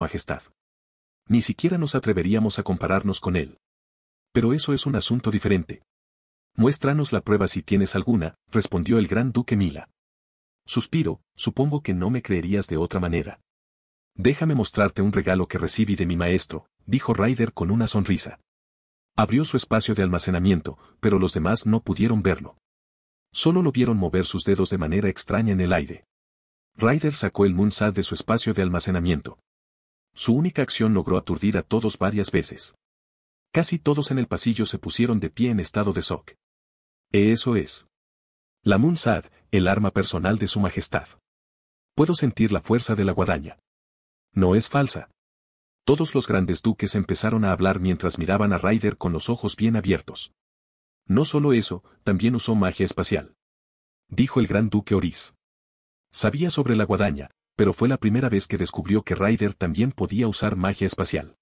majestad. Ni siquiera nos atreveríamos a compararnos con él. Pero eso es un asunto diferente. Muéstranos la prueba si tienes alguna, respondió el gran duque Mila. Suspiro, supongo que no me creerías de otra manera. Déjame mostrarte un regalo que recibí de mi maestro, dijo Ryder con una sonrisa. Abrió su espacio de almacenamiento, pero los demás no pudieron verlo. Solo lo vieron mover sus dedos de manera extraña en el aire. Ryder sacó el Moonsat de su espacio de almacenamiento. Su única acción logró aturdir a todos varias veces. Casi todos en el pasillo se pusieron de pie en estado de shock. Eso es. La Munsad, el arma personal de su majestad. Puedo sentir la fuerza de la guadaña. No es falsa. Todos los grandes duques empezaron a hablar mientras miraban a Ryder con los ojos bien abiertos. No solo eso, también usó magia espacial. Dijo el gran duque Oris. Sabía sobre la guadaña, pero fue la primera vez que descubrió que Ryder también podía usar magia espacial.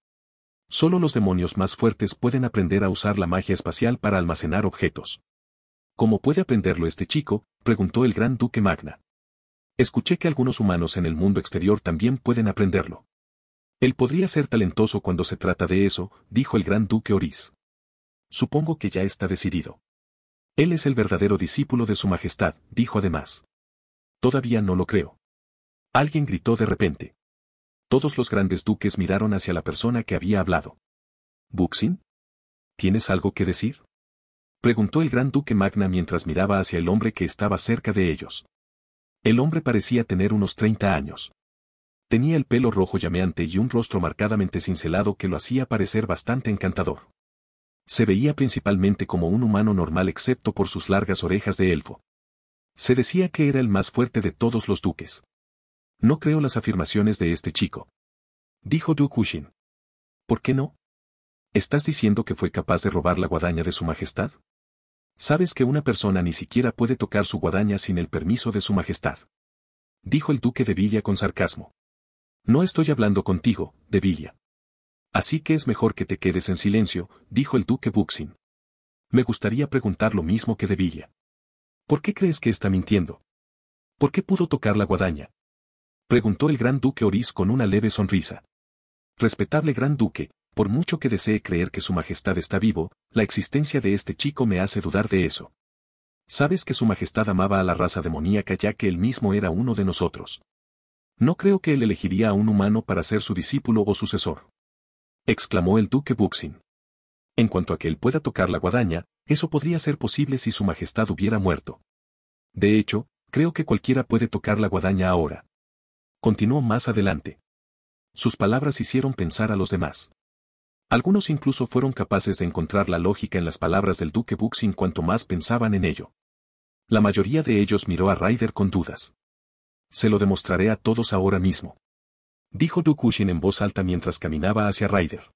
Solo los demonios más fuertes pueden aprender a usar la magia espacial para almacenar objetos. ¿Cómo puede aprenderlo este chico? preguntó el gran duque Magna. Escuché que algunos humanos en el mundo exterior también pueden aprenderlo. Él podría ser talentoso cuando se trata de eso, dijo el gran duque Orís. Supongo que ya está decidido. Él es el verdadero discípulo de su majestad, dijo además. Todavía no lo creo. Alguien gritó de repente. Todos los grandes duques miraron hacia la persona que había hablado. ¿Buxin? ¿Tienes algo que decir? Preguntó el gran duque Magna mientras miraba hacia el hombre que estaba cerca de ellos. El hombre parecía tener unos 30 años. Tenía el pelo rojo llameante y un rostro marcadamente cincelado que lo hacía parecer bastante encantador. Se veía principalmente como un humano normal excepto por sus largas orejas de elfo. Se decía que era el más fuerte de todos los duques. No creo las afirmaciones de este chico. Dijo Duke ¿Por qué no? ¿Estás diciendo que fue capaz de robar la guadaña de su majestad? Sabes que una persona ni siquiera puede tocar su guadaña sin el permiso de su majestad. Dijo el duque de Villa con sarcasmo. No estoy hablando contigo, de Villa. Así que es mejor que te quedes en silencio, dijo el duque Buxin. Me gustaría preguntar lo mismo que de Villa. ¿Por qué crees que está mintiendo? ¿Por qué pudo tocar la guadaña? Preguntó el gran duque Oris con una leve sonrisa. Respetable gran duque, por mucho que desee creer que su majestad está vivo, la existencia de este chico me hace dudar de eso. Sabes que su majestad amaba a la raza demoníaca ya que él mismo era uno de nosotros. No creo que él elegiría a un humano para ser su discípulo o sucesor. Exclamó el duque Buxin. En cuanto a que él pueda tocar la guadaña, eso podría ser posible si su majestad hubiera muerto. De hecho, creo que cualquiera puede tocar la guadaña ahora continuó más adelante. Sus palabras hicieron pensar a los demás. Algunos incluso fueron capaces de encontrar la lógica en las palabras del duque Buxin cuanto más pensaban en ello. La mayoría de ellos miró a Ryder con dudas. Se lo demostraré a todos ahora mismo. Dijo Ushin en voz alta mientras caminaba hacia Ryder.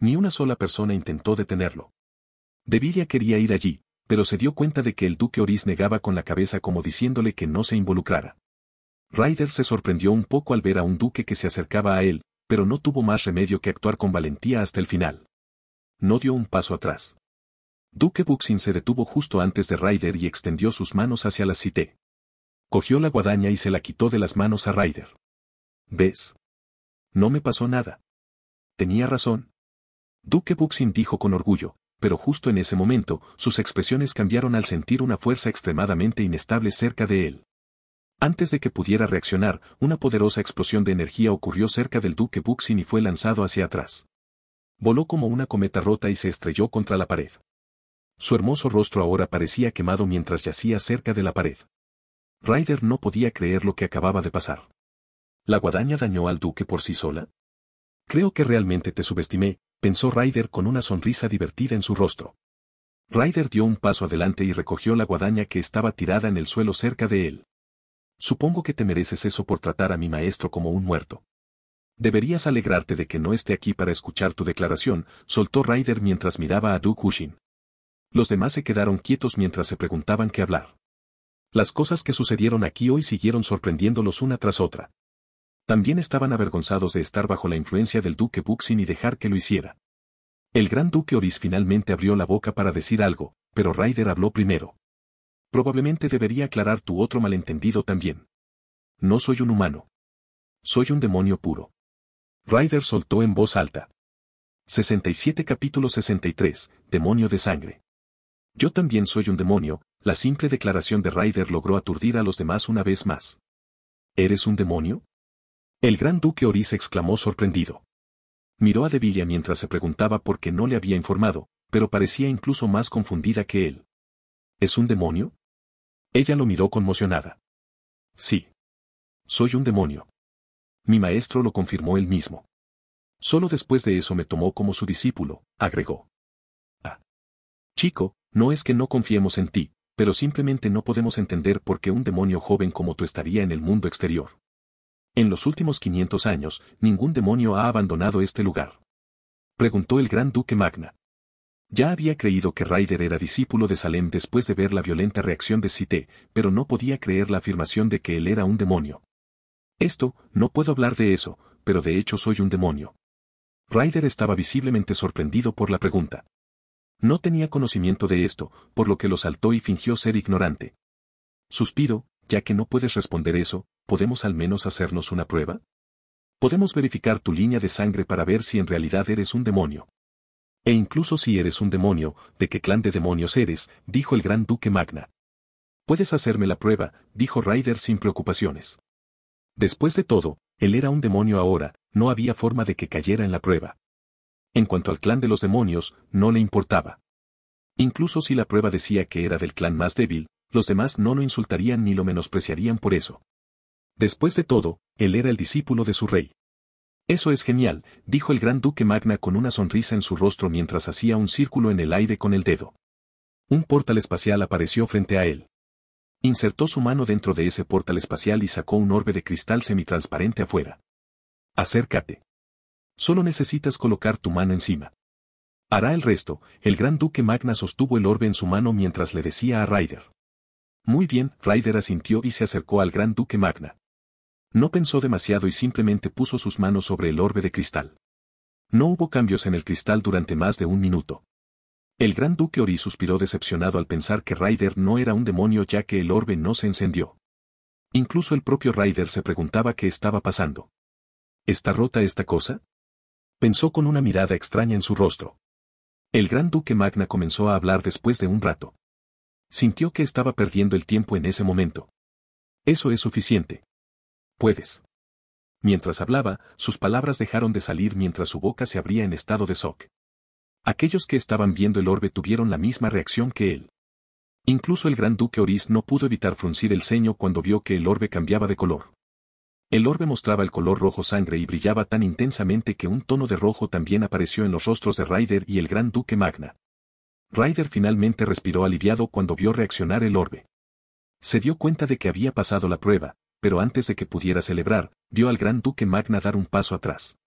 Ni una sola persona intentó detenerlo. Devilia quería ir allí, pero se dio cuenta de que el duque Oris negaba con la cabeza como diciéndole que no se involucrara. Ryder se sorprendió un poco al ver a un duque que se acercaba a él, pero no tuvo más remedio que actuar con valentía hasta el final. No dio un paso atrás. Duque Buxin se detuvo justo antes de Ryder y extendió sus manos hacia la cité. Cogió la guadaña y se la quitó de las manos a Ryder. ¿Ves? No me pasó nada. Tenía razón. Duque Buxin dijo con orgullo, pero justo en ese momento, sus expresiones cambiaron al sentir una fuerza extremadamente inestable cerca de él. Antes de que pudiera reaccionar, una poderosa explosión de energía ocurrió cerca del Duque Buxin y fue lanzado hacia atrás. Voló como una cometa rota y se estrelló contra la pared. Su hermoso rostro ahora parecía quemado mientras yacía cerca de la pared. Ryder no podía creer lo que acababa de pasar. ¿La guadaña dañó al duque por sí sola? Creo que realmente te subestimé, pensó Ryder con una sonrisa divertida en su rostro. Ryder dio un paso adelante y recogió la guadaña que estaba tirada en el suelo cerca de él. Supongo que te mereces eso por tratar a mi maestro como un muerto. Deberías alegrarte de que no esté aquí para escuchar tu declaración, soltó Ryder mientras miraba a Duke Hushin. Los demás se quedaron quietos mientras se preguntaban qué hablar. Las cosas que sucedieron aquí hoy siguieron sorprendiéndolos una tras otra. También estaban avergonzados de estar bajo la influencia del duque Buxin y dejar que lo hiciera. El gran duque Oris finalmente abrió la boca para decir algo, pero Ryder habló primero. Probablemente debería aclarar tu otro malentendido también. No soy un humano. Soy un demonio puro. Ryder soltó en voz alta. 67 capítulo 63, Demonio de sangre. Yo también soy un demonio, la simple declaración de Ryder logró aturdir a los demás una vez más. ¿Eres un demonio? El gran duque Oris exclamó sorprendido. Miró a Devilia mientras se preguntaba por qué no le había informado, pero parecía incluso más confundida que él. ¿Es un demonio? Ella lo miró conmocionada. Sí. Soy un demonio. Mi maestro lo confirmó él mismo. Solo después de eso me tomó como su discípulo, agregó. Ah. Chico, no es que no confiemos en ti, pero simplemente no podemos entender por qué un demonio joven como tú estaría en el mundo exterior. En los últimos 500 años, ningún demonio ha abandonado este lugar. Preguntó el gran duque Magna. Ya había creído que Ryder era discípulo de Salem después de ver la violenta reacción de Cité, pero no podía creer la afirmación de que él era un demonio. Esto, no puedo hablar de eso, pero de hecho soy un demonio. Ryder estaba visiblemente sorprendido por la pregunta. No tenía conocimiento de esto, por lo que lo saltó y fingió ser ignorante. Suspiro, ya que no puedes responder eso, ¿podemos al menos hacernos una prueba? Podemos verificar tu línea de sangre para ver si en realidad eres un demonio. E incluso si eres un demonio, ¿de qué clan de demonios eres? dijo el gran duque Magna. Puedes hacerme la prueba, dijo Ryder sin preocupaciones. Después de todo, él era un demonio ahora, no había forma de que cayera en la prueba. En cuanto al clan de los demonios, no le importaba. Incluso si la prueba decía que era del clan más débil, los demás no lo insultarían ni lo menospreciarían por eso. Después de todo, él era el discípulo de su rey. Eso es genial, dijo el gran duque Magna con una sonrisa en su rostro mientras hacía un círculo en el aire con el dedo. Un portal espacial apareció frente a él. Insertó su mano dentro de ese portal espacial y sacó un orbe de cristal semitransparente afuera. Acércate. Solo necesitas colocar tu mano encima. Hará el resto, el gran duque Magna sostuvo el orbe en su mano mientras le decía a Ryder. Muy bien, Ryder asintió y se acercó al gran duque Magna. No pensó demasiado y simplemente puso sus manos sobre el orbe de cristal. No hubo cambios en el cristal durante más de un minuto. El gran duque Ori suspiró decepcionado al pensar que Ryder no era un demonio ya que el orbe no se encendió. Incluso el propio Ryder se preguntaba qué estaba pasando. ¿Está rota esta cosa? Pensó con una mirada extraña en su rostro. El gran duque Magna comenzó a hablar después de un rato. Sintió que estaba perdiendo el tiempo en ese momento. Eso es suficiente puedes. Mientras hablaba, sus palabras dejaron de salir mientras su boca se abría en estado de shock. Aquellos que estaban viendo el orbe tuvieron la misma reacción que él. Incluso el gran duque Oris no pudo evitar fruncir el ceño cuando vio que el orbe cambiaba de color. El orbe mostraba el color rojo sangre y brillaba tan intensamente que un tono de rojo también apareció en los rostros de Ryder y el gran duque Magna. Ryder finalmente respiró aliviado cuando vio reaccionar el orbe. Se dio cuenta de que había pasado la prueba, pero antes de que pudiera celebrar, vio al gran duque Magna dar un paso atrás.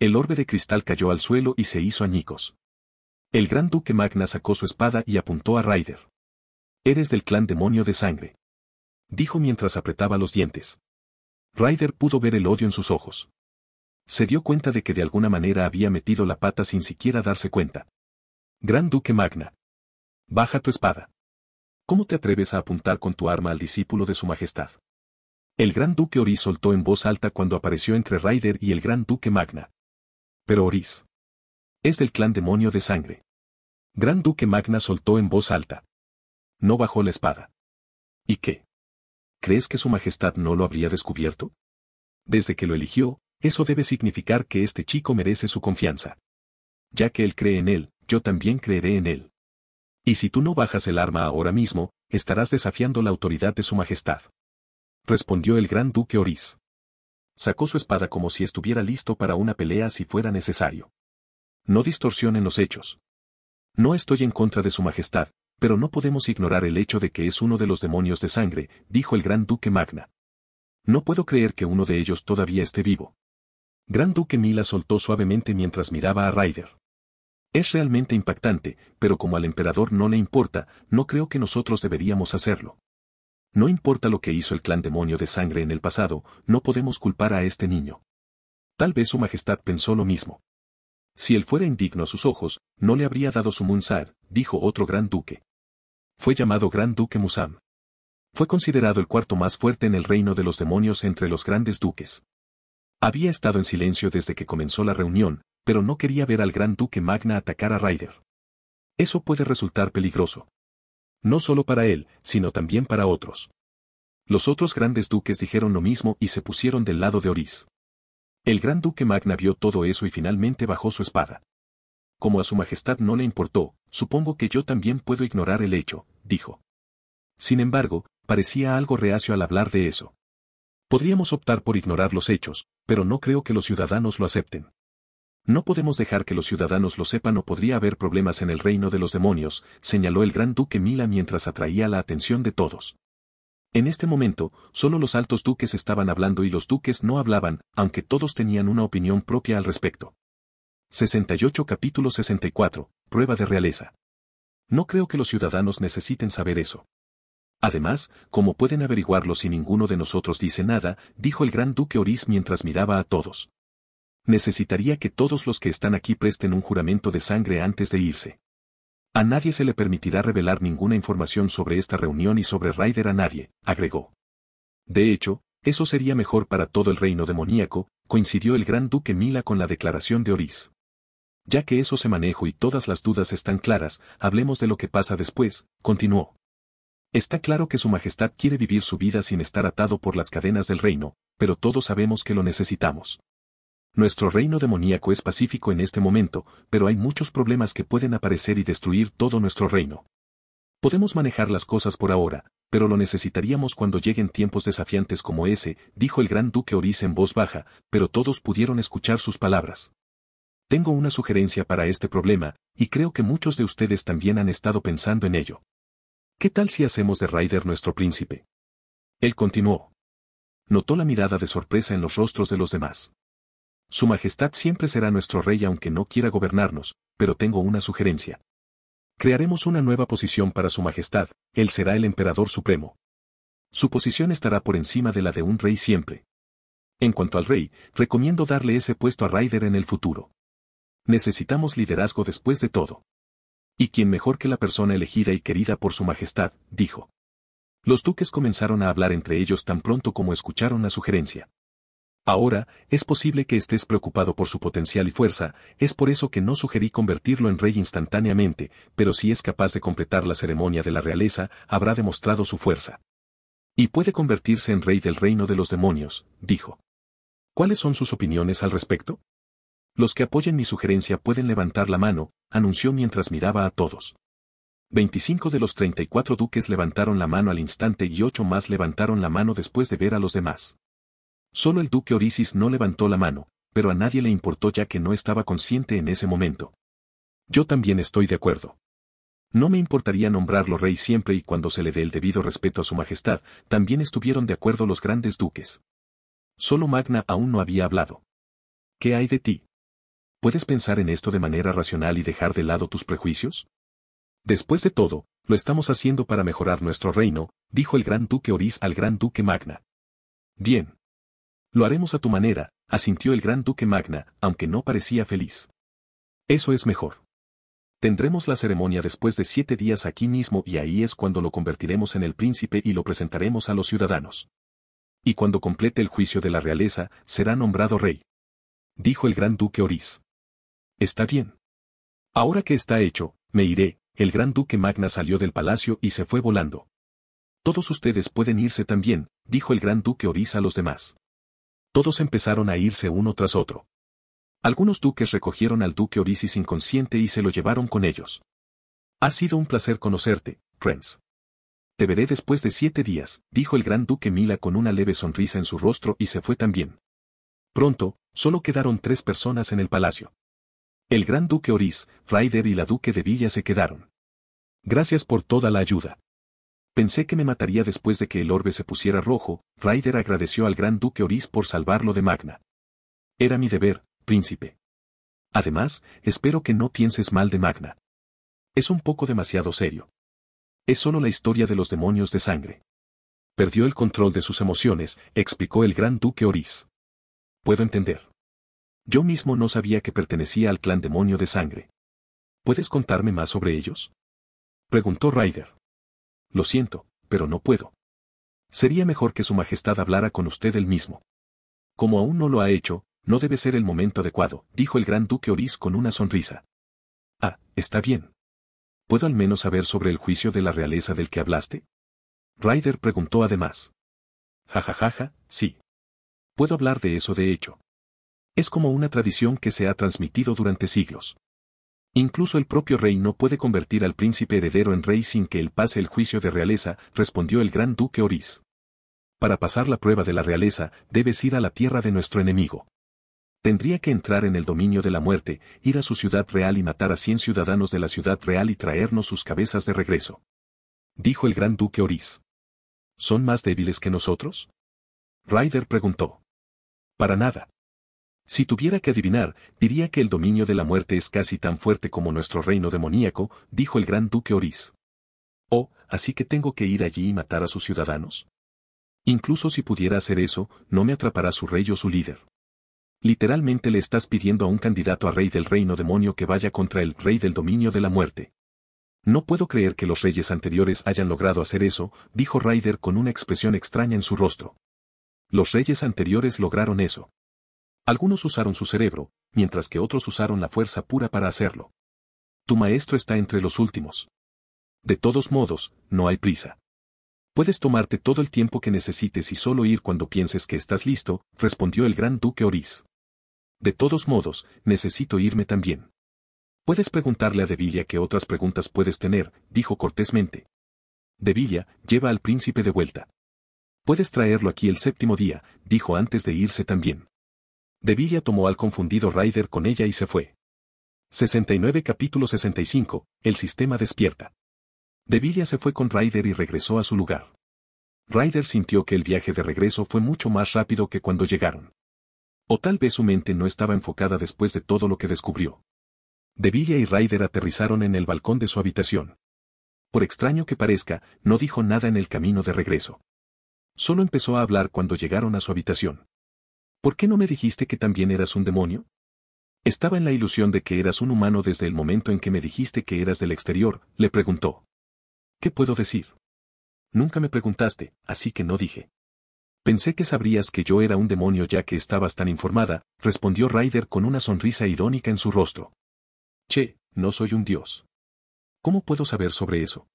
El orbe de cristal cayó al suelo y se hizo añicos. El gran duque Magna sacó su espada y apuntó a Ryder. Eres del clan demonio de sangre. Dijo mientras apretaba los dientes. Ryder pudo ver el odio en sus ojos. Se dio cuenta de que de alguna manera había metido la pata sin siquiera darse cuenta. Gran duque Magna. Baja tu espada. ¿Cómo te atreves a apuntar con tu arma al discípulo de su majestad? El gran duque Oris soltó en voz alta cuando apareció entre Ryder y el gran duque Magna. Pero Oris. Es del clan demonio de sangre. Gran duque Magna soltó en voz alta. No bajó la espada. ¿Y qué? ¿Crees que su majestad no lo habría descubierto? Desde que lo eligió, eso debe significar que este chico merece su confianza. Ya que él cree en él, yo también creeré en él. Y si tú no bajas el arma ahora mismo, estarás desafiando la autoridad de su majestad respondió el gran duque Orís. Sacó su espada como si estuviera listo para una pelea si fuera necesario. No distorsionen los hechos. No estoy en contra de su majestad, pero no podemos ignorar el hecho de que es uno de los demonios de sangre, dijo el gran duque Magna. No puedo creer que uno de ellos todavía esté vivo. Gran duque Mila soltó suavemente mientras miraba a Ryder. Es realmente impactante, pero como al emperador no le importa, no creo que nosotros deberíamos hacerlo. No importa lo que hizo el clan demonio de sangre en el pasado, no podemos culpar a este niño. Tal vez su majestad pensó lo mismo. Si él fuera indigno a sus ojos, no le habría dado su munzar, dijo otro gran duque. Fue llamado gran duque Musam. Fue considerado el cuarto más fuerte en el reino de los demonios entre los grandes duques. Había estado en silencio desde que comenzó la reunión, pero no quería ver al gran duque Magna atacar a Ryder. Eso puede resultar peligroso no solo para él, sino también para otros. Los otros grandes duques dijeron lo mismo y se pusieron del lado de Orís. El gran duque Magna vio todo eso y finalmente bajó su espada. Como a su majestad no le importó, supongo que yo también puedo ignorar el hecho, dijo. Sin embargo, parecía algo reacio al hablar de eso. Podríamos optar por ignorar los hechos, pero no creo que los ciudadanos lo acepten. No podemos dejar que los ciudadanos lo sepan o podría haber problemas en el reino de los demonios, señaló el gran duque Mila mientras atraía la atención de todos. En este momento, solo los altos duques estaban hablando y los duques no hablaban, aunque todos tenían una opinión propia al respecto. 68 capítulo 64, prueba de realeza. No creo que los ciudadanos necesiten saber eso. Además, como pueden averiguarlo si ninguno de nosotros dice nada, dijo el gran duque Orís mientras miraba a todos necesitaría que todos los que están aquí presten un juramento de sangre antes de irse. A nadie se le permitirá revelar ninguna información sobre esta reunión y sobre Ryder a nadie, agregó. De hecho, eso sería mejor para todo el reino demoníaco, coincidió el gran duque Mila con la declaración de Oris. Ya que eso se manejo y todas las dudas están claras, hablemos de lo que pasa después, continuó. Está claro que Su Majestad quiere vivir su vida sin estar atado por las cadenas del reino, pero todos sabemos que lo necesitamos. Nuestro reino demoníaco es pacífico en este momento, pero hay muchos problemas que pueden aparecer y destruir todo nuestro reino. Podemos manejar las cosas por ahora, pero lo necesitaríamos cuando lleguen tiempos desafiantes como ese, dijo el gran duque Oris en voz baja, pero todos pudieron escuchar sus palabras. Tengo una sugerencia para este problema, y creo que muchos de ustedes también han estado pensando en ello. ¿Qué tal si hacemos de Raider nuestro príncipe? Él continuó. Notó la mirada de sorpresa en los rostros de los demás. Su Majestad siempre será nuestro rey aunque no quiera gobernarnos, pero tengo una sugerencia. Crearemos una nueva posición para Su Majestad, él será el emperador supremo. Su posición estará por encima de la de un rey siempre. En cuanto al rey, recomiendo darle ese puesto a Ryder en el futuro. Necesitamos liderazgo después de todo. Y quién mejor que la persona elegida y querida por Su Majestad, dijo. Los duques comenzaron a hablar entre ellos tan pronto como escucharon la sugerencia. Ahora, es posible que estés preocupado por su potencial y fuerza, es por eso que no sugerí convertirlo en rey instantáneamente, pero si es capaz de completar la ceremonia de la realeza, habrá demostrado su fuerza. Y puede convertirse en rey del reino de los demonios, dijo. ¿Cuáles son sus opiniones al respecto? Los que apoyen mi sugerencia pueden levantar la mano, anunció mientras miraba a todos. Veinticinco de los treinta y cuatro duques levantaron la mano al instante y ocho más levantaron la mano después de ver a los demás. Solo el duque Orisis no levantó la mano, pero a nadie le importó ya que no estaba consciente en ese momento. Yo también estoy de acuerdo. No me importaría nombrarlo rey siempre y cuando se le dé el debido respeto a su majestad, también estuvieron de acuerdo los grandes duques. Solo Magna aún no había hablado. ¿Qué hay de ti? ¿Puedes pensar en esto de manera racional y dejar de lado tus prejuicios? Después de todo, lo estamos haciendo para mejorar nuestro reino, dijo el gran duque Oris al gran duque Magna. Bien. Lo haremos a tu manera, asintió el gran duque Magna, aunque no parecía feliz. Eso es mejor. Tendremos la ceremonia después de siete días aquí mismo y ahí es cuando lo convertiremos en el príncipe y lo presentaremos a los ciudadanos. Y cuando complete el juicio de la realeza, será nombrado rey. Dijo el gran duque Orís. Está bien. Ahora que está hecho, me iré. El gran duque Magna salió del palacio y se fue volando. Todos ustedes pueden irse también, dijo el gran duque Orís a los demás. Todos empezaron a irse uno tras otro. Algunos duques recogieron al duque Orisis inconsciente y se lo llevaron con ellos. Ha sido un placer conocerte, Prince. Te veré después de siete días, dijo el gran duque Mila con una leve sonrisa en su rostro y se fue también. Pronto, solo quedaron tres personas en el palacio. El gran duque Oris, Ryder y la duque de Villa se quedaron. Gracias por toda la ayuda. Pensé que me mataría después de que el orbe se pusiera rojo, Ryder agradeció al gran duque Oris por salvarlo de Magna. Era mi deber, príncipe. Además, espero que no pienses mal de Magna. Es un poco demasiado serio. Es solo la historia de los demonios de sangre. Perdió el control de sus emociones, explicó el gran duque Oris. Puedo entender. Yo mismo no sabía que pertenecía al clan demonio de sangre. ¿Puedes contarme más sobre ellos? Preguntó Ryder. Lo siento, pero no puedo. Sería mejor que Su Majestad hablara con usted él mismo. Como aún no lo ha hecho, no debe ser el momento adecuado, dijo el gran duque Oris con una sonrisa. Ah, está bien. ¿Puedo al menos saber sobre el juicio de la realeza del que hablaste? Ryder preguntó además. ja ja, ja, sí. Puedo hablar de eso de hecho. Es como una tradición que se ha transmitido durante siglos. Incluso el propio rey no puede convertir al príncipe heredero en rey sin que él pase el juicio de realeza, respondió el gran duque Orís. Para pasar la prueba de la realeza, debes ir a la tierra de nuestro enemigo. Tendría que entrar en el dominio de la muerte, ir a su ciudad real y matar a cien ciudadanos de la ciudad real y traernos sus cabezas de regreso. Dijo el gran duque Orís. ¿Son más débiles que nosotros? Ryder preguntó. Para nada. Si tuviera que adivinar, diría que el dominio de la muerte es casi tan fuerte como nuestro reino demoníaco, dijo el gran duque Orís. Oh, así que tengo que ir allí y matar a sus ciudadanos. Incluso si pudiera hacer eso, no me atrapará su rey o su líder. Literalmente le estás pidiendo a un candidato a rey del reino demonio que vaya contra el rey del dominio de la muerte. No puedo creer que los reyes anteriores hayan logrado hacer eso, dijo Ryder con una expresión extraña en su rostro. Los reyes anteriores lograron eso. Algunos usaron su cerebro, mientras que otros usaron la fuerza pura para hacerlo. Tu maestro está entre los últimos. De todos modos, no hay prisa. Puedes tomarte todo el tiempo que necesites y solo ir cuando pienses que estás listo, respondió el gran duque Orís. De todos modos, necesito irme también. Puedes preguntarle a Devilla qué otras preguntas puedes tener, dijo cortésmente. Devilla, lleva al príncipe de vuelta. Puedes traerlo aquí el séptimo día, dijo antes de irse también. De Villa tomó al confundido Ryder con ella y se fue. 69 capítulo 65, El sistema despierta. De Villa se fue con Ryder y regresó a su lugar. Ryder sintió que el viaje de regreso fue mucho más rápido que cuando llegaron. O tal vez su mente no estaba enfocada después de todo lo que descubrió. De Villa y Ryder aterrizaron en el balcón de su habitación. Por extraño que parezca, no dijo nada en el camino de regreso. Solo empezó a hablar cuando llegaron a su habitación. ¿Por qué no me dijiste que también eras un demonio? Estaba en la ilusión de que eras un humano desde el momento en que me dijiste que eras del exterior, le preguntó. ¿Qué puedo decir? Nunca me preguntaste, así que no dije. Pensé que sabrías que yo era un demonio ya que estabas tan informada, respondió Ryder con una sonrisa irónica en su rostro. Che, no soy un dios. ¿Cómo puedo saber sobre eso?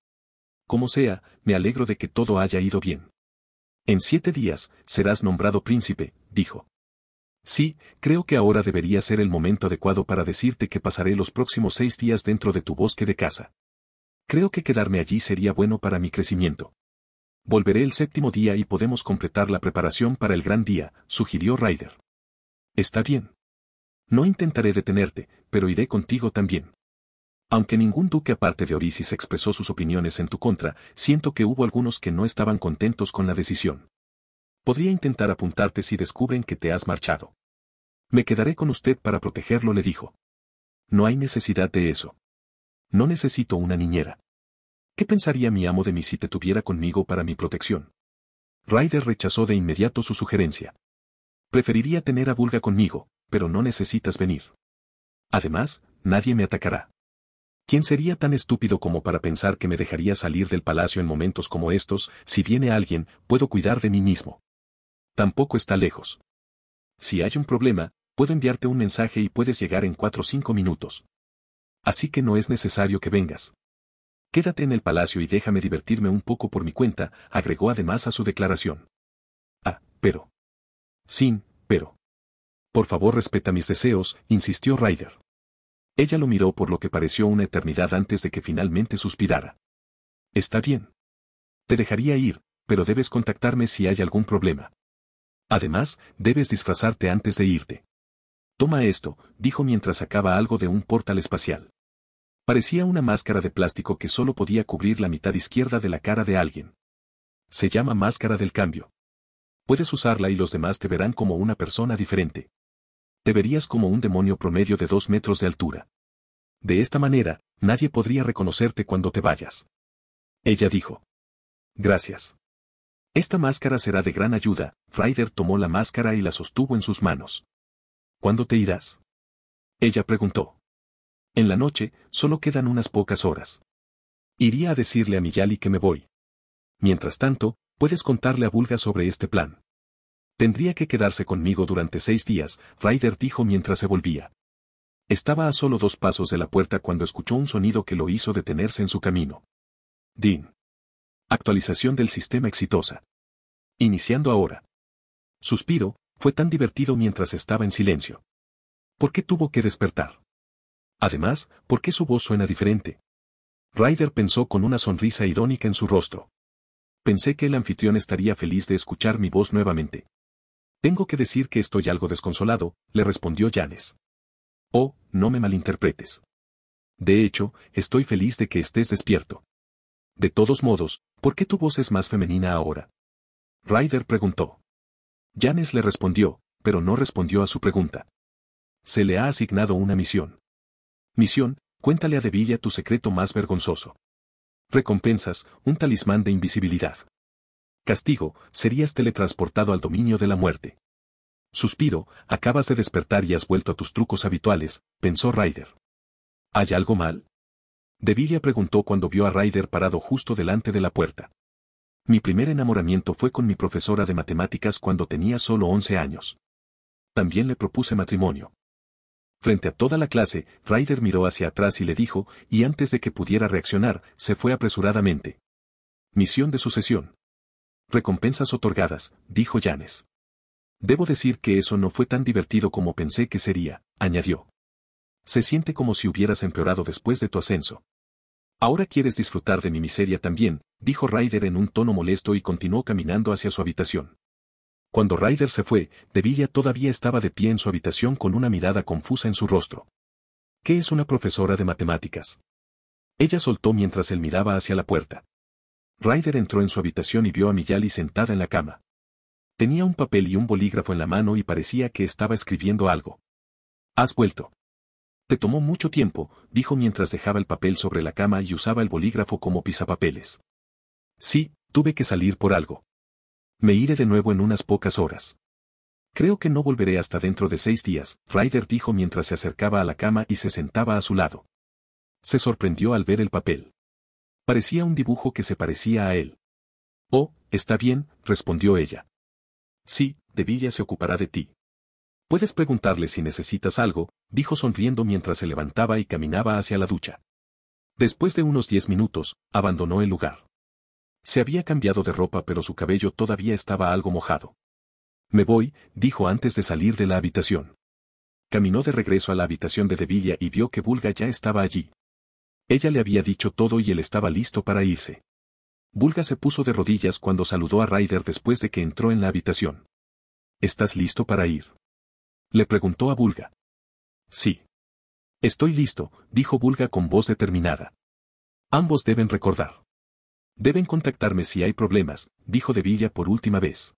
Como sea, me alegro de que todo haya ido bien. En siete días, serás nombrado príncipe, dijo. Sí, creo que ahora debería ser el momento adecuado para decirte que pasaré los próximos seis días dentro de tu bosque de casa. Creo que quedarme allí sería bueno para mi crecimiento. Volveré el séptimo día y podemos completar la preparación para el gran día, sugirió Ryder. Está bien. No intentaré detenerte, pero iré contigo también. Aunque ningún duque aparte de Orisis expresó sus opiniones en tu contra, siento que hubo algunos que no estaban contentos con la decisión. Podría intentar apuntarte si descubren que te has marchado. Me quedaré con usted para protegerlo, le dijo. No hay necesidad de eso. No necesito una niñera. ¿Qué pensaría mi amo de mí si te tuviera conmigo para mi protección? Ryder rechazó de inmediato su sugerencia. Preferiría tener a Vulga conmigo, pero no necesitas venir. Además, nadie me atacará. ¿Quién sería tan estúpido como para pensar que me dejaría salir del palacio en momentos como estos? Si viene alguien, puedo cuidar de mí mismo. Tampoco está lejos. Si hay un problema, puedo enviarte un mensaje y puedes llegar en cuatro o cinco minutos. Así que no es necesario que vengas. Quédate en el palacio y déjame divertirme un poco por mi cuenta, agregó además a su declaración. Ah, pero. «Sí, pero. Por favor respeta mis deseos, insistió Ryder. Ella lo miró por lo que pareció una eternidad antes de que finalmente suspirara. Está bien. Te dejaría ir, pero debes contactarme si hay algún problema. Además, debes disfrazarte antes de irte. Toma esto, dijo mientras sacaba algo de un portal espacial. Parecía una máscara de plástico que solo podía cubrir la mitad izquierda de la cara de alguien. Se llama máscara del cambio. Puedes usarla y los demás te verán como una persona diferente. Te verías como un demonio promedio de dos metros de altura. De esta manera, nadie podría reconocerte cuando te vayas. Ella dijo. Gracias. Esta máscara será de gran ayuda. Ryder tomó la máscara y la sostuvo en sus manos. ¿Cuándo te irás? Ella preguntó. En la noche, solo quedan unas pocas horas. Iría a decirle a Miyali que me voy. Mientras tanto, puedes contarle a Bulga sobre este plan. Tendría que quedarse conmigo durante seis días, Ryder dijo mientras se volvía. Estaba a solo dos pasos de la puerta cuando escuchó un sonido que lo hizo detenerse en su camino. Dean. Actualización del sistema exitosa. Iniciando ahora. Suspiro, fue tan divertido mientras estaba en silencio. ¿Por qué tuvo que despertar? Además, ¿por qué su voz suena diferente? Ryder pensó con una sonrisa irónica en su rostro. Pensé que el anfitrión estaría feliz de escuchar mi voz nuevamente. Tengo que decir que estoy algo desconsolado, le respondió Janes. Oh, no me malinterpretes. De hecho, estoy feliz de que estés despierto. De todos modos, ¿por qué tu voz es más femenina ahora? Ryder preguntó. Janes le respondió, pero no respondió a su pregunta. Se le ha asignado una misión. Misión, cuéntale a Devilla tu secreto más vergonzoso. Recompensas, un talismán de invisibilidad. Castigo, serías teletransportado al dominio de la muerte. Suspiro, acabas de despertar y has vuelto a tus trucos habituales, pensó Ryder. ¿Hay algo mal? Devilia preguntó cuando vio a Ryder parado justo delante de la puerta. Mi primer enamoramiento fue con mi profesora de matemáticas cuando tenía solo 11 años. También le propuse matrimonio. Frente a toda la clase, Ryder miró hacia atrás y le dijo, y antes de que pudiera reaccionar, se fue apresuradamente. Misión de sucesión. Recompensas otorgadas, dijo Janes. Debo decir que eso no fue tan divertido como pensé que sería, añadió. Se siente como si hubieras empeorado después de tu ascenso. Ahora quieres disfrutar de mi miseria también, dijo Ryder en un tono molesto y continuó caminando hacia su habitación. Cuando Ryder se fue, Devilla todavía estaba de pie en su habitación con una mirada confusa en su rostro. ¿Qué es una profesora de matemáticas? Ella soltó mientras él miraba hacia la puerta. Ryder entró en su habitación y vio a Mijali sentada en la cama. Tenía un papel y un bolígrafo en la mano y parecía que estaba escribiendo algo. Has vuelto. Te tomó mucho tiempo, dijo mientras dejaba el papel sobre la cama y usaba el bolígrafo como pisapapeles. Sí, tuve que salir por algo. Me iré de nuevo en unas pocas horas. Creo que no volveré hasta dentro de seis días, Ryder dijo mientras se acercaba a la cama y se sentaba a su lado. Se sorprendió al ver el papel. Parecía un dibujo que se parecía a él. Oh, está bien, respondió ella. Sí, Villa se ocupará de ti. Puedes preguntarle si necesitas algo, dijo sonriendo mientras se levantaba y caminaba hacia la ducha. Después de unos diez minutos, abandonó el lugar. Se había cambiado de ropa pero su cabello todavía estaba algo mojado. Me voy, dijo antes de salir de la habitación. Caminó de regreso a la habitación de Devilla y vio que Bulga ya estaba allí. Ella le había dicho todo y él estaba listo para irse. Bulga se puso de rodillas cuando saludó a Ryder después de que entró en la habitación. ¿Estás listo para ir? Le preguntó a Bulga. Sí. Estoy listo, dijo Bulga con voz determinada. Ambos deben recordar. Deben contactarme si hay problemas, dijo De Villa por última vez.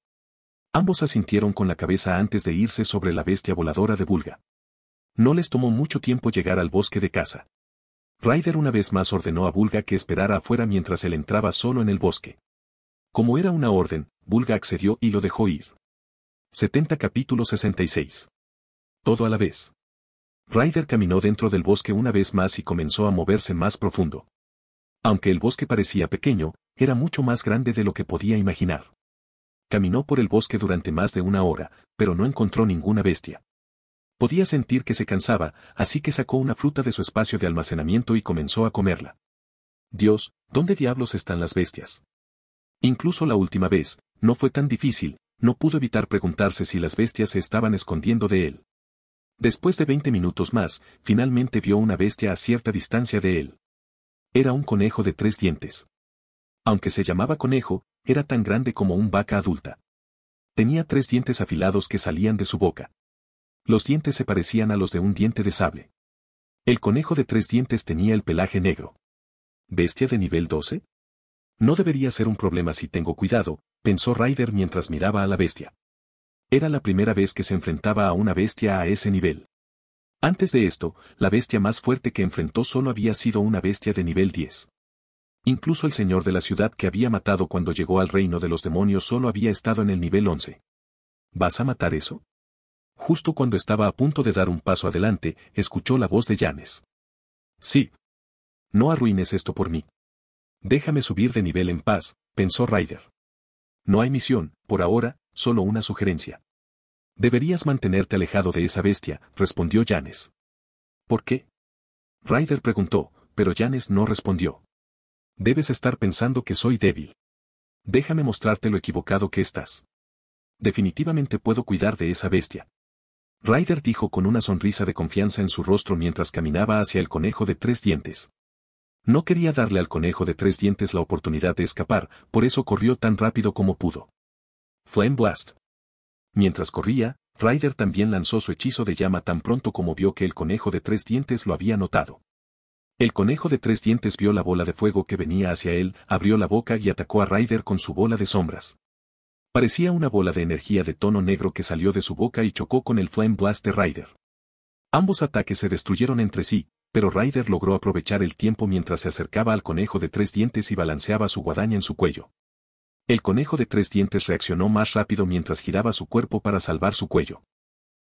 Ambos asintieron con la cabeza antes de irse sobre la bestia voladora de Bulga. No les tomó mucho tiempo llegar al bosque de casa. Ryder una vez más ordenó a Bulga que esperara afuera mientras él entraba solo en el bosque. Como era una orden, Bulga accedió y lo dejó ir. 70 capítulo 66 todo a la vez. Ryder caminó dentro del bosque una vez más y comenzó a moverse más profundo. Aunque el bosque parecía pequeño, era mucho más grande de lo que podía imaginar. Caminó por el bosque durante más de una hora, pero no encontró ninguna bestia. Podía sentir que se cansaba, así que sacó una fruta de su espacio de almacenamiento y comenzó a comerla. Dios, ¿dónde diablos están las bestias? Incluso la última vez, no fue tan difícil, no pudo evitar preguntarse si las bestias se estaban escondiendo de él. Después de veinte minutos más, finalmente vio una bestia a cierta distancia de él. Era un conejo de tres dientes. Aunque se llamaba conejo, era tan grande como un vaca adulta. Tenía tres dientes afilados que salían de su boca. Los dientes se parecían a los de un diente de sable. El conejo de tres dientes tenía el pelaje negro. ¿Bestia de nivel 12? No debería ser un problema si tengo cuidado, pensó Ryder mientras miraba a la bestia. Era la primera vez que se enfrentaba a una bestia a ese nivel. Antes de esto, la bestia más fuerte que enfrentó solo había sido una bestia de nivel 10. Incluso el señor de la ciudad que había matado cuando llegó al reino de los demonios solo había estado en el nivel 11. ¿Vas a matar eso? Justo cuando estaba a punto de dar un paso adelante, escuchó la voz de Janes. Sí. No arruines esto por mí. Déjame subir de nivel en paz, pensó Ryder. No hay misión, por ahora, Solo una sugerencia. Deberías mantenerte alejado de esa bestia, respondió Janes. ¿Por qué? Ryder preguntó, pero Janes no respondió. Debes estar pensando que soy débil. Déjame mostrarte lo equivocado que estás. Definitivamente puedo cuidar de esa bestia. Ryder dijo con una sonrisa de confianza en su rostro mientras caminaba hacia el conejo de tres dientes. No quería darle al conejo de tres dientes la oportunidad de escapar, por eso corrió tan rápido como pudo. Flame Blast. Mientras corría, Ryder también lanzó su hechizo de llama tan pronto como vio que el conejo de tres dientes lo había notado. El conejo de tres dientes vio la bola de fuego que venía hacia él, abrió la boca y atacó a Ryder con su bola de sombras. Parecía una bola de energía de tono negro que salió de su boca y chocó con el Flame Blast de Ryder. Ambos ataques se destruyeron entre sí, pero Ryder logró aprovechar el tiempo mientras se acercaba al conejo de tres dientes y balanceaba su guadaña en su cuello. El conejo de tres dientes reaccionó más rápido mientras giraba su cuerpo para salvar su cuello.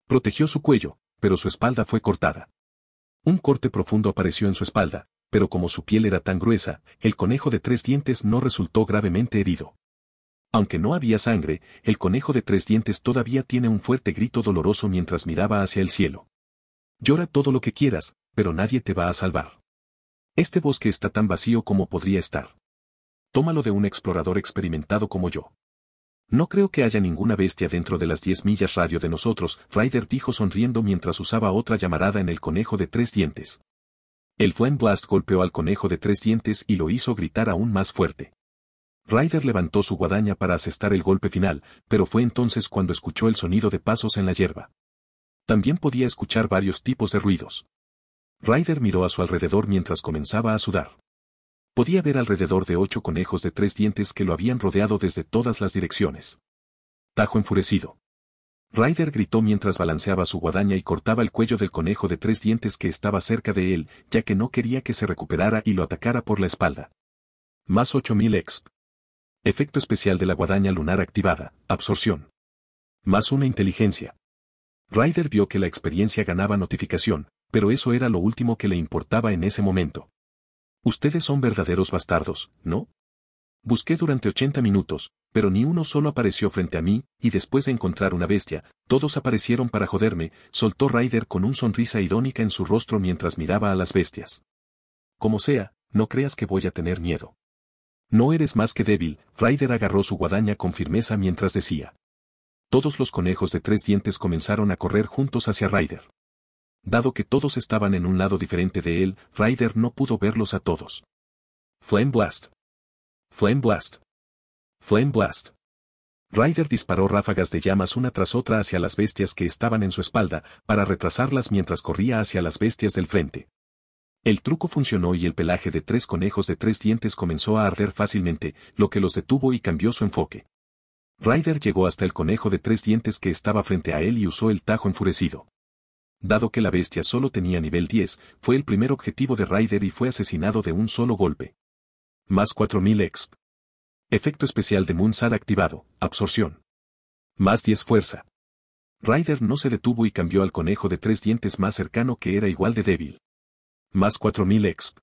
Protegió su cuello, pero su espalda fue cortada. Un corte profundo apareció en su espalda, pero como su piel era tan gruesa, el conejo de tres dientes no resultó gravemente herido. Aunque no había sangre, el conejo de tres dientes todavía tiene un fuerte grito doloroso mientras miraba hacia el cielo. Llora todo lo que quieras, pero nadie te va a salvar. Este bosque está tan vacío como podría estar tómalo de un explorador experimentado como yo. No creo que haya ninguna bestia dentro de las 10 millas radio de nosotros, Ryder dijo sonriendo mientras usaba otra llamarada en el conejo de tres dientes. El Flame Blast golpeó al conejo de tres dientes y lo hizo gritar aún más fuerte. Ryder levantó su guadaña para asestar el golpe final, pero fue entonces cuando escuchó el sonido de pasos en la hierba. También podía escuchar varios tipos de ruidos. Ryder miró a su alrededor mientras comenzaba a sudar podía ver alrededor de ocho conejos de tres dientes que lo habían rodeado desde todas las direcciones. Tajo enfurecido. Ryder gritó mientras balanceaba su guadaña y cortaba el cuello del conejo de tres dientes que estaba cerca de él, ya que no quería que se recuperara y lo atacara por la espalda. Más ocho mil exp. Efecto especial de la guadaña lunar activada, absorción. Más una inteligencia. Ryder vio que la experiencia ganaba notificación, pero eso era lo último que le importaba en ese momento. Ustedes son verdaderos bastardos, ¿no? Busqué durante 80 minutos, pero ni uno solo apareció frente a mí, y después de encontrar una bestia, todos aparecieron para joderme, soltó Ryder con una sonrisa irónica en su rostro mientras miraba a las bestias. Como sea, no creas que voy a tener miedo. No eres más que débil, Ryder agarró su guadaña con firmeza mientras decía. Todos los conejos de tres dientes comenzaron a correr juntos hacia Ryder. Dado que todos estaban en un lado diferente de él, Ryder no pudo verlos a todos. Flame Blast. Flame Blast. Flame Blast. Ryder disparó ráfagas de llamas una tras otra hacia las bestias que estaban en su espalda, para retrasarlas mientras corría hacia las bestias del frente. El truco funcionó y el pelaje de tres conejos de tres dientes comenzó a arder fácilmente, lo que los detuvo y cambió su enfoque. Ryder llegó hasta el conejo de tres dientes que estaba frente a él y usó el tajo enfurecido. Dado que la bestia solo tenía nivel 10, fue el primer objetivo de Ryder y fue asesinado de un solo golpe. Más 4000 exp. Efecto especial de Moonsad activado, absorción. Más 10 fuerza. Ryder no se detuvo y cambió al conejo de tres dientes más cercano que era igual de débil. Más 4000 exp.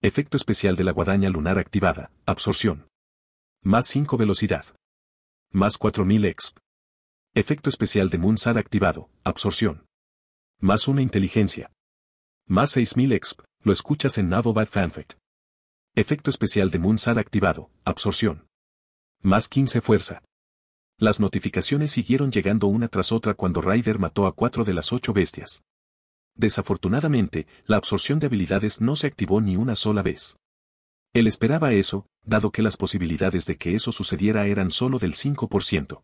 Efecto especial de la guadaña lunar activada, absorción. Más 5 velocidad. Más 4000 exp. Efecto especial de Moonsad activado, absorción. Más una inteligencia. Más 6000 exp, lo escuchas en Navo Fanfic. Efecto especial de Moonsad activado, absorción. Más 15 fuerza. Las notificaciones siguieron llegando una tras otra cuando Ryder mató a cuatro de las ocho bestias. Desafortunadamente, la absorción de habilidades no se activó ni una sola vez. Él esperaba eso, dado que las posibilidades de que eso sucediera eran solo del 5%.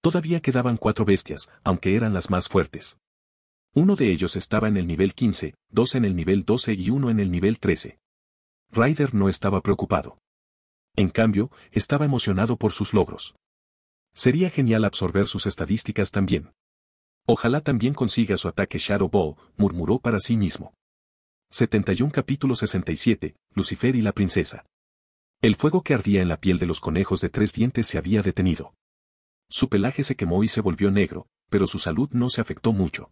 Todavía quedaban cuatro bestias, aunque eran las más fuertes. Uno de ellos estaba en el nivel 15, dos en el nivel 12 y uno en el nivel 13. Ryder no estaba preocupado. En cambio, estaba emocionado por sus logros. Sería genial absorber sus estadísticas también. Ojalá también consiga su ataque Shadow Ball, murmuró para sí mismo. 71 capítulo 67, Lucifer y la princesa. El fuego que ardía en la piel de los conejos de tres dientes se había detenido. Su pelaje se quemó y se volvió negro, pero su salud no se afectó mucho.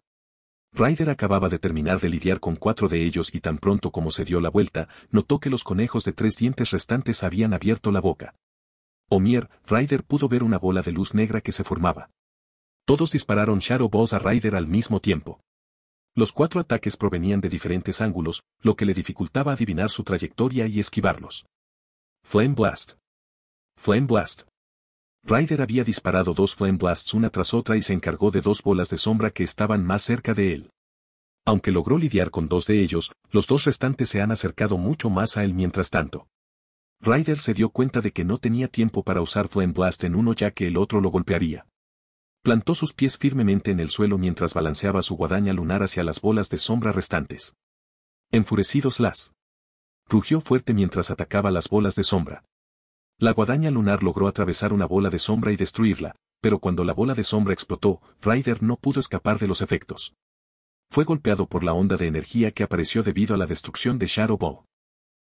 Ryder acababa de terminar de lidiar con cuatro de ellos y tan pronto como se dio la vuelta, notó que los conejos de tres dientes restantes habían abierto la boca. Mier, Ryder pudo ver una bola de luz negra que se formaba. Todos dispararon Shadow Boss a Ryder al mismo tiempo. Los cuatro ataques provenían de diferentes ángulos, lo que le dificultaba adivinar su trayectoria y esquivarlos. Flame Blast. Flame Blast. Ryder había disparado dos flame blasts una tras otra y se encargó de dos bolas de sombra que estaban más cerca de él. Aunque logró lidiar con dos de ellos, los dos restantes se han acercado mucho más a él mientras tanto. Ryder se dio cuenta de que no tenía tiempo para usar Flame Blast en uno ya que el otro lo golpearía. Plantó sus pies firmemente en el suelo mientras balanceaba su guadaña lunar hacia las bolas de sombra restantes. Enfurecidos las, Rugió fuerte mientras atacaba las bolas de sombra. La guadaña lunar logró atravesar una bola de sombra y destruirla, pero cuando la bola de sombra explotó, Ryder no pudo escapar de los efectos. Fue golpeado por la onda de energía que apareció debido a la destrucción de Shadow Ball.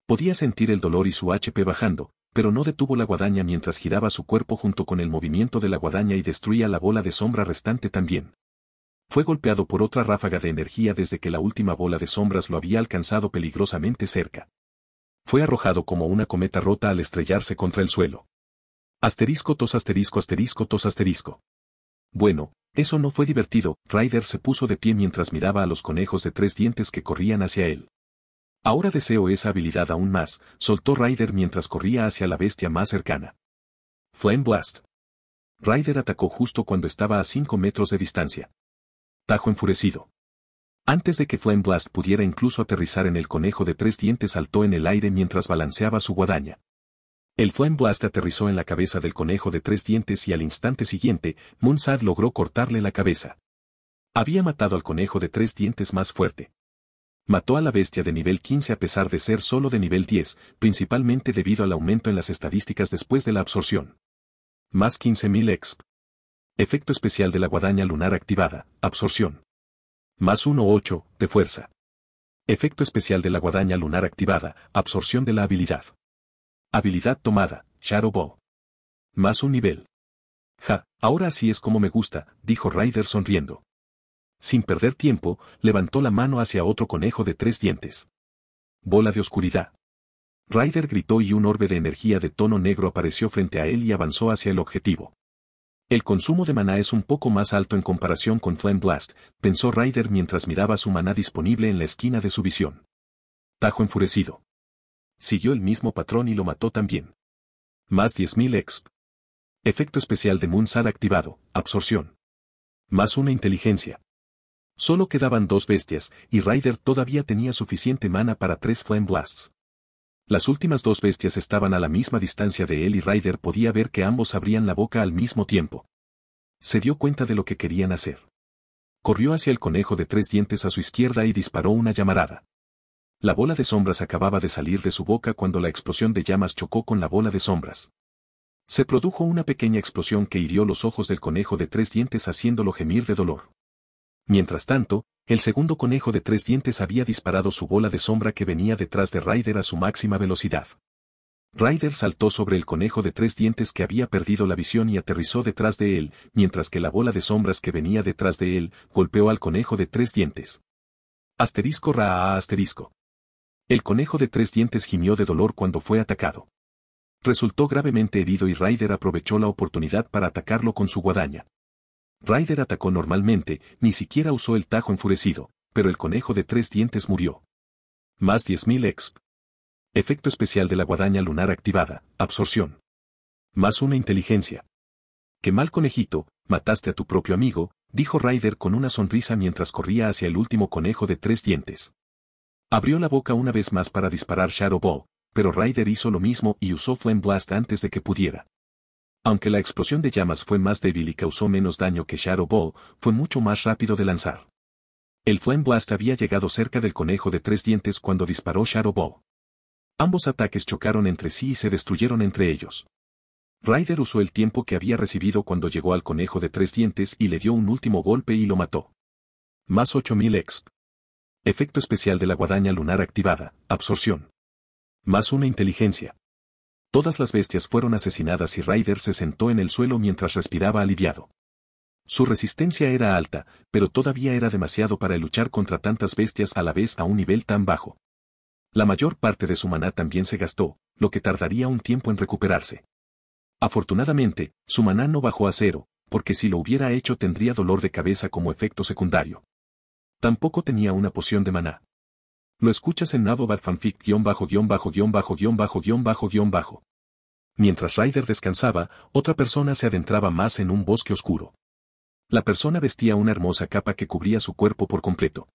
Podía sentir el dolor y su HP bajando, pero no detuvo la guadaña mientras giraba su cuerpo junto con el movimiento de la guadaña y destruía la bola de sombra restante también. Fue golpeado por otra ráfaga de energía desde que la última bola de sombras lo había alcanzado peligrosamente cerca fue arrojado como una cometa rota al estrellarse contra el suelo. Asterisco tos asterisco asterisco tos asterisco. Bueno, eso no fue divertido, Ryder se puso de pie mientras miraba a los conejos de tres dientes que corrían hacia él. Ahora deseo esa habilidad aún más, soltó Ryder mientras corría hacia la bestia más cercana. Flame Blast. Ryder atacó justo cuando estaba a cinco metros de distancia. Tajo enfurecido. Antes de que Flame Blast pudiera incluso aterrizar en el conejo de tres dientes saltó en el aire mientras balanceaba su guadaña. El Flame Blast aterrizó en la cabeza del conejo de tres dientes y al instante siguiente, Monsar logró cortarle la cabeza. Había matado al conejo de tres dientes más fuerte. Mató a la bestia de nivel 15 a pesar de ser solo de nivel 10, principalmente debido al aumento en las estadísticas después de la absorción. Más 15.000 exp. Efecto especial de la guadaña lunar activada, absorción. Más 1 ocho, de fuerza. Efecto especial de la guadaña lunar activada, absorción de la habilidad. Habilidad tomada, Shadow Ball. Más un nivel. Ja, ahora así es como me gusta, dijo Ryder sonriendo. Sin perder tiempo, levantó la mano hacia otro conejo de tres dientes. Bola de oscuridad. Ryder gritó y un orbe de energía de tono negro apareció frente a él y avanzó hacia el objetivo. El consumo de maná es un poco más alto en comparación con Flame Blast, pensó Ryder mientras miraba su maná disponible en la esquina de su visión. Tajo enfurecido. Siguió el mismo patrón y lo mató también. Más 10.000 exp. Efecto especial de Moonsad activado, absorción. Más una inteligencia. Solo quedaban dos bestias, y Ryder todavía tenía suficiente mana para tres Flame Blasts. Las últimas dos bestias estaban a la misma distancia de él y Ryder podía ver que ambos abrían la boca al mismo tiempo. Se dio cuenta de lo que querían hacer. Corrió hacia el conejo de tres dientes a su izquierda y disparó una llamarada. La bola de sombras acababa de salir de su boca cuando la explosión de llamas chocó con la bola de sombras. Se produjo una pequeña explosión que hirió los ojos del conejo de tres dientes haciéndolo gemir de dolor. Mientras tanto, el segundo conejo de tres dientes había disparado su bola de sombra que venía detrás de Ryder a su máxima velocidad. Ryder saltó sobre el conejo de tres dientes que había perdido la visión y aterrizó detrás de él, mientras que la bola de sombras que venía detrás de él golpeó al conejo de tres dientes. Asterisco ra asterisco. El conejo de tres dientes gimió de dolor cuando fue atacado. Resultó gravemente herido y Ryder aprovechó la oportunidad para atacarlo con su guadaña. Ryder atacó normalmente, ni siquiera usó el tajo enfurecido, pero el conejo de tres dientes murió. Más 10.000 exp. Efecto especial de la guadaña lunar activada, absorción. Más una inteligencia. Qué mal conejito, mataste a tu propio amigo, dijo Ryder con una sonrisa mientras corría hacia el último conejo de tres dientes. Abrió la boca una vez más para disparar Shadow Ball, pero Ryder hizo lo mismo y usó Flame Blast antes de que pudiera. Aunque la explosión de llamas fue más débil y causó menos daño que Shadow Ball, fue mucho más rápido de lanzar. El Flame Blast había llegado cerca del conejo de tres dientes cuando disparó Shadow Ball. Ambos ataques chocaron entre sí y se destruyeron entre ellos. Ryder usó el tiempo que había recibido cuando llegó al conejo de tres dientes y le dio un último golpe y lo mató. Más 8000 exp. Efecto especial de la guadaña lunar activada, absorción. Más una inteligencia. Todas las bestias fueron asesinadas y Ryder se sentó en el suelo mientras respiraba aliviado. Su resistencia era alta, pero todavía era demasiado para luchar contra tantas bestias a la vez a un nivel tan bajo. La mayor parte de su maná también se gastó, lo que tardaría un tiempo en recuperarse. Afortunadamente, su maná no bajó a cero, porque si lo hubiera hecho tendría dolor de cabeza como efecto secundario. Tampoco tenía una poción de maná. Lo escuchas en Nabobad fanfic guión bajo bajo bajo bajo bajo bajo. Mientras Ryder descansaba, otra persona se adentraba más en un bosque oscuro. La persona vestía una hermosa capa que cubría su cuerpo por completo.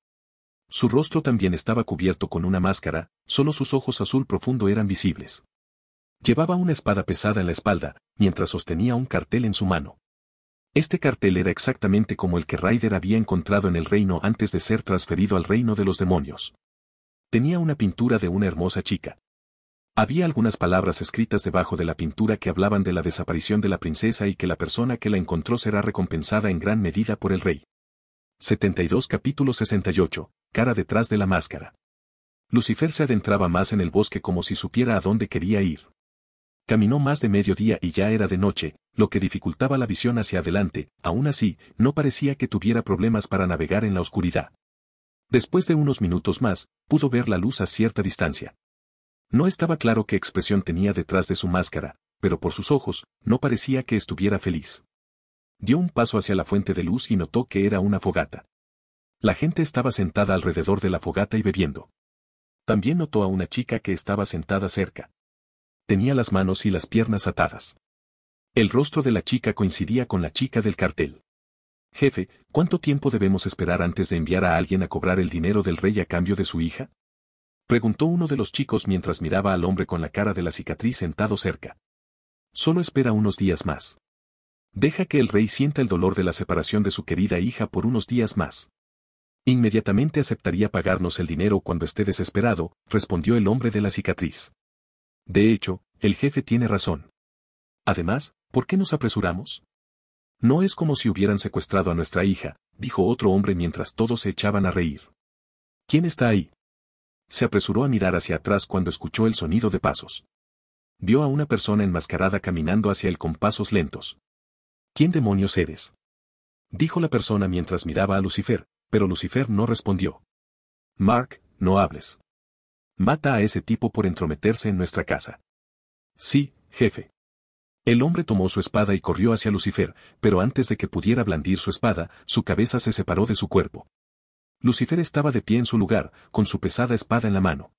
Su rostro también estaba cubierto con una máscara, solo sus ojos azul profundo eran visibles. Llevaba una espada pesada en la espalda, mientras sostenía un cartel en su mano. Este cartel era exactamente como el que Ryder había encontrado en el reino antes de ser transferido al reino de los demonios tenía una pintura de una hermosa chica. Había algunas palabras escritas debajo de la pintura que hablaban de la desaparición de la princesa y que la persona que la encontró será recompensada en gran medida por el rey. 72 capítulo 68, cara detrás de la máscara. Lucifer se adentraba más en el bosque como si supiera a dónde quería ir. Caminó más de mediodía y ya era de noche, lo que dificultaba la visión hacia adelante, aún así, no parecía que tuviera problemas para navegar en la oscuridad. Después de unos minutos más, pudo ver la luz a cierta distancia. No estaba claro qué expresión tenía detrás de su máscara, pero por sus ojos, no parecía que estuviera feliz. Dio un paso hacia la fuente de luz y notó que era una fogata. La gente estaba sentada alrededor de la fogata y bebiendo. También notó a una chica que estaba sentada cerca. Tenía las manos y las piernas atadas. El rostro de la chica coincidía con la chica del cartel. Jefe, ¿cuánto tiempo debemos esperar antes de enviar a alguien a cobrar el dinero del rey a cambio de su hija? Preguntó uno de los chicos mientras miraba al hombre con la cara de la cicatriz sentado cerca. Solo espera unos días más. Deja que el rey sienta el dolor de la separación de su querida hija por unos días más. Inmediatamente aceptaría pagarnos el dinero cuando esté desesperado, respondió el hombre de la cicatriz. De hecho, el jefe tiene razón. Además, ¿por qué nos apresuramos? No es como si hubieran secuestrado a nuestra hija, dijo otro hombre mientras todos se echaban a reír. ¿Quién está ahí? Se apresuró a mirar hacia atrás cuando escuchó el sonido de pasos. Vio a una persona enmascarada caminando hacia él con pasos lentos. ¿Quién demonios eres? Dijo la persona mientras miraba a Lucifer, pero Lucifer no respondió. Mark, no hables. Mata a ese tipo por entrometerse en nuestra casa. Sí, jefe. El hombre tomó su espada y corrió hacia Lucifer, pero antes de que pudiera blandir su espada, su cabeza se separó de su cuerpo. Lucifer estaba de pie en su lugar, con su pesada espada en la mano.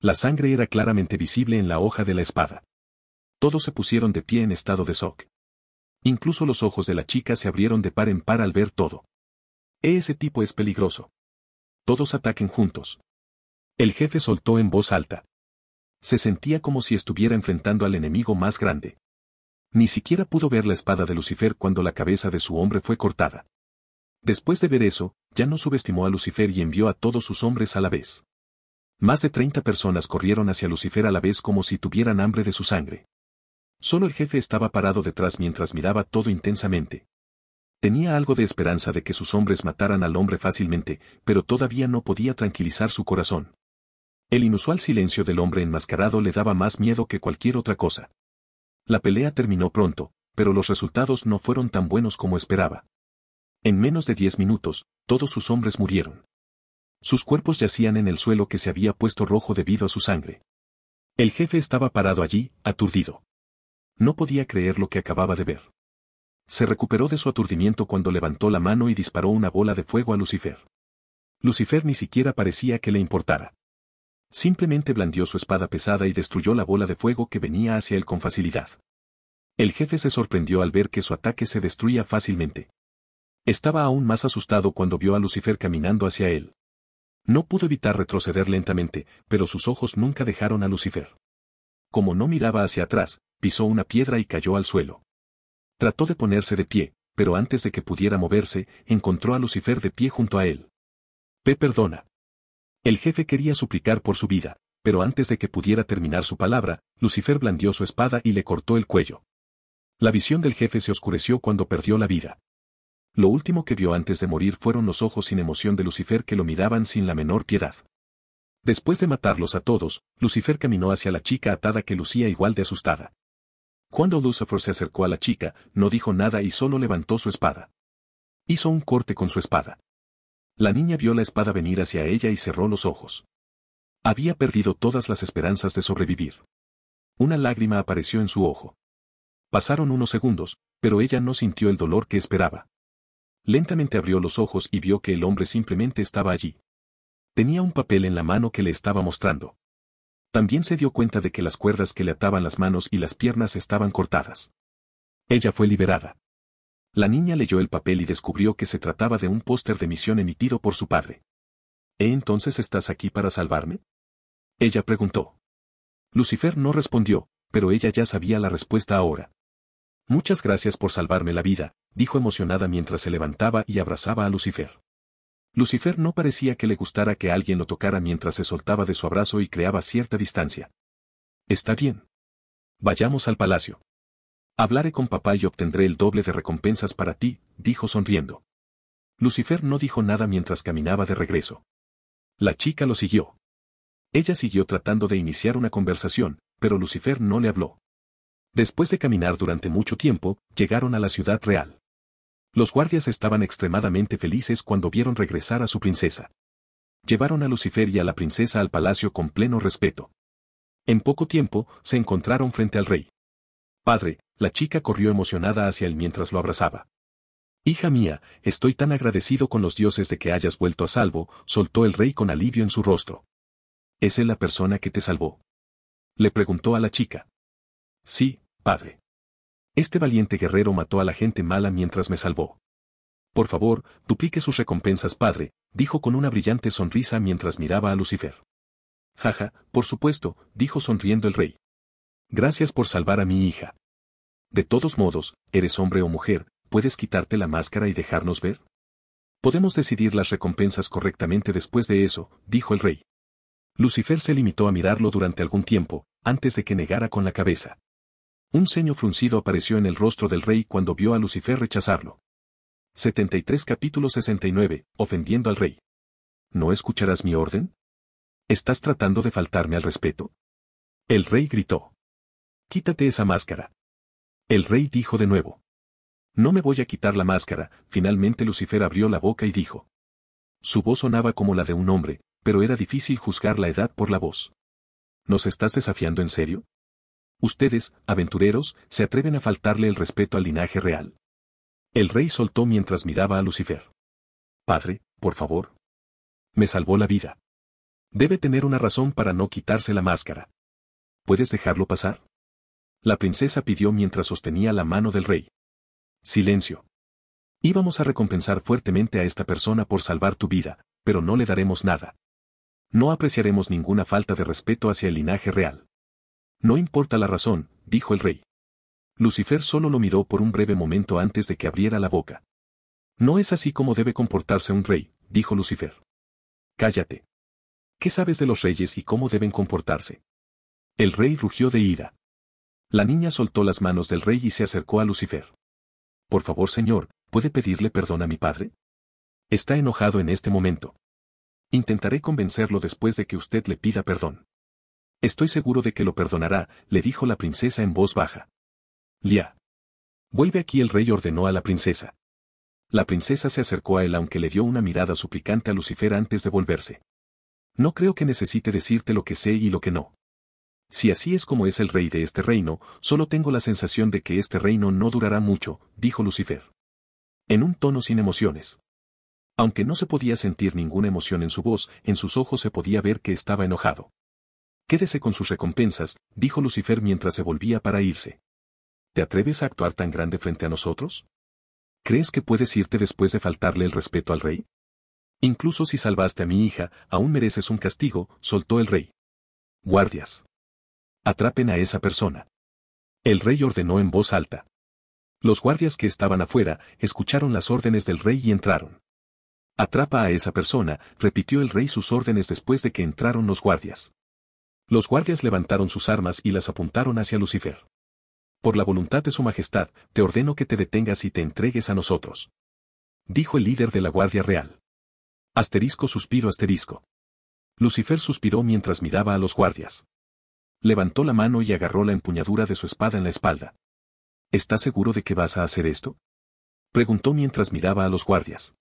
La sangre era claramente visible en la hoja de la espada. Todos se pusieron de pie en estado de shock. Incluso los ojos de la chica se abrieron de par en par al ver todo. Ese tipo es peligroso. Todos ataquen juntos. El jefe soltó en voz alta. Se sentía como si estuviera enfrentando al enemigo más grande. Ni siquiera pudo ver la espada de Lucifer cuando la cabeza de su hombre fue cortada. Después de ver eso, ya no subestimó a Lucifer y envió a todos sus hombres a la vez. Más de 30 personas corrieron hacia Lucifer a la vez como si tuvieran hambre de su sangre. Solo el jefe estaba parado detrás mientras miraba todo intensamente. Tenía algo de esperanza de que sus hombres mataran al hombre fácilmente, pero todavía no podía tranquilizar su corazón. El inusual silencio del hombre enmascarado le daba más miedo que cualquier otra cosa. La pelea terminó pronto, pero los resultados no fueron tan buenos como esperaba. En menos de diez minutos, todos sus hombres murieron. Sus cuerpos yacían en el suelo que se había puesto rojo debido a su sangre. El jefe estaba parado allí, aturdido. No podía creer lo que acababa de ver. Se recuperó de su aturdimiento cuando levantó la mano y disparó una bola de fuego a Lucifer. Lucifer ni siquiera parecía que le importara. Simplemente blandió su espada pesada y destruyó la bola de fuego que venía hacia él con facilidad. El jefe se sorprendió al ver que su ataque se destruía fácilmente. Estaba aún más asustado cuando vio a Lucifer caminando hacia él. No pudo evitar retroceder lentamente, pero sus ojos nunca dejaron a Lucifer. Como no miraba hacia atrás, pisó una piedra y cayó al suelo. Trató de ponerse de pie, pero antes de que pudiera moverse, encontró a Lucifer de pie junto a él. P. Perdona. El jefe quería suplicar por su vida, pero antes de que pudiera terminar su palabra, Lucifer blandió su espada y le cortó el cuello. La visión del jefe se oscureció cuando perdió la vida. Lo último que vio antes de morir fueron los ojos sin emoción de Lucifer que lo miraban sin la menor piedad. Después de matarlos a todos, Lucifer caminó hacia la chica atada que lucía igual de asustada. Cuando Lucifer se acercó a la chica, no dijo nada y solo levantó su espada. Hizo un corte con su espada. La niña vio la espada venir hacia ella y cerró los ojos. Había perdido todas las esperanzas de sobrevivir. Una lágrima apareció en su ojo. Pasaron unos segundos, pero ella no sintió el dolor que esperaba. Lentamente abrió los ojos y vio que el hombre simplemente estaba allí. Tenía un papel en la mano que le estaba mostrando. También se dio cuenta de que las cuerdas que le ataban las manos y las piernas estaban cortadas. Ella fue liberada. La niña leyó el papel y descubrió que se trataba de un póster de misión emitido por su padre. ¿E entonces estás aquí para salvarme? Ella preguntó. Lucifer no respondió, pero ella ya sabía la respuesta ahora. Muchas gracias por salvarme la vida, dijo emocionada mientras se levantaba y abrazaba a Lucifer. Lucifer no parecía que le gustara que alguien lo tocara mientras se soltaba de su abrazo y creaba cierta distancia. Está bien. Vayamos al palacio. Hablaré con papá y obtendré el doble de recompensas para ti, dijo sonriendo. Lucifer no dijo nada mientras caminaba de regreso. La chica lo siguió. Ella siguió tratando de iniciar una conversación, pero Lucifer no le habló. Después de caminar durante mucho tiempo, llegaron a la ciudad real. Los guardias estaban extremadamente felices cuando vieron regresar a su princesa. Llevaron a Lucifer y a la princesa al palacio con pleno respeto. En poco tiempo, se encontraron frente al rey. Padre, la chica corrió emocionada hacia él mientras lo abrazaba. Hija mía, estoy tan agradecido con los dioses de que hayas vuelto a salvo, soltó el rey con alivio en su rostro. ¿Es él la persona que te salvó? Le preguntó a la chica. Sí, padre. Este valiente guerrero mató a la gente mala mientras me salvó. Por favor, duplique sus recompensas, padre, dijo con una brillante sonrisa mientras miraba a Lucifer. Jaja, por supuesto, dijo sonriendo el rey. Gracias por salvar a mi hija. De todos modos, eres hombre o mujer, ¿puedes quitarte la máscara y dejarnos ver? Podemos decidir las recompensas correctamente después de eso, dijo el rey. Lucifer se limitó a mirarlo durante algún tiempo, antes de que negara con la cabeza. Un ceño fruncido apareció en el rostro del rey cuando vio a Lucifer rechazarlo. 73 capítulo 69, ofendiendo al rey. ¿No escucharás mi orden? ¿Estás tratando de faltarme al respeto? El rey gritó. Quítate esa máscara. El rey dijo de nuevo. No me voy a quitar la máscara, finalmente Lucifer abrió la boca y dijo. Su voz sonaba como la de un hombre, pero era difícil juzgar la edad por la voz. ¿Nos estás desafiando en serio? Ustedes, aventureros, se atreven a faltarle el respeto al linaje real. El rey soltó mientras miraba a Lucifer. Padre, por favor. Me salvó la vida. Debe tener una razón para no quitarse la máscara. ¿Puedes dejarlo pasar? la princesa pidió mientras sostenía la mano del rey. Silencio. Íbamos a recompensar fuertemente a esta persona por salvar tu vida, pero no le daremos nada. No apreciaremos ninguna falta de respeto hacia el linaje real. No importa la razón, dijo el rey. Lucifer solo lo miró por un breve momento antes de que abriera la boca. No es así como debe comportarse un rey, dijo Lucifer. Cállate. ¿Qué sabes de los reyes y cómo deben comportarse? El rey rugió de ira. La niña soltó las manos del rey y se acercó a Lucifer. Por favor, señor, ¿puede pedirle perdón a mi padre? Está enojado en este momento. Intentaré convencerlo después de que usted le pida perdón. Estoy seguro de que lo perdonará, le dijo la princesa en voz baja. Lia. Vuelve aquí el rey ordenó a la princesa. La princesa se acercó a él aunque le dio una mirada suplicante a Lucifer antes de volverse. No creo que necesite decirte lo que sé y lo que no. Si así es como es el rey de este reino, solo tengo la sensación de que este reino no durará mucho, dijo Lucifer. En un tono sin emociones. Aunque no se podía sentir ninguna emoción en su voz, en sus ojos se podía ver que estaba enojado. Quédese con sus recompensas, dijo Lucifer mientras se volvía para irse. ¿Te atreves a actuar tan grande frente a nosotros? ¿Crees que puedes irte después de faltarle el respeto al rey? Incluso si salvaste a mi hija, aún mereces un castigo, soltó el rey. Guardias. Atrapen a esa persona. El rey ordenó en voz alta. Los guardias que estaban afuera escucharon las órdenes del rey y entraron. Atrapa a esa persona, repitió el rey sus órdenes después de que entraron los guardias. Los guardias levantaron sus armas y las apuntaron hacia Lucifer. Por la voluntad de su majestad, te ordeno que te detengas y te entregues a nosotros. Dijo el líder de la Guardia Real. Asterisco suspiro asterisco. Lucifer suspiró mientras miraba a los guardias. Levantó la mano y agarró la empuñadura de su espada en la espalda. ¿Estás seguro de que vas a hacer esto? Preguntó mientras miraba a los guardias.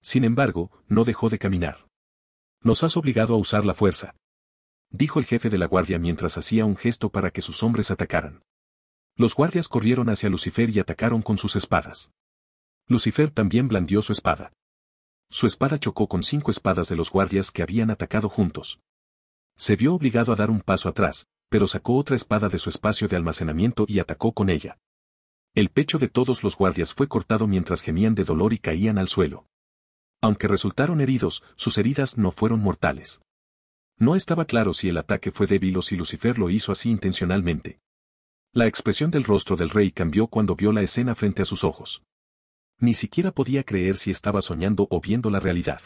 Sin embargo, no dejó de caminar. Nos has obligado a usar la fuerza. Dijo el jefe de la guardia mientras hacía un gesto para que sus hombres atacaran. Los guardias corrieron hacia Lucifer y atacaron con sus espadas. Lucifer también blandió su espada. Su espada chocó con cinco espadas de los guardias que habían atacado juntos. Se vio obligado a dar un paso atrás, pero sacó otra espada de su espacio de almacenamiento y atacó con ella. El pecho de todos los guardias fue cortado mientras gemían de dolor y caían al suelo. Aunque resultaron heridos, sus heridas no fueron mortales. No estaba claro si el ataque fue débil o si Lucifer lo hizo así intencionalmente. La expresión del rostro del rey cambió cuando vio la escena frente a sus ojos. Ni siquiera podía creer si estaba soñando o viendo la realidad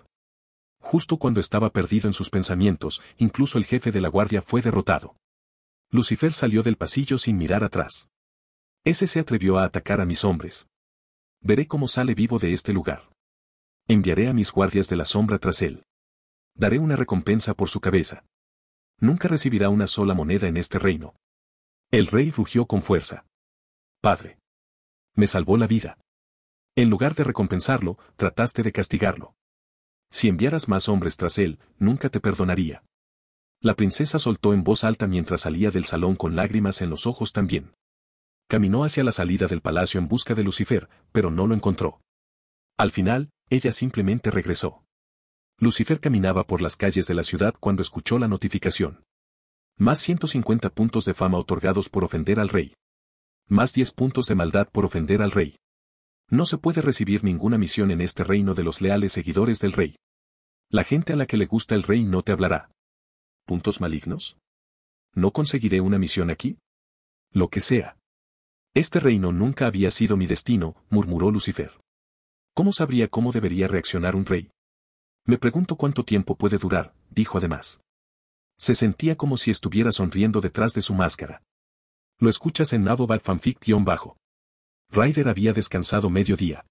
justo cuando estaba perdido en sus pensamientos, incluso el jefe de la guardia fue derrotado. Lucifer salió del pasillo sin mirar atrás. Ese se atrevió a atacar a mis hombres. Veré cómo sale vivo de este lugar. Enviaré a mis guardias de la sombra tras él. Daré una recompensa por su cabeza. Nunca recibirá una sola moneda en este reino. El rey rugió con fuerza. Padre. Me salvó la vida. En lugar de recompensarlo, trataste de castigarlo. Si enviaras más hombres tras él, nunca te perdonaría. La princesa soltó en voz alta mientras salía del salón con lágrimas en los ojos también. Caminó hacia la salida del palacio en busca de Lucifer, pero no lo encontró. Al final, ella simplemente regresó. Lucifer caminaba por las calles de la ciudad cuando escuchó la notificación. Más 150 puntos de fama otorgados por ofender al rey. Más 10 puntos de maldad por ofender al rey. No se puede recibir ninguna misión en este reino de los leales seguidores del rey. La gente a la que le gusta el rey no te hablará. ¿Puntos malignos? ¿No conseguiré una misión aquí? Lo que sea. Este reino nunca había sido mi destino, murmuró Lucifer. ¿Cómo sabría cómo debería reaccionar un rey? Me pregunto cuánto tiempo puede durar, dijo además. Se sentía como si estuviera sonriendo detrás de su máscara. Lo escuchas en Nabobal Fanfic-Bajo. Ryder había descansado medio día.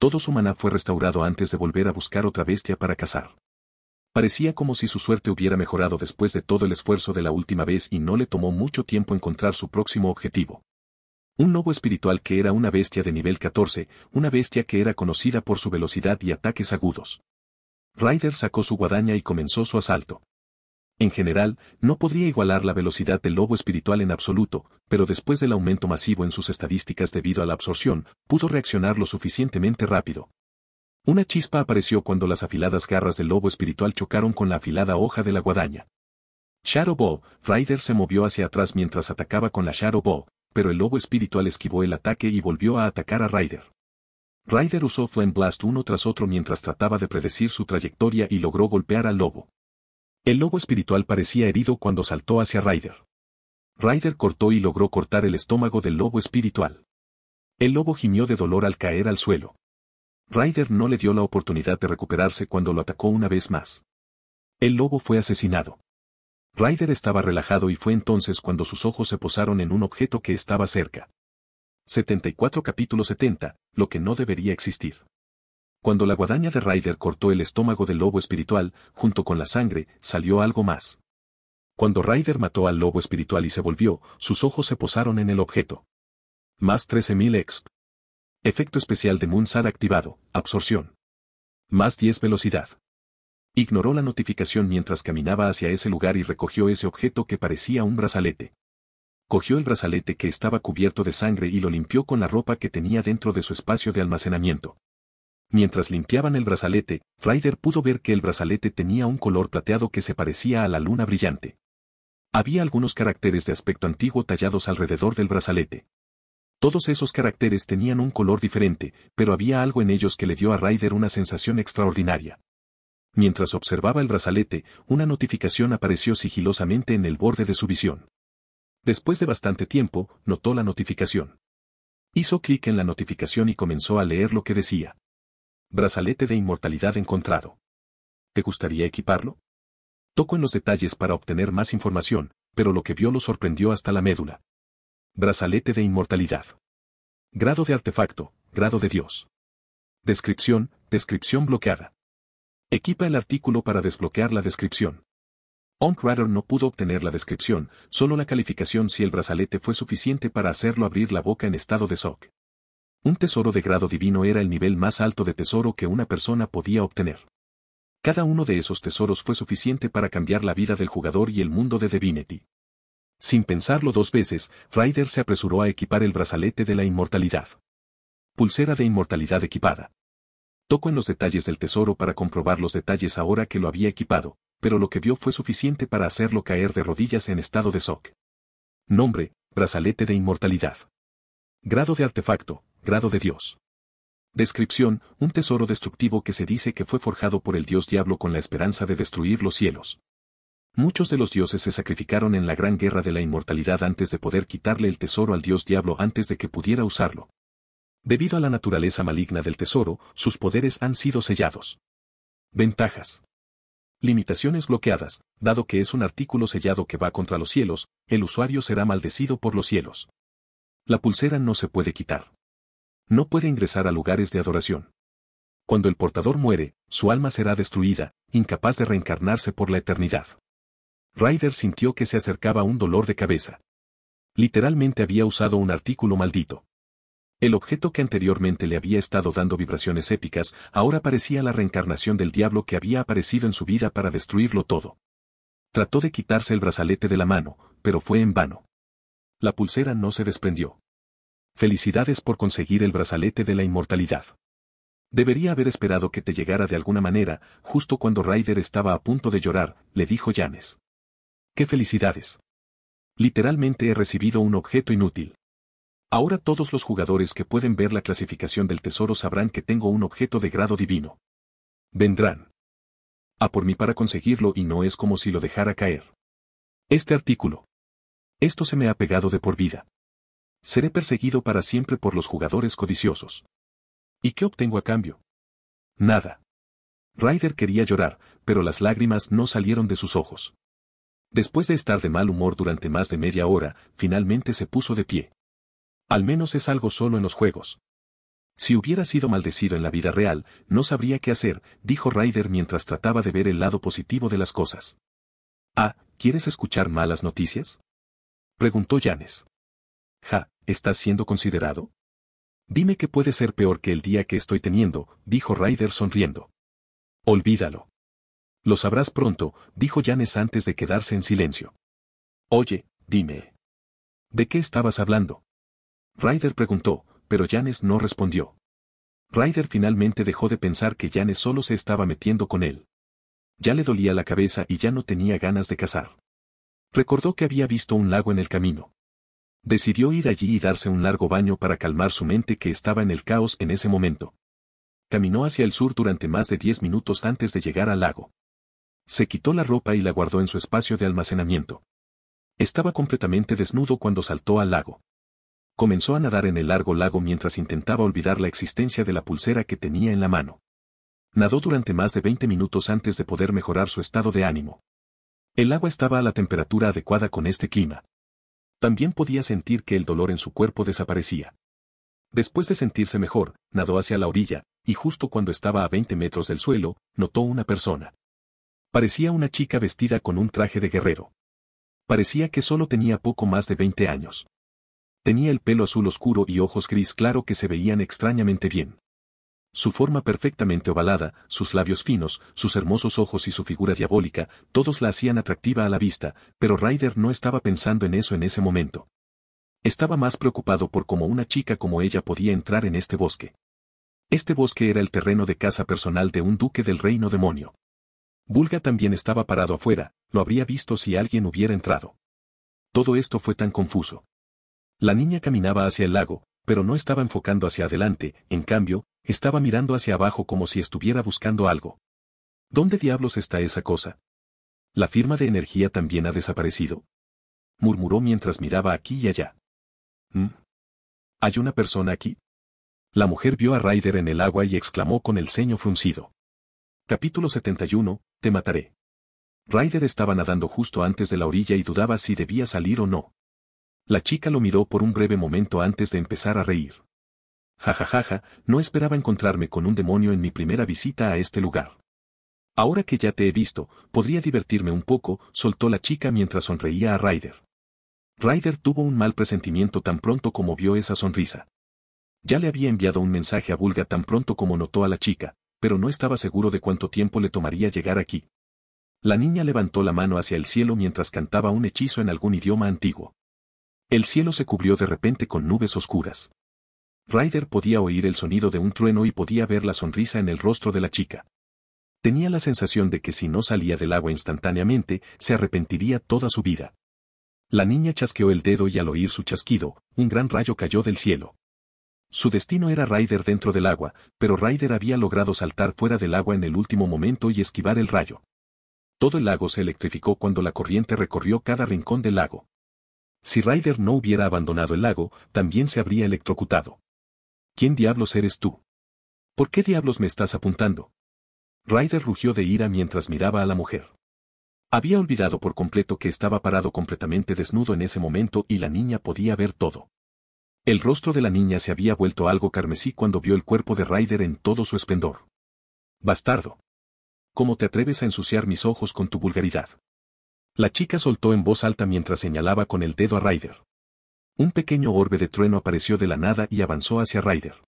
Todo su maná fue restaurado antes de volver a buscar otra bestia para cazar. Parecía como si su suerte hubiera mejorado después de todo el esfuerzo de la última vez y no le tomó mucho tiempo encontrar su próximo objetivo. Un lobo espiritual que era una bestia de nivel 14, una bestia que era conocida por su velocidad y ataques agudos. Ryder sacó su guadaña y comenzó su asalto. En general, no podría igualar la velocidad del lobo espiritual en absoluto, pero después del aumento masivo en sus estadísticas debido a la absorción, pudo reaccionar lo suficientemente rápido. Una chispa apareció cuando las afiladas garras del lobo espiritual chocaron con la afilada hoja de la guadaña. Shadow Ball, Ryder se movió hacia atrás mientras atacaba con la Shadow Ball, pero el lobo espiritual esquivó el ataque y volvió a atacar a Ryder. Ryder usó Flame Blast uno tras otro mientras trataba de predecir su trayectoria y logró golpear al lobo. El lobo espiritual parecía herido cuando saltó hacia Ryder. Ryder cortó y logró cortar el estómago del lobo espiritual. El lobo gimió de dolor al caer al suelo. Ryder no le dio la oportunidad de recuperarse cuando lo atacó una vez más. El lobo fue asesinado. Ryder estaba relajado y fue entonces cuando sus ojos se posaron en un objeto que estaba cerca. 74 capítulo 70, lo que no debería existir. Cuando la guadaña de Ryder cortó el estómago del lobo espiritual, junto con la sangre, salió algo más. Cuando Ryder mató al lobo espiritual y se volvió, sus ojos se posaron en el objeto. Más 13.000 exp. Efecto especial de Moonsad activado, absorción. Más 10 velocidad. Ignoró la notificación mientras caminaba hacia ese lugar y recogió ese objeto que parecía un brazalete. Cogió el brazalete que estaba cubierto de sangre y lo limpió con la ropa que tenía dentro de su espacio de almacenamiento. Mientras limpiaban el brazalete, Ryder pudo ver que el brazalete tenía un color plateado que se parecía a la luna brillante. Había algunos caracteres de aspecto antiguo tallados alrededor del brazalete. Todos esos caracteres tenían un color diferente, pero había algo en ellos que le dio a Ryder una sensación extraordinaria. Mientras observaba el brazalete, una notificación apareció sigilosamente en el borde de su visión. Después de bastante tiempo, notó la notificación. Hizo clic en la notificación y comenzó a leer lo que decía. Brazalete de inmortalidad encontrado. ¿Te gustaría equiparlo? Toco en los detalles para obtener más información, pero lo que vio lo sorprendió hasta la médula. Brazalete de inmortalidad. Grado de artefacto, grado de Dios. Descripción, descripción bloqueada. Equipa el artículo para desbloquear la descripción. Onkrader no pudo obtener la descripción, solo la calificación si el brazalete fue suficiente para hacerlo abrir la boca en estado de shock. Un tesoro de grado divino era el nivel más alto de tesoro que una persona podía obtener. Cada uno de esos tesoros fue suficiente para cambiar la vida del jugador y el mundo de Divinity. Sin pensarlo dos veces, Ryder se apresuró a equipar el brazalete de la inmortalidad. Pulsera de inmortalidad equipada. Tocó en los detalles del tesoro para comprobar los detalles ahora que lo había equipado, pero lo que vio fue suficiente para hacerlo caer de rodillas en estado de shock. Nombre, brazalete de inmortalidad. Grado de artefacto, grado de Dios. Descripción, un tesoro destructivo que se dice que fue forjado por el dios diablo con la esperanza de destruir los cielos. Muchos de los dioses se sacrificaron en la gran guerra de la inmortalidad antes de poder quitarle el tesoro al dios diablo antes de que pudiera usarlo. Debido a la naturaleza maligna del tesoro, sus poderes han sido sellados. Ventajas. Limitaciones bloqueadas, dado que es un artículo sellado que va contra los cielos, el usuario será maldecido por los cielos. La pulsera no se puede quitar no puede ingresar a lugares de adoración. Cuando el portador muere, su alma será destruida, incapaz de reencarnarse por la eternidad. Ryder sintió que se acercaba un dolor de cabeza. Literalmente había usado un artículo maldito. El objeto que anteriormente le había estado dando vibraciones épicas ahora parecía la reencarnación del diablo que había aparecido en su vida para destruirlo todo. Trató de quitarse el brazalete de la mano, pero fue en vano. La pulsera no se desprendió. Felicidades por conseguir el brazalete de la inmortalidad. Debería haber esperado que te llegara de alguna manera, justo cuando Ryder estaba a punto de llorar, le dijo James. ¡Qué felicidades! Literalmente he recibido un objeto inútil. Ahora todos los jugadores que pueden ver la clasificación del tesoro sabrán que tengo un objeto de grado divino. Vendrán. A por mí para conseguirlo y no es como si lo dejara caer. Este artículo. Esto se me ha pegado de por vida. Seré perseguido para siempre por los jugadores codiciosos. ¿Y qué obtengo a cambio? Nada. Ryder quería llorar, pero las lágrimas no salieron de sus ojos. Después de estar de mal humor durante más de media hora, finalmente se puso de pie. Al menos es algo solo en los juegos. Si hubiera sido maldecido en la vida real, no sabría qué hacer, dijo Ryder mientras trataba de ver el lado positivo de las cosas. Ah, ¿quieres escuchar malas noticias? Preguntó Janes. Ja, ¿estás siendo considerado? Dime que puede ser peor que el día que estoy teniendo, dijo Ryder sonriendo. Olvídalo. Lo sabrás pronto, dijo Janes antes de quedarse en silencio. Oye, dime. ¿De qué estabas hablando? Ryder preguntó, pero Janes no respondió. Ryder finalmente dejó de pensar que Janes solo se estaba metiendo con él. Ya le dolía la cabeza y ya no tenía ganas de cazar. Recordó que había visto un lago en el camino. Decidió ir allí y darse un largo baño para calmar su mente que estaba en el caos en ese momento. Caminó hacia el sur durante más de diez minutos antes de llegar al lago. Se quitó la ropa y la guardó en su espacio de almacenamiento. Estaba completamente desnudo cuando saltó al lago. Comenzó a nadar en el largo lago mientras intentaba olvidar la existencia de la pulsera que tenía en la mano. Nadó durante más de 20 minutos antes de poder mejorar su estado de ánimo. El agua estaba a la temperatura adecuada con este clima. También podía sentir que el dolor en su cuerpo desaparecía. Después de sentirse mejor, nadó hacia la orilla, y justo cuando estaba a 20 metros del suelo, notó una persona. Parecía una chica vestida con un traje de guerrero. Parecía que solo tenía poco más de 20 años. Tenía el pelo azul oscuro y ojos gris claro que se veían extrañamente bien su forma perfectamente ovalada, sus labios finos, sus hermosos ojos y su figura diabólica, todos la hacían atractiva a la vista, pero Ryder no estaba pensando en eso en ese momento. Estaba más preocupado por cómo una chica como ella podía entrar en este bosque. Este bosque era el terreno de casa personal de un duque del reino demonio. Bulga también estaba parado afuera, lo habría visto si alguien hubiera entrado. Todo esto fue tan confuso. La niña caminaba hacia el lago, pero no estaba enfocando hacia adelante, en cambio, estaba mirando hacia abajo como si estuviera buscando algo. ¿Dónde diablos está esa cosa? La firma de energía también ha desaparecido. Murmuró mientras miraba aquí y allá. ¿Mm? ¿Hay una persona aquí? La mujer vio a Ryder en el agua y exclamó con el ceño fruncido. Capítulo 71, Te mataré. Ryder estaba nadando justo antes de la orilla y dudaba si debía salir o no. La chica lo miró por un breve momento antes de empezar a reír. Jajajaja, no esperaba encontrarme con un demonio en mi primera visita a este lugar. Ahora que ya te he visto, podría divertirme un poco, soltó la chica mientras sonreía a Ryder. Ryder tuvo un mal presentimiento tan pronto como vio esa sonrisa. Ya le había enviado un mensaje a vulga tan pronto como notó a la chica, pero no estaba seguro de cuánto tiempo le tomaría llegar aquí. La niña levantó la mano hacia el cielo mientras cantaba un hechizo en algún idioma antiguo. El cielo se cubrió de repente con nubes oscuras. Ryder podía oír el sonido de un trueno y podía ver la sonrisa en el rostro de la chica. Tenía la sensación de que si no salía del agua instantáneamente, se arrepentiría toda su vida. La niña chasqueó el dedo y al oír su chasquido, un gran rayo cayó del cielo. Su destino era Ryder dentro del agua, pero Ryder había logrado saltar fuera del agua en el último momento y esquivar el rayo. Todo el lago se electrificó cuando la corriente recorrió cada rincón del lago. Si Ryder no hubiera abandonado el lago, también se habría electrocutado. ¿Quién diablos eres tú? ¿Por qué diablos me estás apuntando? Ryder rugió de ira mientras miraba a la mujer. Había olvidado por completo que estaba parado completamente desnudo en ese momento y la niña podía ver todo. El rostro de la niña se había vuelto algo carmesí cuando vio el cuerpo de Ryder en todo su esplendor. Bastardo. ¿Cómo te atreves a ensuciar mis ojos con tu vulgaridad? La chica soltó en voz alta mientras señalaba con el dedo a Ryder. Un pequeño orbe de trueno apareció de la nada y avanzó hacia Ryder.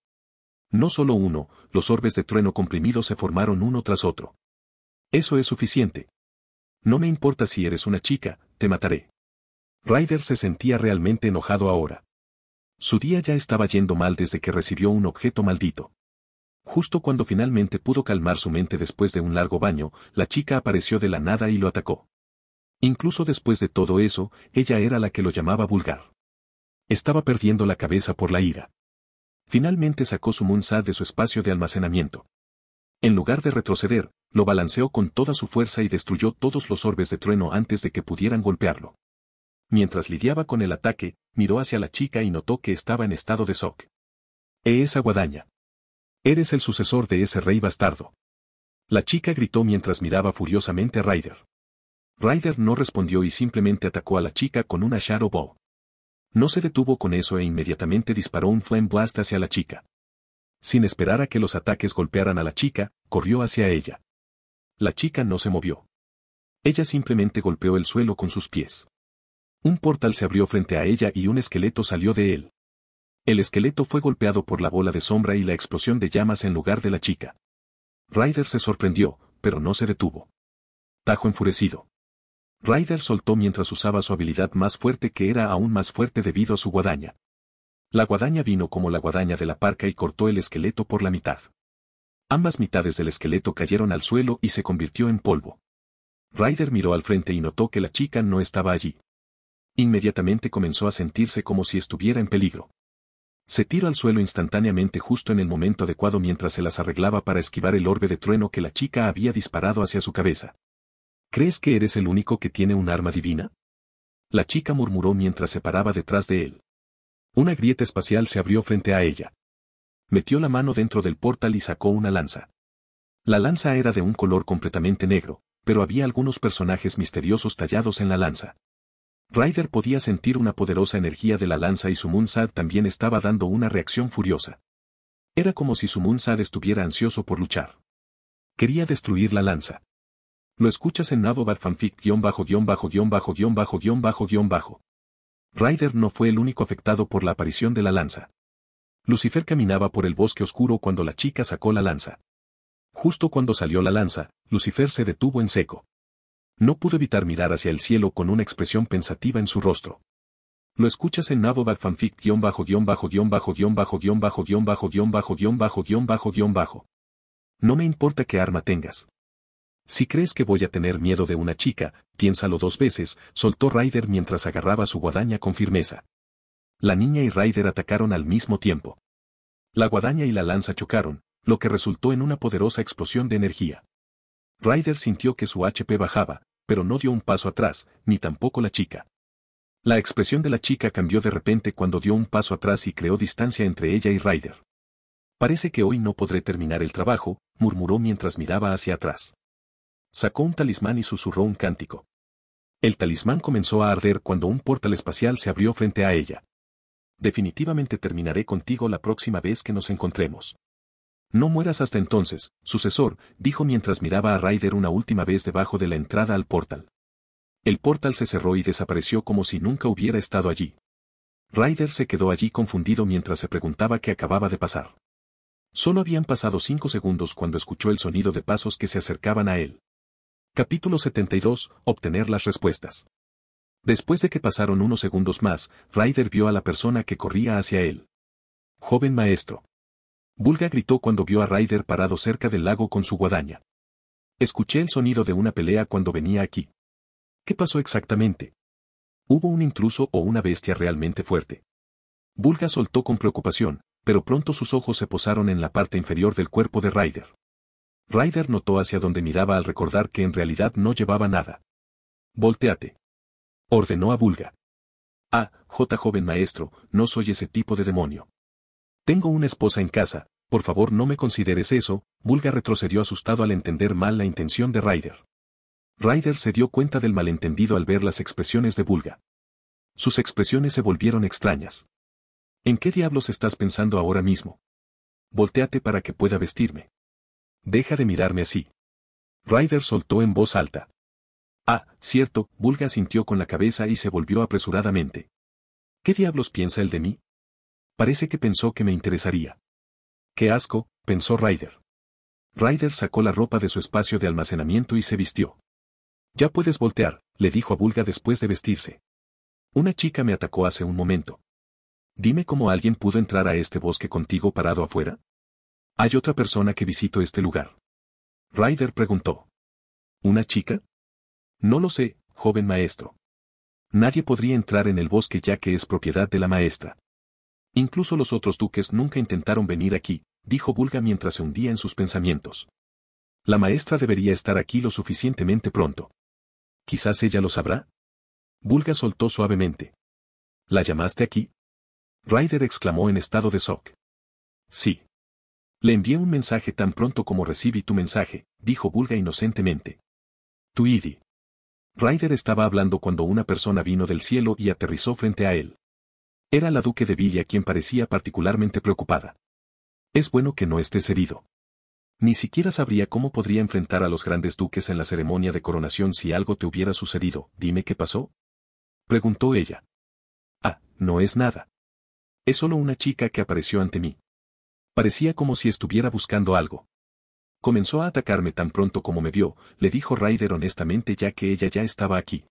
No solo uno, los orbes de trueno comprimidos se formaron uno tras otro. Eso es suficiente. No me importa si eres una chica, te mataré. Ryder se sentía realmente enojado ahora. Su día ya estaba yendo mal desde que recibió un objeto maldito. Justo cuando finalmente pudo calmar su mente después de un largo baño, la chica apareció de la nada y lo atacó. Incluso después de todo eso, ella era la que lo llamaba vulgar. Estaba perdiendo la cabeza por la ira. Finalmente sacó su munza de su espacio de almacenamiento. En lugar de retroceder, lo balanceó con toda su fuerza y destruyó todos los orbes de trueno antes de que pudieran golpearlo. Mientras lidiaba con el ataque, miró hacia la chica y notó que estaba en estado de shock. E esa guadaña. Eres el sucesor de ese rey bastardo. La chica gritó mientras miraba furiosamente a Ryder. Ryder no respondió y simplemente atacó a la chica con una Shadow bow. No se detuvo con eso e inmediatamente disparó un flame blast hacia la chica. Sin esperar a que los ataques golpearan a la chica, corrió hacia ella. La chica no se movió. Ella simplemente golpeó el suelo con sus pies. Un portal se abrió frente a ella y un esqueleto salió de él. El esqueleto fue golpeado por la bola de sombra y la explosión de llamas en lugar de la chica. Ryder se sorprendió, pero no se detuvo. Tajo enfurecido. Ryder soltó mientras usaba su habilidad más fuerte que era aún más fuerte debido a su guadaña. La guadaña vino como la guadaña de la parca y cortó el esqueleto por la mitad. Ambas mitades del esqueleto cayeron al suelo y se convirtió en polvo. Ryder miró al frente y notó que la chica no estaba allí. Inmediatamente comenzó a sentirse como si estuviera en peligro. Se tiró al suelo instantáneamente justo en el momento adecuado mientras se las arreglaba para esquivar el orbe de trueno que la chica había disparado hacia su cabeza. ¿Crees que eres el único que tiene un arma divina? La chica murmuró mientras se paraba detrás de él. Una grieta espacial se abrió frente a ella. Metió la mano dentro del portal y sacó una lanza. La lanza era de un color completamente negro, pero había algunos personajes misteriosos tallados en la lanza. Ryder podía sentir una poderosa energía de la lanza y su Moonsad también estaba dando una reacción furiosa. Era como si su Moonsad estuviera ansioso por luchar. Quería destruir la lanza. Lo escuchas en Nado Fanfic guión bajo guión bajo bajo bajo bajo bajo. Ryder no fue el único afectado por la aparición de la lanza. Lucifer caminaba por el bosque oscuro cuando la chica sacó la lanza. Justo cuando salió la lanza, Lucifer se detuvo en seco. No pudo evitar mirar hacia el cielo con una expresión pensativa en su rostro. Lo escuchas en Nado fanfic bajo guión bajo guión bajo bajo bajo bajo bajo bajo bajo bajo. No me importa qué arma tengas. Si crees que voy a tener miedo de una chica, piénsalo dos veces, soltó Ryder mientras agarraba su guadaña con firmeza. La niña y Ryder atacaron al mismo tiempo. La guadaña y la lanza chocaron, lo que resultó en una poderosa explosión de energía. Ryder sintió que su HP bajaba, pero no dio un paso atrás, ni tampoco la chica. La expresión de la chica cambió de repente cuando dio un paso atrás y creó distancia entre ella y Ryder. Parece que hoy no podré terminar el trabajo, murmuró mientras miraba hacia atrás. Sacó un talismán y susurró un cántico. El talismán comenzó a arder cuando un portal espacial se abrió frente a ella. Definitivamente terminaré contigo la próxima vez que nos encontremos. No mueras hasta entonces, sucesor, dijo mientras miraba a Ryder una última vez debajo de la entrada al portal. El portal se cerró y desapareció como si nunca hubiera estado allí. Ryder se quedó allí confundido mientras se preguntaba qué acababa de pasar. Solo habían pasado cinco segundos cuando escuchó el sonido de pasos que se acercaban a él. Capítulo 72. Obtener las respuestas. Después de que pasaron unos segundos más, Ryder vio a la persona que corría hacia él. Joven maestro. Bulga gritó cuando vio a Ryder parado cerca del lago con su guadaña. Escuché el sonido de una pelea cuando venía aquí. ¿Qué pasó exactamente? ¿Hubo un intruso o una bestia realmente fuerte? Bulga soltó con preocupación, pero pronto sus ojos se posaron en la parte inferior del cuerpo de Ryder. Ryder notó hacia donde miraba al recordar que en realidad no llevaba nada. Voltéate. Ordenó a Bulga. Ah, J. joven maestro, no soy ese tipo de demonio. Tengo una esposa en casa, por favor no me consideres eso, Bulga retrocedió asustado al entender mal la intención de Ryder. Ryder se dio cuenta del malentendido al ver las expresiones de Bulga. Sus expresiones se volvieron extrañas. ¿En qué diablos estás pensando ahora mismo? Voltéate para que pueda vestirme. Deja de mirarme así. Ryder soltó en voz alta. Ah, cierto, Bulga sintió con la cabeza y se volvió apresuradamente. ¿Qué diablos piensa él de mí? Parece que pensó que me interesaría. Qué asco, pensó Ryder. Ryder sacó la ropa de su espacio de almacenamiento y se vistió. Ya puedes voltear, le dijo a Bulga después de vestirse. Una chica me atacó hace un momento. Dime cómo alguien pudo entrar a este bosque contigo parado afuera. ¿Hay otra persona que visitó este lugar? Ryder preguntó. ¿Una chica? No lo sé, joven maestro. Nadie podría entrar en el bosque ya que es propiedad de la maestra. Incluso los otros duques nunca intentaron venir aquí, dijo Bulga mientras se hundía en sus pensamientos. La maestra debería estar aquí lo suficientemente pronto. Quizás ella lo sabrá. Bulga soltó suavemente. ¿La llamaste aquí? Ryder exclamó en estado de shock. Sí. Le envié un mensaje tan pronto como recibí tu mensaje, dijo Bulga inocentemente. Tuidi. Ryder estaba hablando cuando una persona vino del cielo y aterrizó frente a él. Era la duque de Villa quien parecía particularmente preocupada. Es bueno que no estés herido. Ni siquiera sabría cómo podría enfrentar a los grandes duques en la ceremonia de coronación si algo te hubiera sucedido. Dime qué pasó. Preguntó ella. Ah, no es nada. Es solo una chica que apareció ante mí. Parecía como si estuviera buscando algo. Comenzó a atacarme tan pronto como me vio, le dijo Ryder honestamente ya que ella ya estaba aquí.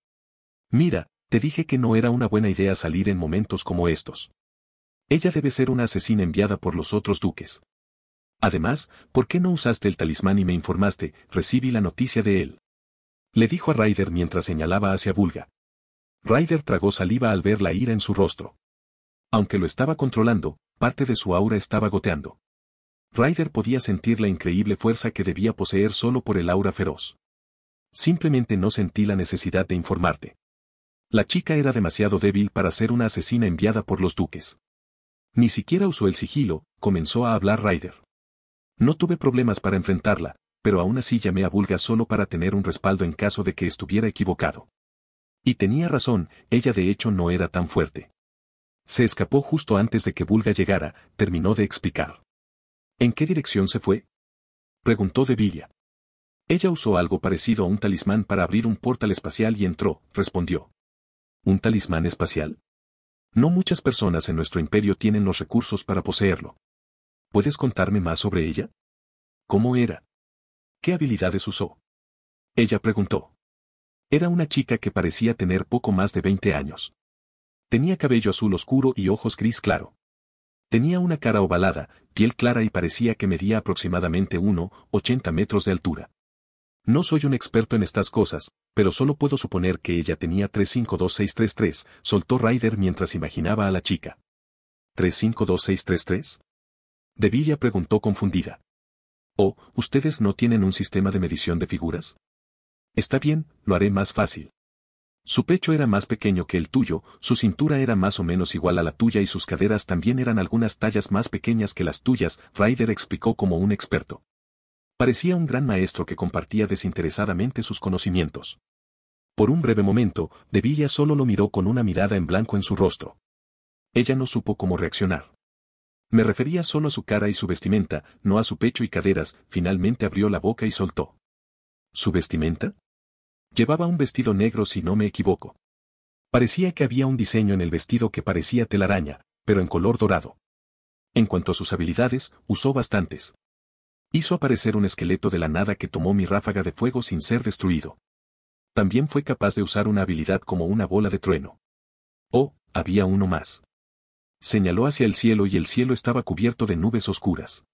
Mira, te dije que no era una buena idea salir en momentos como estos. Ella debe ser una asesina enviada por los otros duques. Además, ¿por qué no usaste el talismán y me informaste? Recibí la noticia de él. Le dijo a Ryder mientras señalaba hacia Bulga. Ryder tragó saliva al ver la ira en su rostro. Aunque lo estaba controlando, parte de su aura estaba goteando. Ryder podía sentir la increíble fuerza que debía poseer solo por el aura feroz. Simplemente no sentí la necesidad de informarte. La chica era demasiado débil para ser una asesina enviada por los duques. Ni siquiera usó el sigilo, comenzó a hablar Ryder. No tuve problemas para enfrentarla, pero aún así llamé a Vulga solo para tener un respaldo en caso de que estuviera equivocado. Y tenía razón, ella de hecho no era tan fuerte. Se escapó justo antes de que Bulga llegara, terminó de explicar. ¿En qué dirección se fue? Preguntó de Villa. Ella usó algo parecido a un talismán para abrir un portal espacial y entró, respondió. ¿Un talismán espacial? No muchas personas en nuestro imperio tienen los recursos para poseerlo. ¿Puedes contarme más sobre ella? ¿Cómo era? ¿Qué habilidades usó? Ella preguntó. Era una chica que parecía tener poco más de 20 años. Tenía cabello azul oscuro y ojos gris claro. Tenía una cara ovalada, piel clara y parecía que medía aproximadamente 1,80 metros de altura. No soy un experto en estas cosas, pero solo puedo suponer que ella tenía 352633, soltó Ryder mientras imaginaba a la chica. ¿352633? Villa preguntó confundida. Oh, ¿ustedes no tienen un sistema de medición de figuras? Está bien, lo haré más fácil. Su pecho era más pequeño que el tuyo, su cintura era más o menos igual a la tuya y sus caderas también eran algunas tallas más pequeñas que las tuyas, Ryder explicó como un experto. Parecía un gran maestro que compartía desinteresadamente sus conocimientos. Por un breve momento, Devilla solo lo miró con una mirada en blanco en su rostro. Ella no supo cómo reaccionar. Me refería solo a su cara y su vestimenta, no a su pecho y caderas, finalmente abrió la boca y soltó. ¿Su vestimenta? Llevaba un vestido negro si no me equivoco. Parecía que había un diseño en el vestido que parecía telaraña, pero en color dorado. En cuanto a sus habilidades, usó bastantes. Hizo aparecer un esqueleto de la nada que tomó mi ráfaga de fuego sin ser destruido. También fue capaz de usar una habilidad como una bola de trueno. Oh, había uno más. Señaló hacia el cielo y el cielo estaba cubierto de nubes oscuras.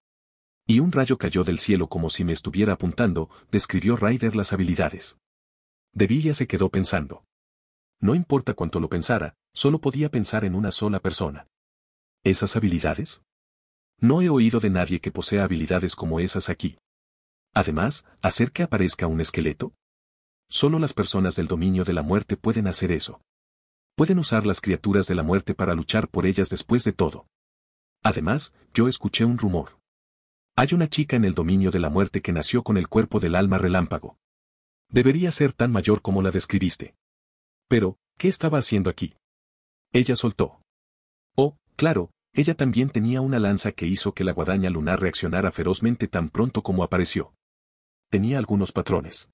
Y un rayo cayó del cielo como si me estuviera apuntando, describió Ryder las habilidades de Villa se quedó pensando. No importa cuánto lo pensara, solo podía pensar en una sola persona. ¿Esas habilidades? No he oído de nadie que posea habilidades como esas aquí. Además, hacer que aparezca un esqueleto. Solo las personas del dominio de la muerte pueden hacer eso. Pueden usar las criaturas de la muerte para luchar por ellas después de todo. Además, yo escuché un rumor. Hay una chica en el dominio de la muerte que nació con el cuerpo del alma relámpago. Debería ser tan mayor como la describiste. Pero, ¿qué estaba haciendo aquí? Ella soltó. Oh, claro, ella también tenía una lanza que hizo que la guadaña lunar reaccionara ferozmente tan pronto como apareció. Tenía algunos patrones.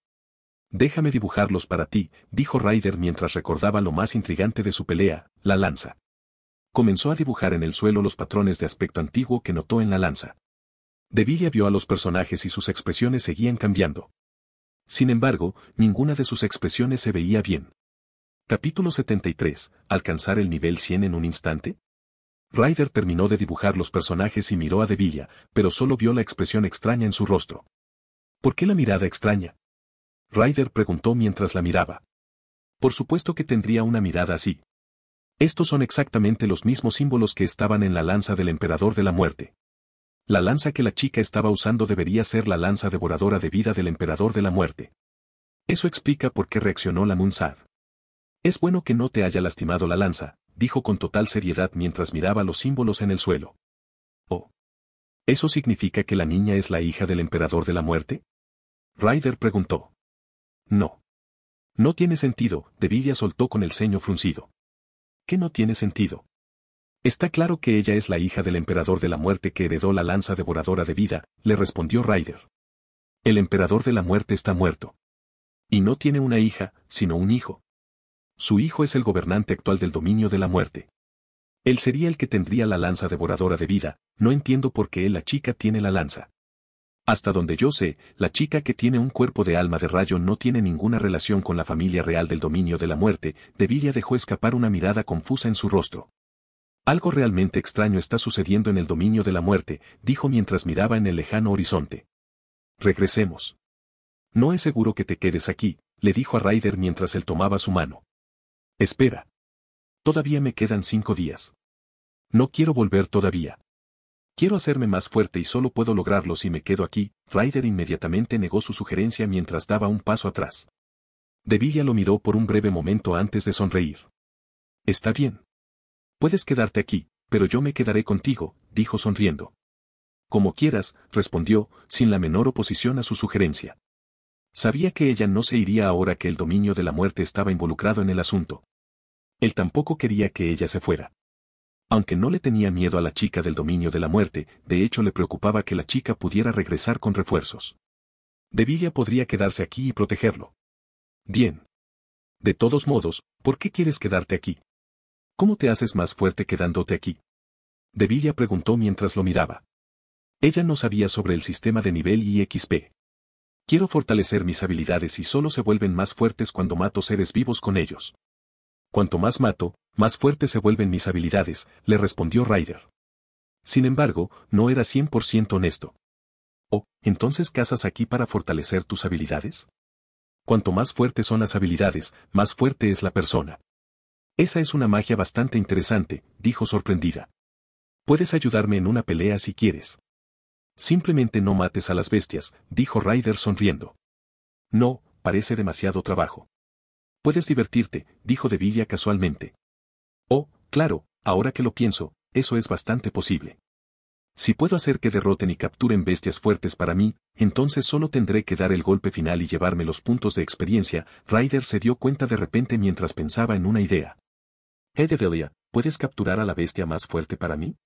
Déjame dibujarlos para ti, dijo Ryder mientras recordaba lo más intrigante de su pelea, la lanza. Comenzó a dibujar en el suelo los patrones de aspecto antiguo que notó en la lanza. Devilia vio a los personajes y sus expresiones seguían cambiando. Sin embargo, ninguna de sus expresiones se veía bien. Capítulo 73. ¿Alcanzar el nivel 100 en un instante? Ryder terminó de dibujar los personajes y miró a Devilla, pero solo vio la expresión extraña en su rostro. ¿Por qué la mirada extraña? Ryder preguntó mientras la miraba. Por supuesto que tendría una mirada así. Estos son exactamente los mismos símbolos que estaban en la lanza del emperador de la muerte. La lanza que la chica estaba usando debería ser la lanza devoradora de vida del emperador de la muerte. Eso explica por qué reaccionó la Munsad. Es bueno que no te haya lastimado la lanza, dijo con total seriedad mientras miraba los símbolos en el suelo. Oh. ¿Eso significa que la niña es la hija del emperador de la muerte? Ryder preguntó. No. No tiene sentido, Devilla soltó con el ceño fruncido. ¿Qué no tiene sentido? Está claro que ella es la hija del emperador de la muerte que heredó la lanza devoradora de vida, le respondió Ryder. El emperador de la muerte está muerto. Y no tiene una hija, sino un hijo. Su hijo es el gobernante actual del dominio de la muerte. Él sería el que tendría la lanza devoradora de vida, no entiendo por qué la chica tiene la lanza. Hasta donde yo sé, la chica que tiene un cuerpo de alma de rayo no tiene ninguna relación con la familia real del dominio de la muerte, Devilla dejó escapar una mirada confusa en su rostro. Algo realmente extraño está sucediendo en el dominio de la muerte, dijo mientras miraba en el lejano horizonte. Regresemos. No es seguro que te quedes aquí, le dijo a Ryder mientras él tomaba su mano. Espera. Todavía me quedan cinco días. No quiero volver todavía. Quiero hacerme más fuerte y solo puedo lograrlo si me quedo aquí, Ryder inmediatamente negó su sugerencia mientras daba un paso atrás. Devilla lo miró por un breve momento antes de sonreír. Está bien. Puedes quedarte aquí, pero yo me quedaré contigo, dijo sonriendo. Como quieras, respondió, sin la menor oposición a su sugerencia. Sabía que ella no se iría ahora que el dominio de la muerte estaba involucrado en el asunto. Él tampoco quería que ella se fuera. Aunque no le tenía miedo a la chica del dominio de la muerte, de hecho le preocupaba que la chica pudiera regresar con refuerzos. Debilia podría quedarse aquí y protegerlo. Bien. De todos modos, ¿por qué quieres quedarte aquí? ¿Cómo te haces más fuerte quedándote aquí? De preguntó mientras lo miraba. Ella no sabía sobre el sistema de nivel y XP. Quiero fortalecer mis habilidades y solo se vuelven más fuertes cuando mato seres vivos con ellos. Cuanto más mato, más fuertes se vuelven mis habilidades, le respondió Ryder. Sin embargo, no era 100% honesto. Oh, entonces cazas aquí para fortalecer tus habilidades? Cuanto más fuertes son las habilidades, más fuerte es la persona. Esa es una magia bastante interesante, dijo sorprendida. Puedes ayudarme en una pelea si quieres. Simplemente no mates a las bestias, dijo Ryder sonriendo. No, parece demasiado trabajo. Puedes divertirte, dijo Villa casualmente. Oh, claro, ahora que lo pienso, eso es bastante posible. Si puedo hacer que derroten y capturen bestias fuertes para mí, entonces solo tendré que dar el golpe final y llevarme los puntos de experiencia, Ryder se dio cuenta de repente mientras pensaba en una idea. Hey Devilia, ¿puedes capturar a la bestia más fuerte para mí?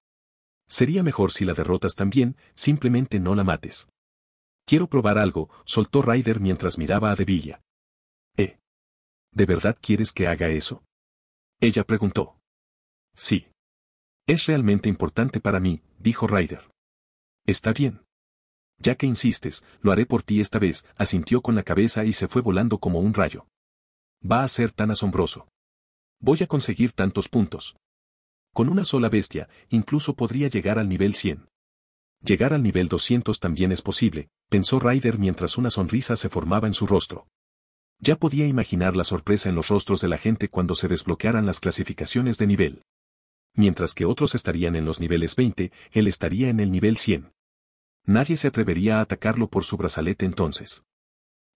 Sería mejor si la derrotas también, simplemente no la mates. Quiero probar algo, soltó Ryder mientras miraba a Devilia. ¿Eh? ¿De verdad quieres que haga eso? Ella preguntó. Sí. Es realmente importante para mí, dijo Ryder. Está bien. Ya que insistes, lo haré por ti esta vez, asintió con la cabeza y se fue volando como un rayo. Va a ser tan asombroso. Voy a conseguir tantos puntos. Con una sola bestia, incluso podría llegar al nivel 100. Llegar al nivel 200 también es posible, pensó Ryder mientras una sonrisa se formaba en su rostro. Ya podía imaginar la sorpresa en los rostros de la gente cuando se desbloquearan las clasificaciones de nivel. Mientras que otros estarían en los niveles 20, él estaría en el nivel 100. Nadie se atrevería a atacarlo por su brazalete entonces.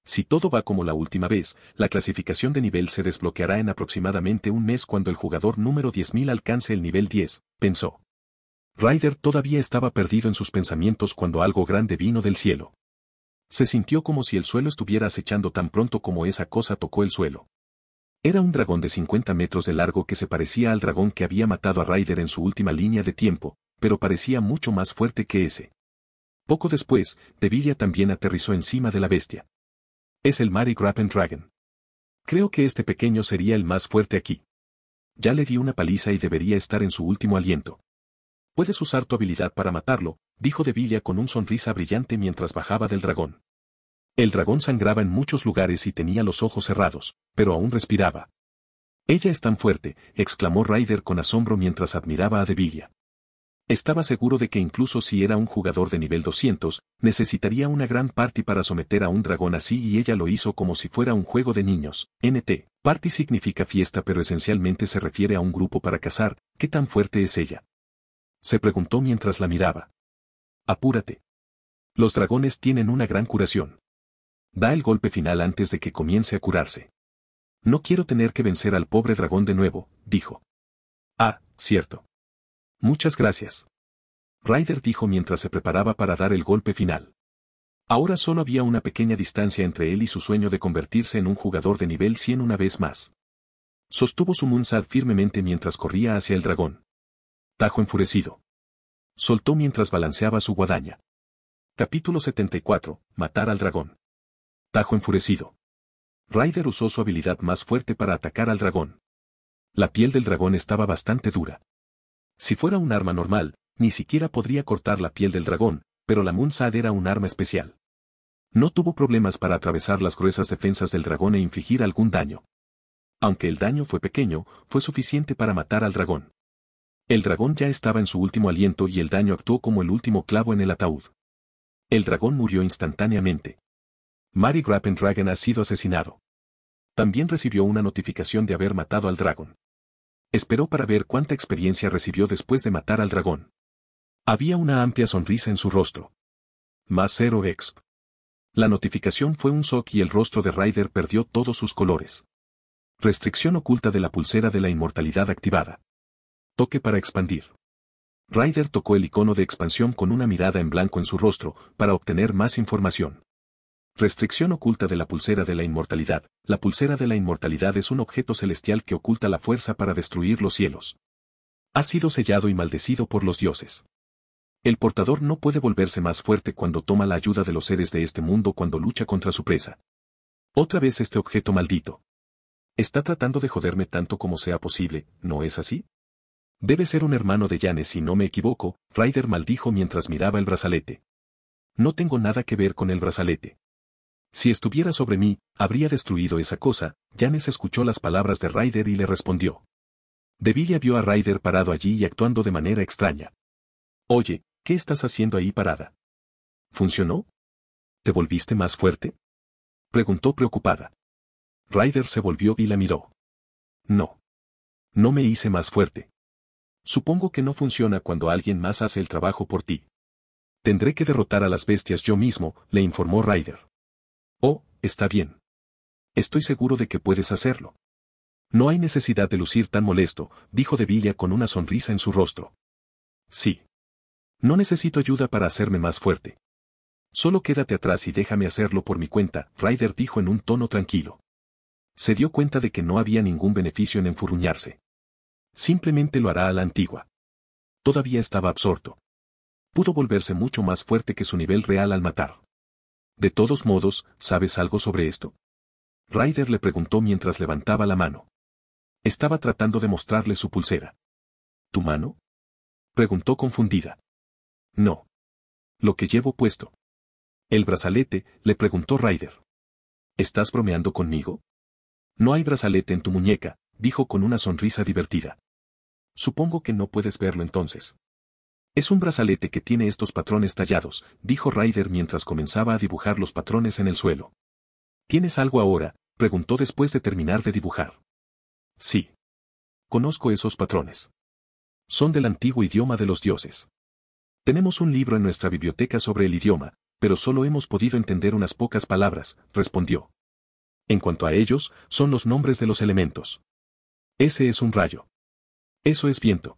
Si todo va como la última vez, la clasificación de nivel se desbloqueará en aproximadamente un mes cuando el jugador número 10.000 alcance el nivel 10, pensó. Ryder todavía estaba perdido en sus pensamientos cuando algo grande vino del cielo. Se sintió como si el suelo estuviera acechando tan pronto como esa cosa tocó el suelo. Era un dragón de 50 metros de largo que se parecía al dragón que había matado a Ryder en su última línea de tiempo, pero parecía mucho más fuerte que ese. Poco después, Devilia también aterrizó encima de la bestia. Es el Mari Grappen Dragon. Creo que este pequeño sería el más fuerte aquí. Ya le di una paliza y debería estar en su último aliento. Puedes usar tu habilidad para matarlo, dijo Devilia con un sonrisa brillante mientras bajaba del dragón. El dragón sangraba en muchos lugares y tenía los ojos cerrados, pero aún respiraba. Ella es tan fuerte, exclamó Ryder con asombro mientras admiraba a Devilia. Estaba seguro de que incluso si era un jugador de nivel 200, necesitaría una gran party para someter a un dragón así y ella lo hizo como si fuera un juego de niños. NT. Party significa fiesta pero esencialmente se refiere a un grupo para cazar, ¿qué tan fuerte es ella? Se preguntó mientras la miraba. Apúrate. Los dragones tienen una gran curación. Da el golpe final antes de que comience a curarse. No quiero tener que vencer al pobre dragón de nuevo, dijo. Ah, cierto. Muchas gracias. Ryder dijo mientras se preparaba para dar el golpe final. Ahora solo había una pequeña distancia entre él y su sueño de convertirse en un jugador de nivel 100 una vez más. Sostuvo su Munsad firmemente mientras corría hacia el dragón. Tajo enfurecido. Soltó mientras balanceaba su guadaña. Capítulo 74. Matar al dragón. Tajo enfurecido. Ryder usó su habilidad más fuerte para atacar al dragón. La piel del dragón estaba bastante dura. Si fuera un arma normal, ni siquiera podría cortar la piel del dragón, pero la Moonsad era un arma especial. No tuvo problemas para atravesar las gruesas defensas del dragón e infligir algún daño. Aunque el daño fue pequeño, fue suficiente para matar al dragón. El dragón ya estaba en su último aliento y el daño actuó como el último clavo en el ataúd. El dragón murió instantáneamente. Mary Grappendragon ha sido asesinado. También recibió una notificación de haber matado al dragón. Esperó para ver cuánta experiencia recibió después de matar al dragón. Había una amplia sonrisa en su rostro. Más cero exp. La notificación fue un shock y el rostro de Ryder perdió todos sus colores. Restricción oculta de la pulsera de la inmortalidad activada. Toque para expandir. Ryder tocó el icono de expansión con una mirada en blanco en su rostro, para obtener más información. Restricción oculta de la pulsera de la inmortalidad. La pulsera de la inmortalidad es un objeto celestial que oculta la fuerza para destruir los cielos. Ha sido sellado y maldecido por los dioses. El portador no puede volverse más fuerte cuando toma la ayuda de los seres de este mundo cuando lucha contra su presa. Otra vez este objeto maldito. Está tratando de joderme tanto como sea posible, ¿no es así? Debe ser un hermano de Janes si no me equivoco, Ryder maldijo mientras miraba el brazalete. No tengo nada que ver con el brazalete. Si estuviera sobre mí, habría destruido esa cosa, Janes escuchó las palabras de Ryder y le respondió. De vio a Ryder parado allí y actuando de manera extraña. Oye, ¿qué estás haciendo ahí parada? ¿Funcionó? ¿Te volviste más fuerte? Preguntó preocupada. Ryder se volvió y la miró. No. No me hice más fuerte. Supongo que no funciona cuando alguien más hace el trabajo por ti. Tendré que derrotar a las bestias yo mismo, le informó Ryder. Oh, está bien. Estoy seguro de que puedes hacerlo. No hay necesidad de lucir tan molesto, dijo Devilia con una sonrisa en su rostro. Sí. No necesito ayuda para hacerme más fuerte. Solo quédate atrás y déjame hacerlo por mi cuenta, Ryder dijo en un tono tranquilo. Se dio cuenta de que no había ningún beneficio en enfurruñarse. Simplemente lo hará a la antigua. Todavía estaba absorto. Pudo volverse mucho más fuerte que su nivel real al matar. De todos modos, ¿sabes algo sobre esto? Ryder le preguntó mientras levantaba la mano. Estaba tratando de mostrarle su pulsera. ¿Tu mano? Preguntó confundida. No. Lo que llevo puesto. El brazalete, le preguntó Ryder. ¿Estás bromeando conmigo? No hay brazalete en tu muñeca, dijo con una sonrisa divertida. Supongo que no puedes verlo entonces. Es un brazalete que tiene estos patrones tallados, dijo Ryder mientras comenzaba a dibujar los patrones en el suelo. ¿Tienes algo ahora? preguntó después de terminar de dibujar. Sí. Conozco esos patrones. Son del antiguo idioma de los dioses. Tenemos un libro en nuestra biblioteca sobre el idioma, pero solo hemos podido entender unas pocas palabras, respondió. En cuanto a ellos, son los nombres de los elementos. Ese es un rayo. Eso es viento,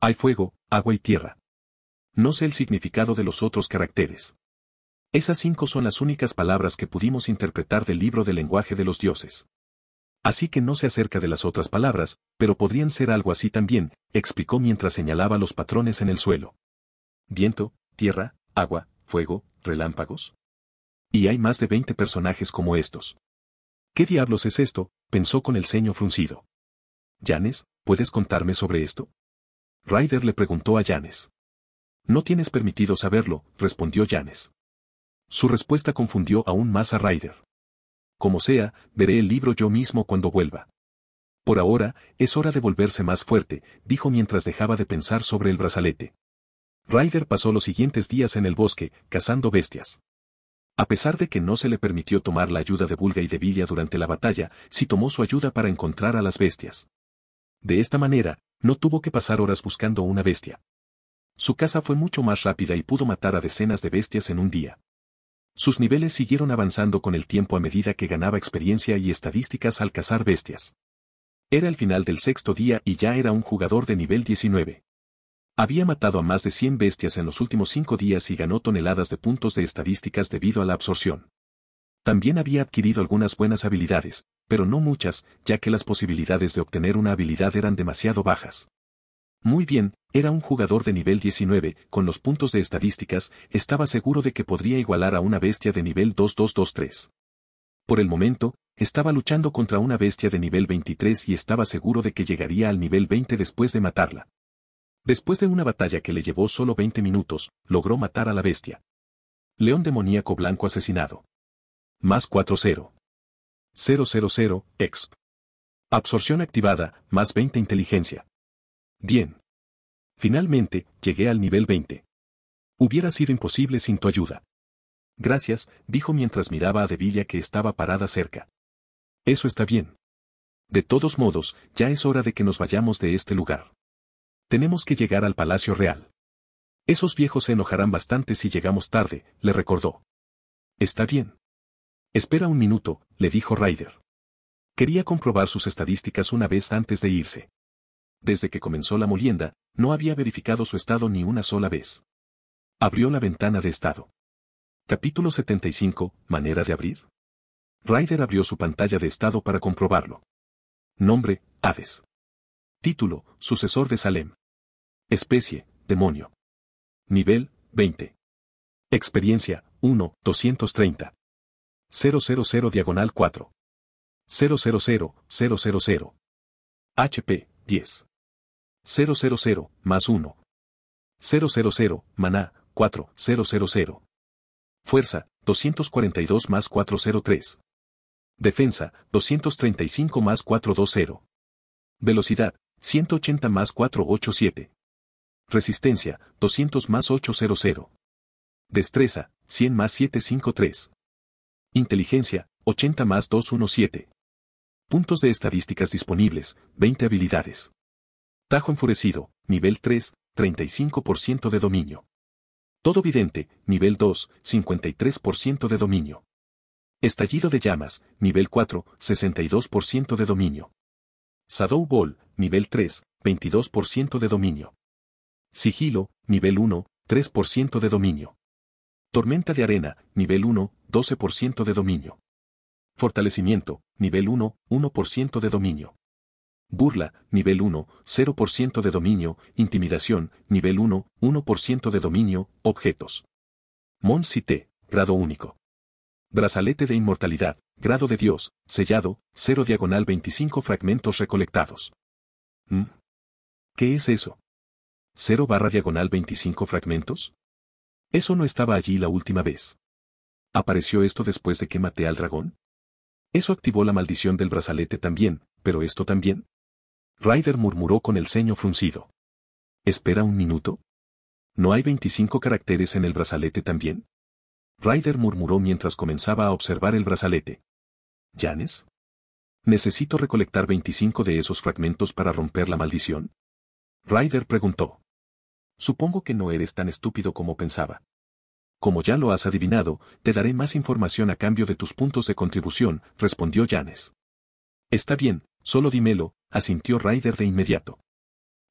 hay fuego, agua y tierra. No sé el significado de los otros caracteres. Esas cinco son las únicas palabras que pudimos interpretar del libro del lenguaje de los dioses. Así que no se acerca de las otras palabras, pero podrían ser algo así también, explicó mientras señalaba los patrones en el suelo. Viento, tierra, agua, fuego, relámpagos. Y hay más de veinte personajes como estos. ¿Qué diablos es esto? pensó con el ceño fruncido. Janes, ¿puedes contarme sobre esto? Ryder le preguntó a Janes. No tienes permitido saberlo, respondió Janes. Su respuesta confundió aún más a Ryder. Como sea, veré el libro yo mismo cuando vuelva. Por ahora, es hora de volverse más fuerte, dijo mientras dejaba de pensar sobre el brazalete. Ryder pasó los siguientes días en el bosque, cazando bestias. A pesar de que no se le permitió tomar la ayuda de Bulga y de Villa durante la batalla, sí tomó su ayuda para encontrar a las bestias. De esta manera, no tuvo que pasar horas buscando una bestia. Su caza fue mucho más rápida y pudo matar a decenas de bestias en un día. Sus niveles siguieron avanzando con el tiempo a medida que ganaba experiencia y estadísticas al cazar bestias. Era el final del sexto día y ya era un jugador de nivel 19. Había matado a más de 100 bestias en los últimos cinco días y ganó toneladas de puntos de estadísticas debido a la absorción. También había adquirido algunas buenas habilidades, pero no muchas, ya que las posibilidades de obtener una habilidad eran demasiado bajas. Muy bien, era un jugador de nivel 19, con los puntos de estadísticas, estaba seguro de que podría igualar a una bestia de nivel 2223. Por el momento, estaba luchando contra una bestia de nivel 23 y estaba seguro de que llegaría al nivel 20 después de matarla. Después de una batalla que le llevó solo 20 minutos, logró matar a la bestia. León demoníaco blanco asesinado más 40. 000, exp. Absorción activada, más 20 inteligencia. Bien. Finalmente, llegué al nivel 20. Hubiera sido imposible sin tu ayuda. Gracias, dijo mientras miraba a Devilla que estaba parada cerca. Eso está bien. De todos modos, ya es hora de que nos vayamos de este lugar. Tenemos que llegar al Palacio Real. Esos viejos se enojarán bastante si llegamos tarde, le recordó. Está bien. Espera un minuto, le dijo Ryder. Quería comprobar sus estadísticas una vez antes de irse. Desde que comenzó la molienda, no había verificado su estado ni una sola vez. Abrió la ventana de estado. Capítulo 75, Manera de abrir. Ryder abrió su pantalla de estado para comprobarlo. Nombre, Hades. Título, sucesor de Salem. Especie, demonio. Nivel, 20. Experiencia, 1, 230. 000 diagonal 4. 000, 000. HP, 10. 000, más 1. 000, maná, 4, 000. Fuerza, 242 más 403. Defensa, 235 más 420. Velocidad, 180 más 487. Resistencia, 200 más 800. Destreza, 100 más 753. Inteligencia, 80 más 217. Puntos de estadísticas disponibles, 20 habilidades. Tajo enfurecido, nivel 3, 35% de dominio. Todo vidente, nivel 2, 53% de dominio. Estallido de llamas, nivel 4, 62% de dominio. Shadow Ball, nivel 3, 22% de dominio. Sigilo, nivel 1, 3% de dominio. Tormenta de arena, nivel 1, 12% de dominio. Fortalecimiento, nivel 1, 1% de dominio. Burla, nivel 1, 0% de dominio, intimidación, nivel 1, 1% de dominio, objetos. Mon Cité, grado único. Brazalete de inmortalidad, grado de Dios, sellado, 0 diagonal 25 fragmentos recolectados. Mm. ¿Qué es eso? ¿0 barra diagonal 25 fragmentos? Eso no estaba allí la última vez. ¿Apareció esto después de que maté al dragón? Eso activó la maldición del brazalete también, pero esto también. Ryder murmuró con el ceño fruncido. ¿Espera un minuto? ¿No hay 25 caracteres en el brazalete también? Ryder murmuró mientras comenzaba a observar el brazalete. ¿Janes? ¿Necesito recolectar 25 de esos fragmentos para romper la maldición? Ryder preguntó. Supongo que no eres tan estúpido como pensaba. Como ya lo has adivinado, te daré más información a cambio de tus puntos de contribución, respondió Janes. Está bien, solo dímelo, asintió Ryder de inmediato.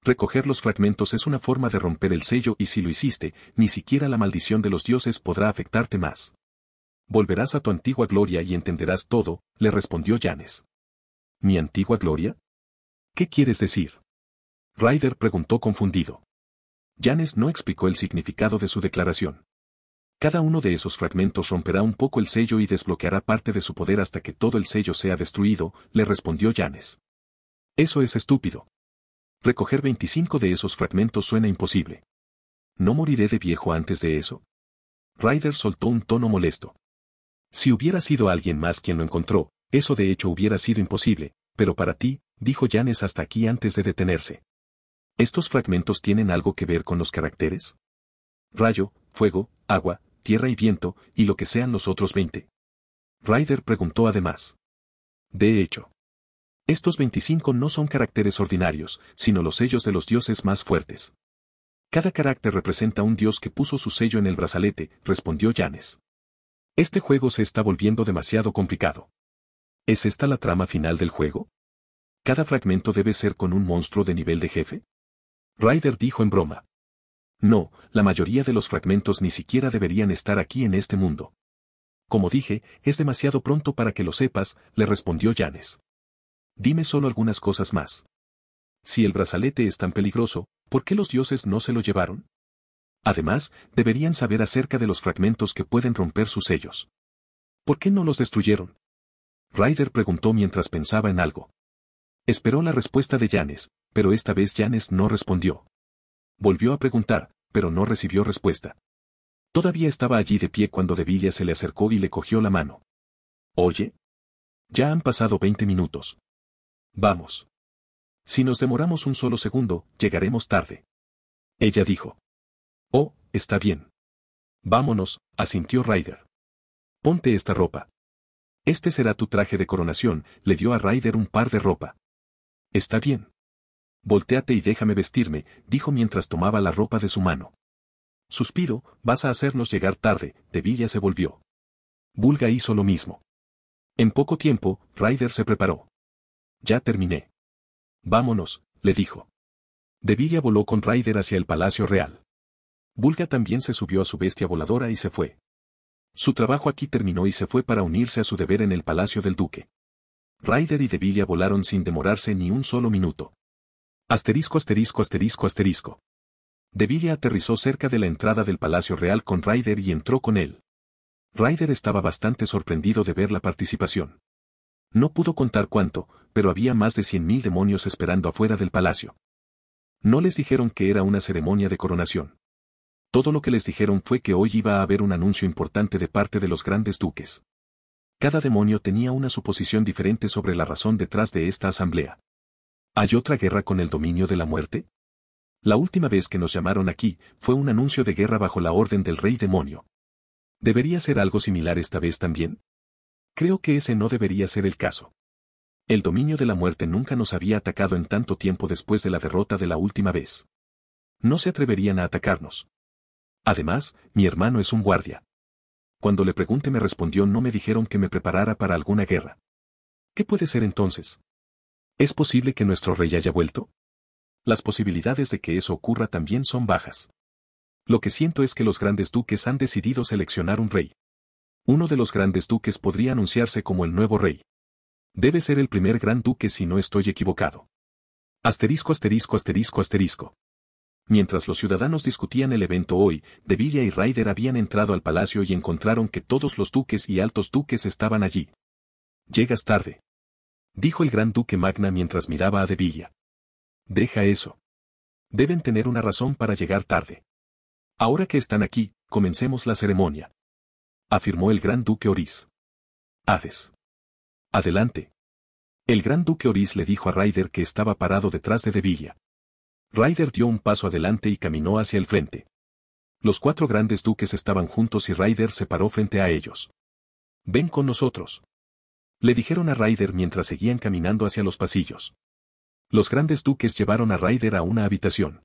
Recoger los fragmentos es una forma de romper el sello y si lo hiciste, ni siquiera la maldición de los dioses podrá afectarte más. Volverás a tu antigua gloria y entenderás todo, le respondió Janes. ¿Mi antigua gloria? ¿Qué quieres decir? Ryder preguntó confundido. Janes no explicó el significado de su declaración. Cada uno de esos fragmentos romperá un poco el sello y desbloqueará parte de su poder hasta que todo el sello sea destruido, le respondió Janes. Eso es estúpido. Recoger 25 de esos fragmentos suena imposible. ¿No moriré de viejo antes de eso? Ryder soltó un tono molesto. Si hubiera sido alguien más quien lo encontró, eso de hecho hubiera sido imposible, pero para ti, dijo Janes hasta aquí antes de detenerse. ¿Estos fragmentos tienen algo que ver con los caracteres? Rayo, fuego, agua, tierra y viento, y lo que sean los otros veinte. Ryder preguntó además. De hecho, estos 25 no son caracteres ordinarios, sino los sellos de los dioses más fuertes. Cada carácter representa un dios que puso su sello en el brazalete, respondió Janes. Este juego se está volviendo demasiado complicado. ¿Es esta la trama final del juego? ¿Cada fragmento debe ser con un monstruo de nivel de jefe? Ryder dijo en broma. No, la mayoría de los fragmentos ni siquiera deberían estar aquí en este mundo. Como dije, es demasiado pronto para que lo sepas, le respondió Janes. Dime solo algunas cosas más. Si el brazalete es tan peligroso, ¿por qué los dioses no se lo llevaron? Además, deberían saber acerca de los fragmentos que pueden romper sus sellos. ¿Por qué no los destruyeron? Ryder preguntó mientras pensaba en algo. Esperó la respuesta de Janes, pero esta vez Janes no respondió. Volvió a preguntar, pero no recibió respuesta. Todavía estaba allí de pie cuando De se le acercó y le cogió la mano. Oye. Ya han pasado 20 minutos. Vamos. Si nos demoramos un solo segundo, llegaremos tarde. Ella dijo. Oh, está bien. Vámonos, asintió Ryder. Ponte esta ropa. Este será tu traje de coronación, le dio a Ryder un par de ropa. Está bien. Voltéate y déjame vestirme, dijo mientras tomaba la ropa de su mano. Suspiro, vas a hacernos llegar tarde, de Villa se volvió. Bulga hizo lo mismo. En poco tiempo, Ryder se preparó. Ya terminé. Vámonos, le dijo. De Villa voló con Ryder hacia el Palacio Real. Bulga también se subió a su bestia voladora y se fue. Su trabajo aquí terminó y se fue para unirse a su deber en el Palacio del Duque. Ryder y Devilia volaron sin demorarse ni un solo minuto. Asterisco, asterisco, asterisco, asterisco. Devilia aterrizó cerca de la entrada del Palacio Real con Ryder y entró con él. Ryder estaba bastante sorprendido de ver la participación. No pudo contar cuánto, pero había más de 100.000 demonios esperando afuera del palacio. No les dijeron que era una ceremonia de coronación. Todo lo que les dijeron fue que hoy iba a haber un anuncio importante de parte de los grandes duques. Cada demonio tenía una suposición diferente sobre la razón detrás de esta asamblea. ¿Hay otra guerra con el dominio de la muerte? La última vez que nos llamaron aquí fue un anuncio de guerra bajo la orden del rey demonio. ¿Debería ser algo similar esta vez también? Creo que ese no debería ser el caso. El dominio de la muerte nunca nos había atacado en tanto tiempo después de la derrota de la última vez. No se atreverían a atacarnos. Además, mi hermano es un guardia. Cuando le pregunté me respondió no me dijeron que me preparara para alguna guerra. ¿Qué puede ser entonces? ¿Es posible que nuestro rey haya vuelto? Las posibilidades de que eso ocurra también son bajas. Lo que siento es que los grandes duques han decidido seleccionar un rey. Uno de los grandes duques podría anunciarse como el nuevo rey. Debe ser el primer gran duque si no estoy equivocado. Asterisco asterisco asterisco asterisco. Mientras los ciudadanos discutían el evento hoy, De Villa y Ryder habían entrado al palacio y encontraron que todos los duques y altos duques estaban allí. Llegas tarde. Dijo el gran duque Magna mientras miraba a De Villa. Deja eso. Deben tener una razón para llegar tarde. Ahora que están aquí, comencemos la ceremonia. Afirmó el gran duque Orís. Hades. Adelante. El gran duque Orís le dijo a Ryder que estaba parado detrás de De Villa. Ryder dio un paso adelante y caminó hacia el frente. Los cuatro grandes duques estaban juntos y Ryder se paró frente a ellos. Ven con nosotros. Le dijeron a Ryder mientras seguían caminando hacia los pasillos. Los grandes duques llevaron a Ryder a una habitación.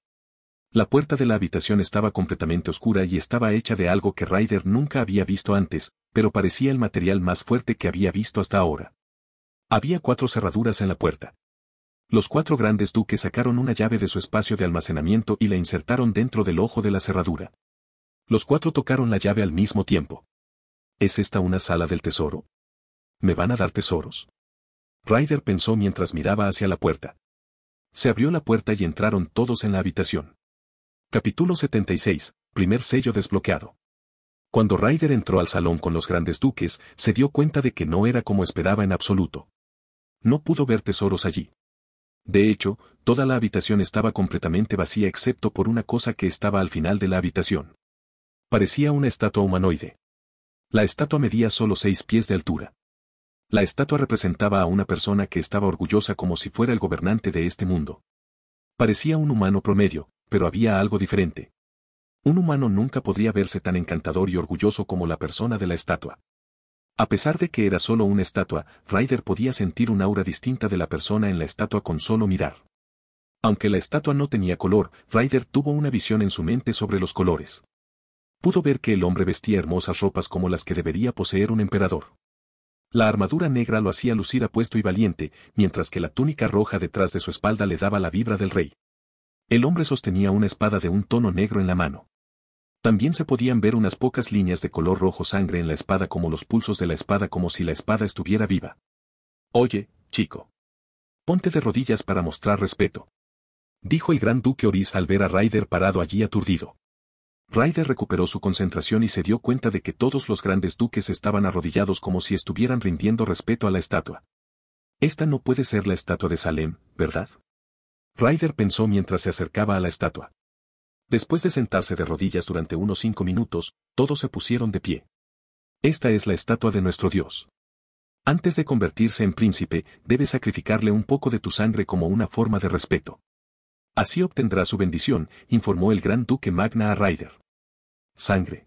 La puerta de la habitación estaba completamente oscura y estaba hecha de algo que Ryder nunca había visto antes, pero parecía el material más fuerte que había visto hasta ahora. Había cuatro cerraduras en la puerta. Los cuatro grandes duques sacaron una llave de su espacio de almacenamiento y la insertaron dentro del ojo de la cerradura. Los cuatro tocaron la llave al mismo tiempo. ¿Es esta una sala del tesoro? ¿Me van a dar tesoros? Ryder pensó mientras miraba hacia la puerta. Se abrió la puerta y entraron todos en la habitación. Capítulo 76. Primer sello desbloqueado. Cuando Ryder entró al salón con los grandes duques, se dio cuenta de que no era como esperaba en absoluto. No pudo ver tesoros allí. De hecho, toda la habitación estaba completamente vacía excepto por una cosa que estaba al final de la habitación. Parecía una estatua humanoide. La estatua medía solo seis pies de altura. La estatua representaba a una persona que estaba orgullosa como si fuera el gobernante de este mundo. Parecía un humano promedio, pero había algo diferente. Un humano nunca podría verse tan encantador y orgulloso como la persona de la estatua. A pesar de que era solo una estatua, Ryder podía sentir un aura distinta de la persona en la estatua con solo mirar. Aunque la estatua no tenía color, Ryder tuvo una visión en su mente sobre los colores. Pudo ver que el hombre vestía hermosas ropas como las que debería poseer un emperador. La armadura negra lo hacía lucir apuesto y valiente, mientras que la túnica roja detrás de su espalda le daba la vibra del rey. El hombre sostenía una espada de un tono negro en la mano. También se podían ver unas pocas líneas de color rojo sangre en la espada como los pulsos de la espada como si la espada estuviera viva. Oye, chico. Ponte de rodillas para mostrar respeto. Dijo el gran duque Oris al ver a Ryder parado allí aturdido. Ryder recuperó su concentración y se dio cuenta de que todos los grandes duques estaban arrodillados como si estuvieran rindiendo respeto a la estatua. Esta no puede ser la estatua de Salem, ¿verdad? Ryder pensó mientras se acercaba a la estatua. Después de sentarse de rodillas durante unos cinco minutos, todos se pusieron de pie. Esta es la estatua de nuestro Dios. Antes de convertirse en príncipe, debes sacrificarle un poco de tu sangre como una forma de respeto. Así obtendrá su bendición, informó el gran duque Magna a Ryder. Sangre.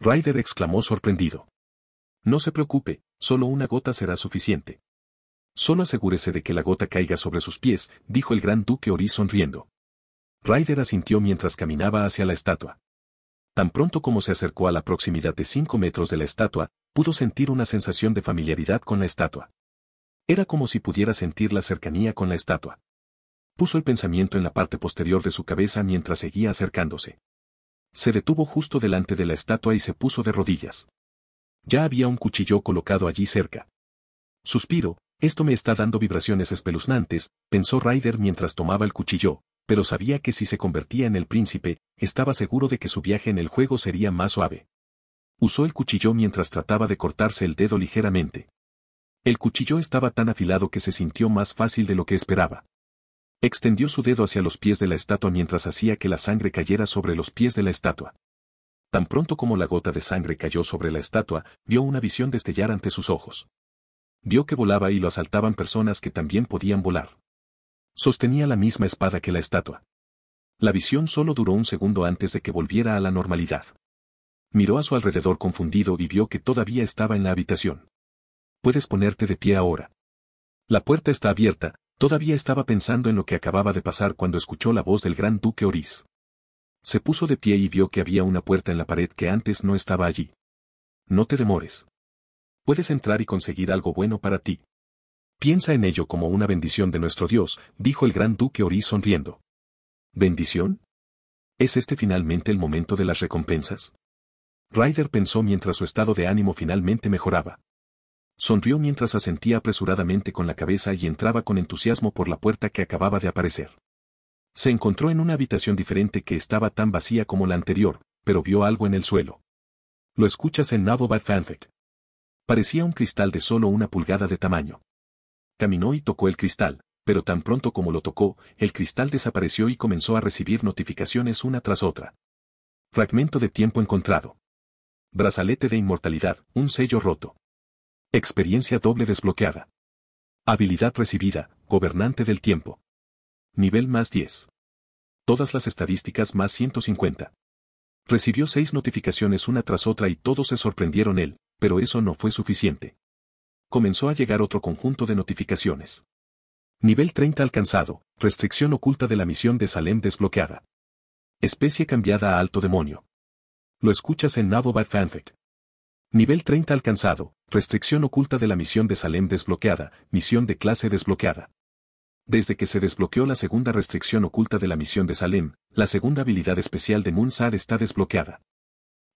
Ryder exclamó sorprendido. No se preocupe, solo una gota será suficiente. Solo asegúrese de que la gota caiga sobre sus pies, dijo el gran duque Ori sonriendo. Ryder asintió mientras caminaba hacia la estatua. Tan pronto como se acercó a la proximidad de cinco metros de la estatua, pudo sentir una sensación de familiaridad con la estatua. Era como si pudiera sentir la cercanía con la estatua. Puso el pensamiento en la parte posterior de su cabeza mientras seguía acercándose. Se detuvo justo delante de la estatua y se puso de rodillas. Ya había un cuchillo colocado allí cerca. Suspiro, esto me está dando vibraciones espeluznantes, pensó Ryder mientras tomaba el cuchillo, pero sabía que si se convertía en el príncipe, estaba seguro de que su viaje en el juego sería más suave. Usó el cuchillo mientras trataba de cortarse el dedo ligeramente. El cuchillo estaba tan afilado que se sintió más fácil de lo que esperaba. Extendió su dedo hacia los pies de la estatua mientras hacía que la sangre cayera sobre los pies de la estatua. Tan pronto como la gota de sangre cayó sobre la estatua, vio una visión destellar ante sus ojos. Vio que volaba y lo asaltaban personas que también podían volar. Sostenía la misma espada que la estatua. La visión solo duró un segundo antes de que volviera a la normalidad. Miró a su alrededor confundido y vio que todavía estaba en la habitación. Puedes ponerte de pie ahora. La puerta está abierta, todavía estaba pensando en lo que acababa de pasar cuando escuchó la voz del gran duque Orís. Se puso de pie y vio que había una puerta en la pared que antes no estaba allí. No te demores. Puedes entrar y conseguir algo bueno para ti. Piensa en ello como una bendición de nuestro Dios, dijo el gran duque Ori sonriendo. ¿Bendición? ¿Es este finalmente el momento de las recompensas? Ryder pensó mientras su estado de ánimo finalmente mejoraba. Sonrió mientras asentía apresuradamente con la cabeza y entraba con entusiasmo por la puerta que acababa de aparecer. Se encontró en una habitación diferente que estaba tan vacía como la anterior, pero vio algo en el suelo. Lo escuchas en Nabo Parecía un cristal de solo una pulgada de tamaño. Caminó y tocó el cristal, pero tan pronto como lo tocó, el cristal desapareció y comenzó a recibir notificaciones una tras otra. Fragmento de tiempo encontrado. Brazalete de inmortalidad, un sello roto. Experiencia doble desbloqueada. Habilidad recibida, gobernante del tiempo. Nivel más 10. Todas las estadísticas más 150. Recibió seis notificaciones una tras otra y todos se sorprendieron él, pero eso no fue suficiente comenzó a llegar otro conjunto de notificaciones. Nivel 30 alcanzado, restricción oculta de la misión de Salem desbloqueada. Especie cambiada a alto demonio. Lo escuchas en Nabo by Nivel 30 alcanzado, restricción oculta de la misión de Salem desbloqueada, misión de clase desbloqueada. Desde que se desbloqueó la segunda restricción oculta de la misión de Salem, la segunda habilidad especial de Munsar está desbloqueada.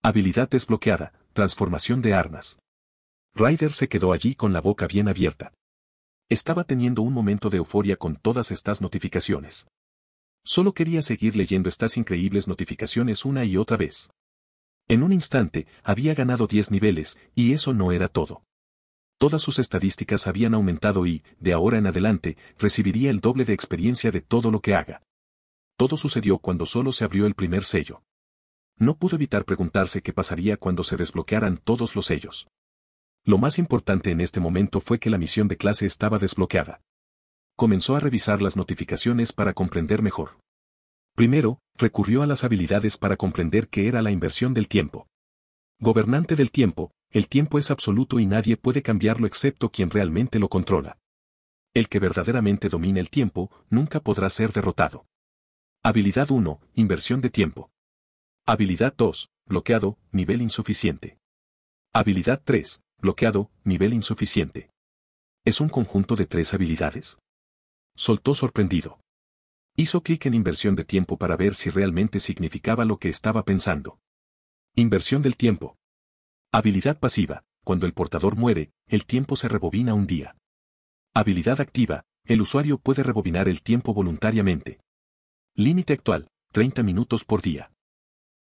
Habilidad desbloqueada, transformación de armas. Ryder se quedó allí con la boca bien abierta. Estaba teniendo un momento de euforia con todas estas notificaciones. Solo quería seguir leyendo estas increíbles notificaciones una y otra vez. En un instante, había ganado 10 niveles, y eso no era todo. Todas sus estadísticas habían aumentado y, de ahora en adelante, recibiría el doble de experiencia de todo lo que haga. Todo sucedió cuando solo se abrió el primer sello. No pudo evitar preguntarse qué pasaría cuando se desbloquearan todos los sellos. Lo más importante en este momento fue que la misión de clase estaba desbloqueada. Comenzó a revisar las notificaciones para comprender mejor. Primero, recurrió a las habilidades para comprender qué era la inversión del tiempo. Gobernante del tiempo, el tiempo es absoluto y nadie puede cambiarlo excepto quien realmente lo controla. El que verdaderamente domina el tiempo nunca podrá ser derrotado. Habilidad 1. Inversión de tiempo. Habilidad 2. Bloqueado, nivel insuficiente. Habilidad 3. Bloqueado, nivel insuficiente. ¿Es un conjunto de tres habilidades? Soltó sorprendido. Hizo clic en inversión de tiempo para ver si realmente significaba lo que estaba pensando. Inversión del tiempo. Habilidad pasiva. Cuando el portador muere, el tiempo se rebobina un día. Habilidad activa. El usuario puede rebobinar el tiempo voluntariamente. Límite actual. 30 minutos por día.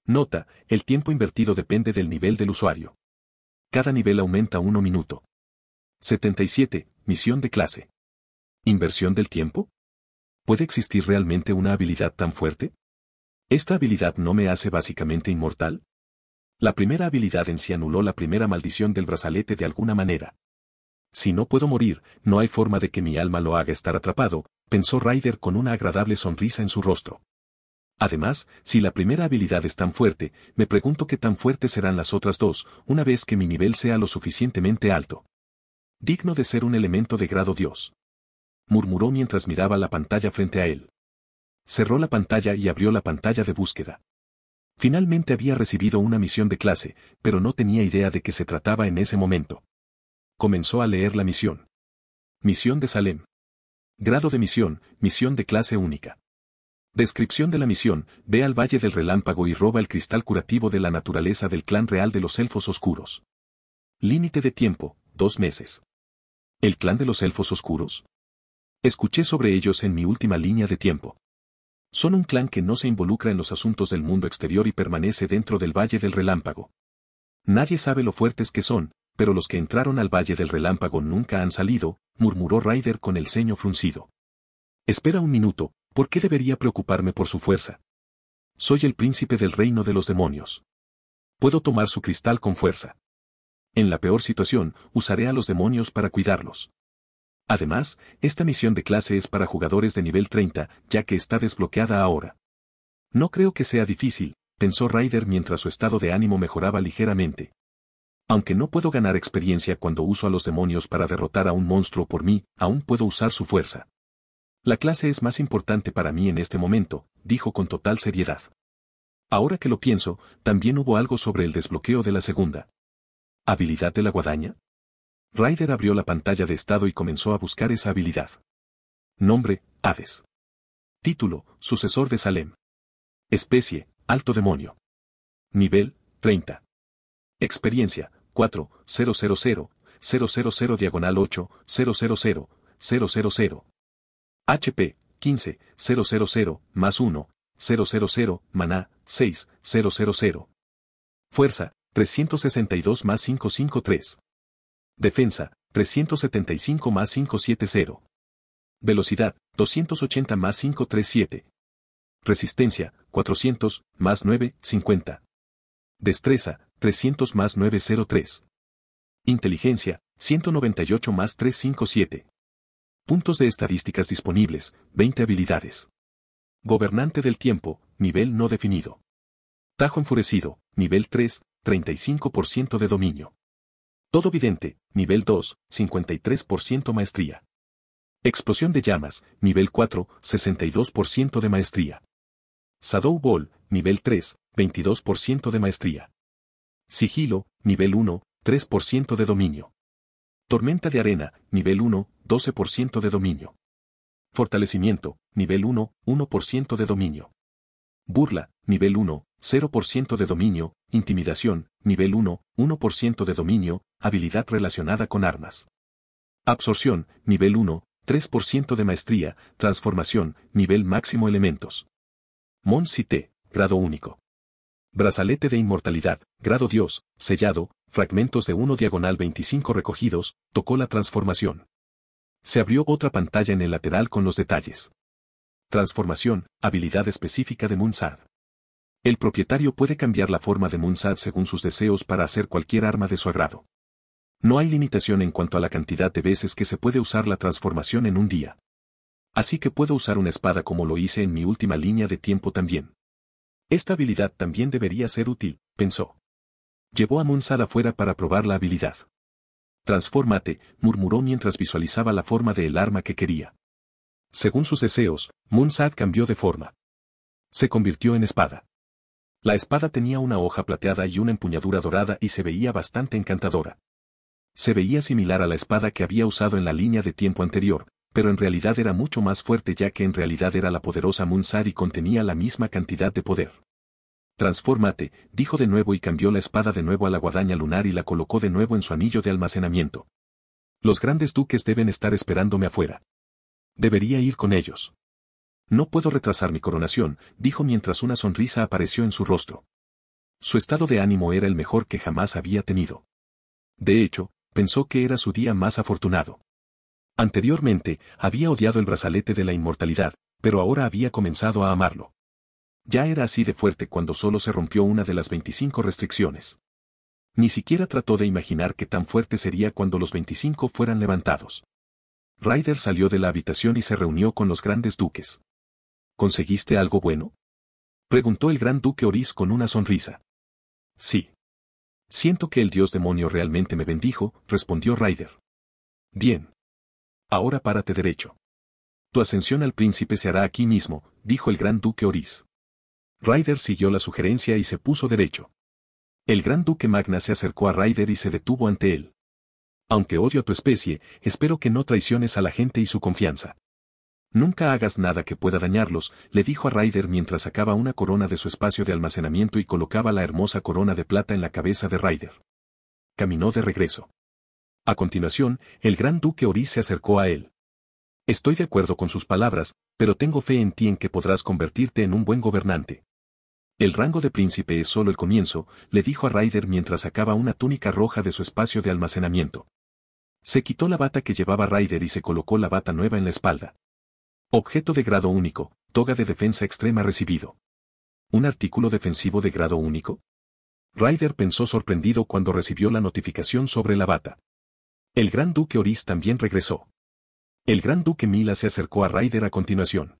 Nota, el tiempo invertido depende del nivel del usuario. Cada nivel aumenta uno minuto. 77. Misión de clase. ¿Inversión del tiempo? ¿Puede existir realmente una habilidad tan fuerte? ¿Esta habilidad no me hace básicamente inmortal? La primera habilidad en sí anuló la primera maldición del brazalete de alguna manera. Si no puedo morir, no hay forma de que mi alma lo haga estar atrapado, pensó Ryder con una agradable sonrisa en su rostro. Además, si la primera habilidad es tan fuerte, me pregunto qué tan fuertes serán las otras dos, una vez que mi nivel sea lo suficientemente alto. Digno de ser un elemento de grado Dios. Murmuró mientras miraba la pantalla frente a él. Cerró la pantalla y abrió la pantalla de búsqueda. Finalmente había recibido una misión de clase, pero no tenía idea de qué se trataba en ese momento. Comenzó a leer la misión. Misión de Salem. Grado de misión, misión de clase única. Descripción de la misión, ve al Valle del Relámpago y roba el cristal curativo de la naturaleza del clan real de los Elfos Oscuros. Límite de tiempo, dos meses. ¿El clan de los Elfos Oscuros? Escuché sobre ellos en mi última línea de tiempo. Son un clan que no se involucra en los asuntos del mundo exterior y permanece dentro del Valle del Relámpago. Nadie sabe lo fuertes que son, pero los que entraron al Valle del Relámpago nunca han salido, murmuró Ryder con el ceño fruncido. Espera un minuto, ¿Por qué debería preocuparme por su fuerza? Soy el príncipe del reino de los demonios. Puedo tomar su cristal con fuerza. En la peor situación, usaré a los demonios para cuidarlos. Además, esta misión de clase es para jugadores de nivel 30, ya que está desbloqueada ahora. No creo que sea difícil, pensó Ryder mientras su estado de ánimo mejoraba ligeramente. Aunque no puedo ganar experiencia cuando uso a los demonios para derrotar a un monstruo por mí, aún puedo usar su fuerza. La clase es más importante para mí en este momento, dijo con total seriedad. Ahora que lo pienso, también hubo algo sobre el desbloqueo de la segunda. ¿Habilidad de la guadaña? Ryder abrió la pantalla de estado y comenzó a buscar esa habilidad. Nombre, Hades. Título, sucesor de Salem. Especie, alto demonio. Nivel, 30. Experiencia, 4, 000, 000 diagonal 8, 000, 000, HP, 15, 000, más 1, 000, maná, 6, 000. Fuerza, 362 más 553. Defensa, 375 más 570. Velocidad, 280 más 537. Resistencia, 400, más 9, Destreza, 300 más 903. Inteligencia, 198 más 357. Puntos de estadísticas disponibles, 20 habilidades. Gobernante del tiempo, nivel no definido. Tajo enfurecido, nivel 3, 35% de dominio. Todo vidente, nivel 2, 53% maestría. Explosión de llamas, nivel 4, 62% de maestría. Shadow Ball, nivel 3, 22% de maestría. Sigilo, nivel 1, 3% de dominio. Tormenta de arena, nivel 1, 12% de dominio. Fortalecimiento, nivel 1, 1% de dominio. Burla, nivel 1, 0% de dominio, intimidación, nivel 1, 1% de dominio, habilidad relacionada con armas. Absorción, nivel 1, 3% de maestría, transformación, nivel máximo elementos. Mon grado único. Brazalete de inmortalidad, grado Dios, sellado, fragmentos de 1 diagonal 25 recogidos, tocó la transformación. Se abrió otra pantalla en el lateral con los detalles. Transformación, habilidad específica de Munsad. El propietario puede cambiar la forma de Munsad según sus deseos para hacer cualquier arma de su agrado. No hay limitación en cuanto a la cantidad de veces que se puede usar la transformación en un día. Así que puedo usar una espada como lo hice en mi última línea de tiempo también. Esta habilidad también debería ser útil, pensó. Llevó a Monsal afuera para probar la habilidad. Transfórmate, murmuró mientras visualizaba la forma del arma que quería. Según sus deseos, Monsad cambió de forma. Se convirtió en espada. La espada tenía una hoja plateada y una empuñadura dorada y se veía bastante encantadora. Se veía similar a la espada que había usado en la línea de tiempo anterior, pero en realidad era mucho más fuerte ya que en realidad era la poderosa Munsar y contenía la misma cantidad de poder. Transfórmate, dijo de nuevo y cambió la espada de nuevo a la guadaña lunar y la colocó de nuevo en su anillo de almacenamiento. Los grandes duques deben estar esperándome afuera. Debería ir con ellos. No puedo retrasar mi coronación, dijo mientras una sonrisa apareció en su rostro. Su estado de ánimo era el mejor que jamás había tenido. De hecho, pensó que era su día más afortunado. Anteriormente, había odiado el brazalete de la inmortalidad, pero ahora había comenzado a amarlo. Ya era así de fuerte cuando solo se rompió una de las 25 restricciones. Ni siquiera trató de imaginar qué tan fuerte sería cuando los 25 fueran levantados. Ryder salió de la habitación y se reunió con los grandes duques. ¿Conseguiste algo bueno? Preguntó el gran duque Oris con una sonrisa. Sí. Siento que el dios demonio realmente me bendijo, respondió Ryder. Bien. Ahora párate derecho. Tu ascensión al príncipe se hará aquí mismo, dijo el gran duque Orís. Ryder siguió la sugerencia y se puso derecho. El gran duque Magna se acercó a Ryder y se detuvo ante él. Aunque odio a tu especie, espero que no traiciones a la gente y su confianza. Nunca hagas nada que pueda dañarlos, le dijo a Ryder mientras sacaba una corona de su espacio de almacenamiento y colocaba la hermosa corona de plata en la cabeza de Ryder. Caminó de regreso. A continuación, el gran duque Ori se acercó a él. Estoy de acuerdo con sus palabras, pero tengo fe en ti en que podrás convertirte en un buen gobernante. El rango de príncipe es solo el comienzo, le dijo a Ryder mientras sacaba una túnica roja de su espacio de almacenamiento. Se quitó la bata que llevaba Ryder y se colocó la bata nueva en la espalda. Objeto de grado único, toga de defensa extrema recibido. ¿Un artículo defensivo de grado único? Ryder pensó sorprendido cuando recibió la notificación sobre la bata. El gran duque Oris también regresó. El gran duque Mila se acercó a Ryder a continuación.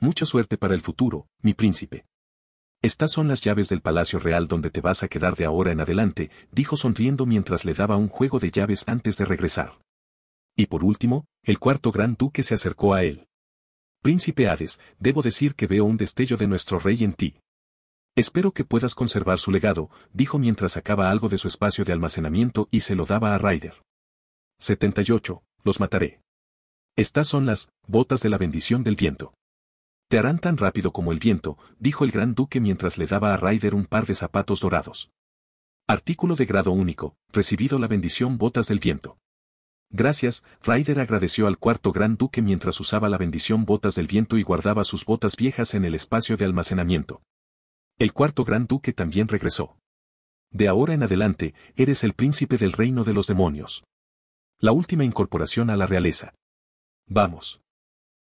Mucha suerte para el futuro, mi príncipe. Estas son las llaves del Palacio Real donde te vas a quedar de ahora en adelante, dijo sonriendo mientras le daba un juego de llaves antes de regresar. Y por último, el cuarto gran duque se acercó a él. Príncipe Hades, debo decir que veo un destello de nuestro rey en ti. Espero que puedas conservar su legado, dijo mientras sacaba algo de su espacio de almacenamiento y se lo daba a Ryder. 78. Los mataré. Estas son las botas de la bendición del viento. Te harán tan rápido como el viento, dijo el gran duque mientras le daba a Ryder un par de zapatos dorados. Artículo de grado único, recibido la bendición botas del viento. Gracias, Ryder agradeció al cuarto gran duque mientras usaba la bendición botas del viento y guardaba sus botas viejas en el espacio de almacenamiento. El cuarto gran duque también regresó. De ahora en adelante, eres el príncipe del reino de los demonios. La última incorporación a la realeza. Vamos.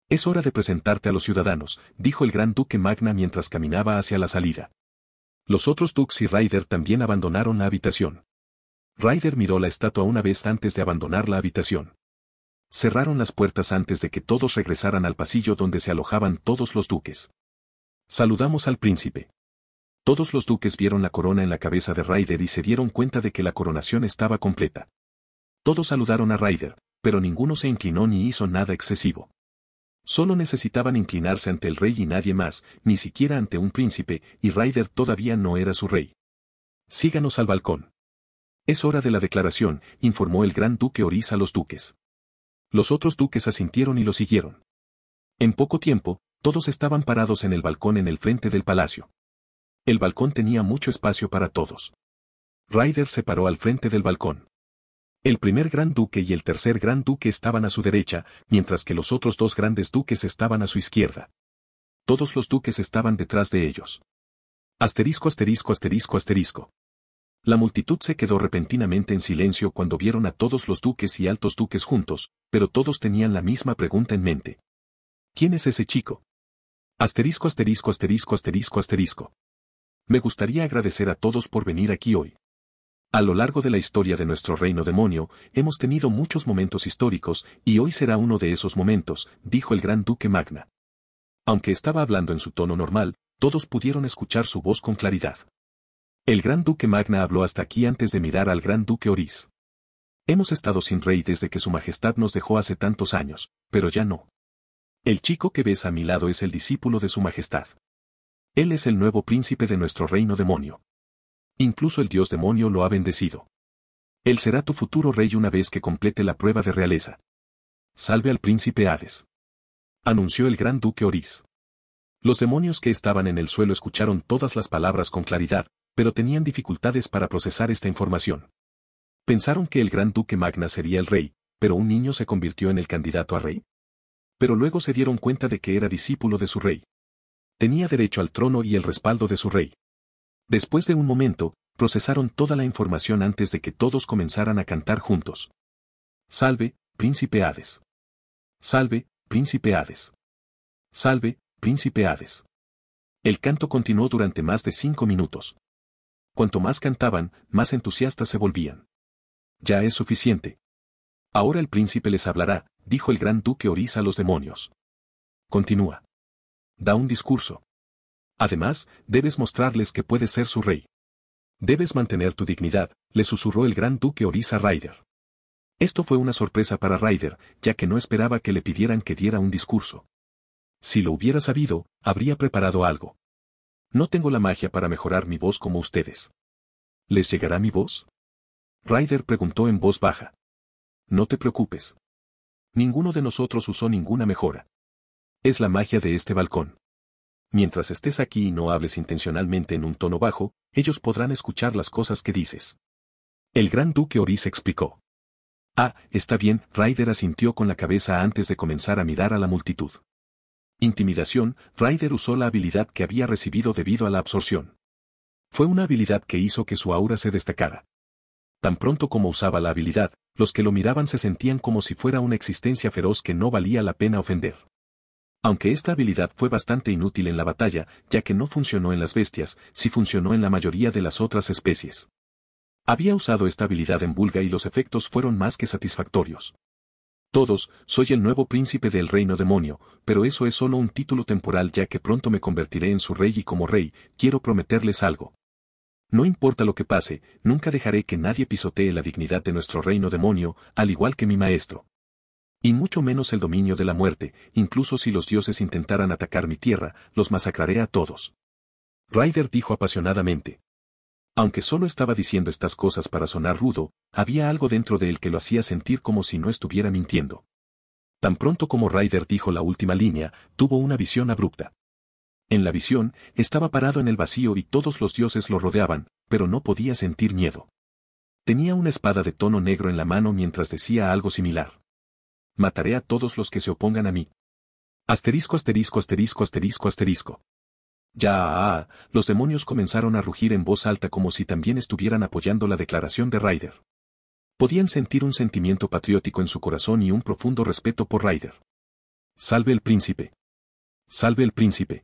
Es hora de presentarte a los ciudadanos, dijo el gran duque Magna mientras caminaba hacia la salida. Los otros duques y Ryder también abandonaron la habitación. Ryder miró la estatua una vez antes de abandonar la habitación. Cerraron las puertas antes de que todos regresaran al pasillo donde se alojaban todos los duques. Saludamos al príncipe. Todos los duques vieron la corona en la cabeza de Ryder y se dieron cuenta de que la coronación estaba completa. Todos saludaron a Ryder, pero ninguno se inclinó ni hizo nada excesivo. Solo necesitaban inclinarse ante el rey y nadie más, ni siquiera ante un príncipe, y Ryder todavía no era su rey. Síganos al balcón. Es hora de la declaración, informó el gran duque Orisa a los duques. Los otros duques asintieron y lo siguieron. En poco tiempo, todos estaban parados en el balcón en el frente del palacio. El balcón tenía mucho espacio para todos. Ryder se paró al frente del balcón. El primer gran duque y el tercer gran duque estaban a su derecha, mientras que los otros dos grandes duques estaban a su izquierda. Todos los duques estaban detrás de ellos. Asterisco, asterisco, asterisco, asterisco. La multitud se quedó repentinamente en silencio cuando vieron a todos los duques y altos duques juntos, pero todos tenían la misma pregunta en mente. ¿Quién es ese chico? Asterisco, asterisco, asterisco, asterisco, asterisco. Me gustaría agradecer a todos por venir aquí hoy. A lo largo de la historia de nuestro reino demonio, hemos tenido muchos momentos históricos, y hoy será uno de esos momentos, dijo el gran duque Magna. Aunque estaba hablando en su tono normal, todos pudieron escuchar su voz con claridad. El gran duque Magna habló hasta aquí antes de mirar al gran duque Orís. Hemos estado sin rey desde que su majestad nos dejó hace tantos años, pero ya no. El chico que ves a mi lado es el discípulo de su majestad. Él es el nuevo príncipe de nuestro reino demonio. Incluso el dios demonio lo ha bendecido. Él será tu futuro rey una vez que complete la prueba de realeza. Salve al príncipe Hades. Anunció el gran duque Orís. Los demonios que estaban en el suelo escucharon todas las palabras con claridad, pero tenían dificultades para procesar esta información. Pensaron que el gran duque Magna sería el rey, pero un niño se convirtió en el candidato a rey. Pero luego se dieron cuenta de que era discípulo de su rey. Tenía derecho al trono y el respaldo de su rey. Después de un momento, procesaron toda la información antes de que todos comenzaran a cantar juntos. Salve, príncipe Hades. Salve, príncipe Hades. Salve, príncipe Hades. El canto continuó durante más de cinco minutos. Cuanto más cantaban, más entusiastas se volvían. Ya es suficiente. Ahora el príncipe les hablará, dijo el gran duque Orisa a los demonios. Continúa. Da un discurso. Además, debes mostrarles que puedes ser su rey. Debes mantener tu dignidad, le susurró el gran duque Orisa Ryder. Esto fue una sorpresa para Ryder, ya que no esperaba que le pidieran que diera un discurso. Si lo hubiera sabido, habría preparado algo. No tengo la magia para mejorar mi voz como ustedes. ¿Les llegará mi voz? Ryder preguntó en voz baja. No te preocupes. Ninguno de nosotros usó ninguna mejora. Es la magia de este balcón. Mientras estés aquí y no hables intencionalmente en un tono bajo, ellos podrán escuchar las cosas que dices. El gran duque Oris explicó. Ah, está bien, Ryder asintió con la cabeza antes de comenzar a mirar a la multitud. Intimidación, Ryder usó la habilidad que había recibido debido a la absorción. Fue una habilidad que hizo que su aura se destacara. Tan pronto como usaba la habilidad, los que lo miraban se sentían como si fuera una existencia feroz que no valía la pena ofender. Aunque esta habilidad fue bastante inútil en la batalla, ya que no funcionó en las bestias, sí funcionó en la mayoría de las otras especies. Había usado esta habilidad en vulga y los efectos fueron más que satisfactorios. Todos, soy el nuevo príncipe del reino demonio, pero eso es solo un título temporal ya que pronto me convertiré en su rey y como rey, quiero prometerles algo. No importa lo que pase, nunca dejaré que nadie pisotee la dignidad de nuestro reino demonio, al igual que mi maestro y mucho menos el dominio de la muerte, incluso si los dioses intentaran atacar mi tierra, los masacraré a todos. Ryder dijo apasionadamente. Aunque solo estaba diciendo estas cosas para sonar rudo, había algo dentro de él que lo hacía sentir como si no estuviera mintiendo. Tan pronto como Ryder dijo la última línea, tuvo una visión abrupta. En la visión, estaba parado en el vacío y todos los dioses lo rodeaban, pero no podía sentir miedo. Tenía una espada de tono negro en la mano mientras decía algo similar mataré a todos los que se opongan a mí. Asterisco, asterisco, asterisco, asterisco, asterisco. Ya, ah, ah, ah, los demonios comenzaron a rugir en voz alta como si también estuvieran apoyando la declaración de Ryder. Podían sentir un sentimiento patriótico en su corazón y un profundo respeto por Ryder. Salve el príncipe. Salve el príncipe.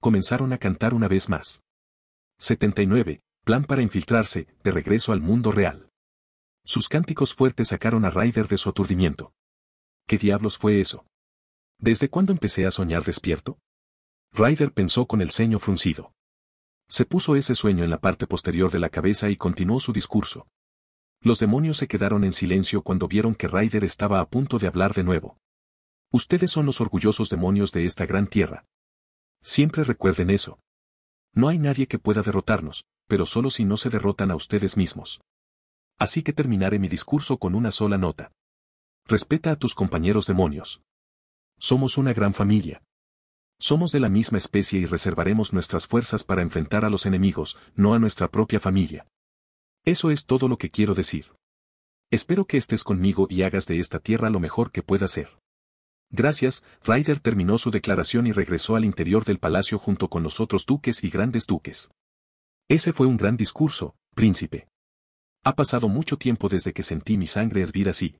Comenzaron a cantar una vez más. 79. Plan para infiltrarse, de regreso al mundo real. Sus cánticos fuertes sacaron a Ryder de su aturdimiento. ¿Qué diablos fue eso? ¿Desde cuándo empecé a soñar despierto? Ryder pensó con el ceño fruncido. Se puso ese sueño en la parte posterior de la cabeza y continuó su discurso. Los demonios se quedaron en silencio cuando vieron que Ryder estaba a punto de hablar de nuevo. Ustedes son los orgullosos demonios de esta gran tierra. Siempre recuerden eso. No hay nadie que pueda derrotarnos, pero solo si no se derrotan a ustedes mismos. Así que terminaré mi discurso con una sola nota. Respeta a tus compañeros demonios. Somos una gran familia. Somos de la misma especie y reservaremos nuestras fuerzas para enfrentar a los enemigos, no a nuestra propia familia. Eso es todo lo que quiero decir. Espero que estés conmigo y hagas de esta tierra lo mejor que pueda ser. Gracias, Ryder terminó su declaración y regresó al interior del palacio junto con los otros duques y grandes duques. Ese fue un gran discurso, príncipe. Ha pasado mucho tiempo desde que sentí mi sangre hervir así.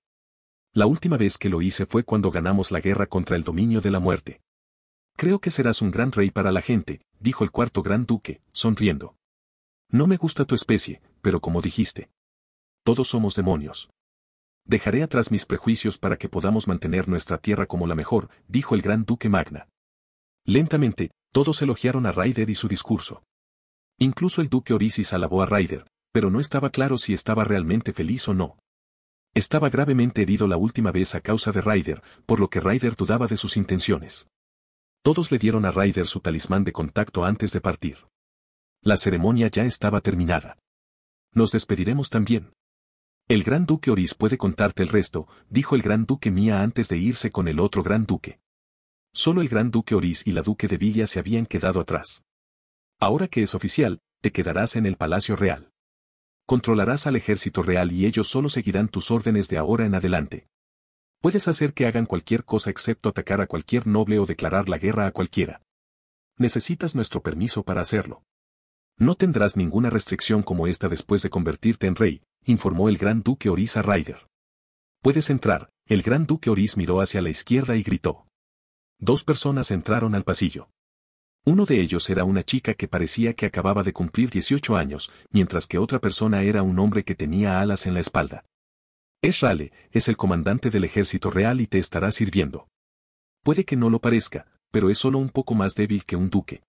La última vez que lo hice fue cuando ganamos la guerra contra el dominio de la muerte. Creo que serás un gran rey para la gente, dijo el cuarto gran duque, sonriendo. No me gusta tu especie, pero como dijiste. Todos somos demonios. Dejaré atrás mis prejuicios para que podamos mantener nuestra tierra como la mejor, dijo el gran duque Magna. Lentamente, todos elogiaron a Ryder y su discurso. Incluso el duque Orisis alabó a Ryder, pero no estaba claro si estaba realmente feliz o no. Estaba gravemente herido la última vez a causa de Ryder, por lo que Ryder dudaba de sus intenciones. Todos le dieron a Ryder su talismán de contacto antes de partir. La ceremonia ya estaba terminada. Nos despediremos también. El gran duque Oris puede contarte el resto, dijo el gran duque Mía antes de irse con el otro gran duque. Solo el gran duque Oris y la duque de Villa se habían quedado atrás. Ahora que es oficial, te quedarás en el Palacio Real controlarás al ejército real y ellos solo seguirán tus órdenes de ahora en adelante. Puedes hacer que hagan cualquier cosa excepto atacar a cualquier noble o declarar la guerra a cualquiera. Necesitas nuestro permiso para hacerlo. No tendrás ninguna restricción como esta después de convertirte en rey, informó el gran duque Orís a Ryder. Puedes entrar, el gran duque Oris miró hacia la izquierda y gritó. Dos personas entraron al pasillo. Uno de ellos era una chica que parecía que acababa de cumplir 18 años, mientras que otra persona era un hombre que tenía alas en la espalda. Es Rale, es el comandante del ejército real y te estará sirviendo. Puede que no lo parezca, pero es solo un poco más débil que un duque.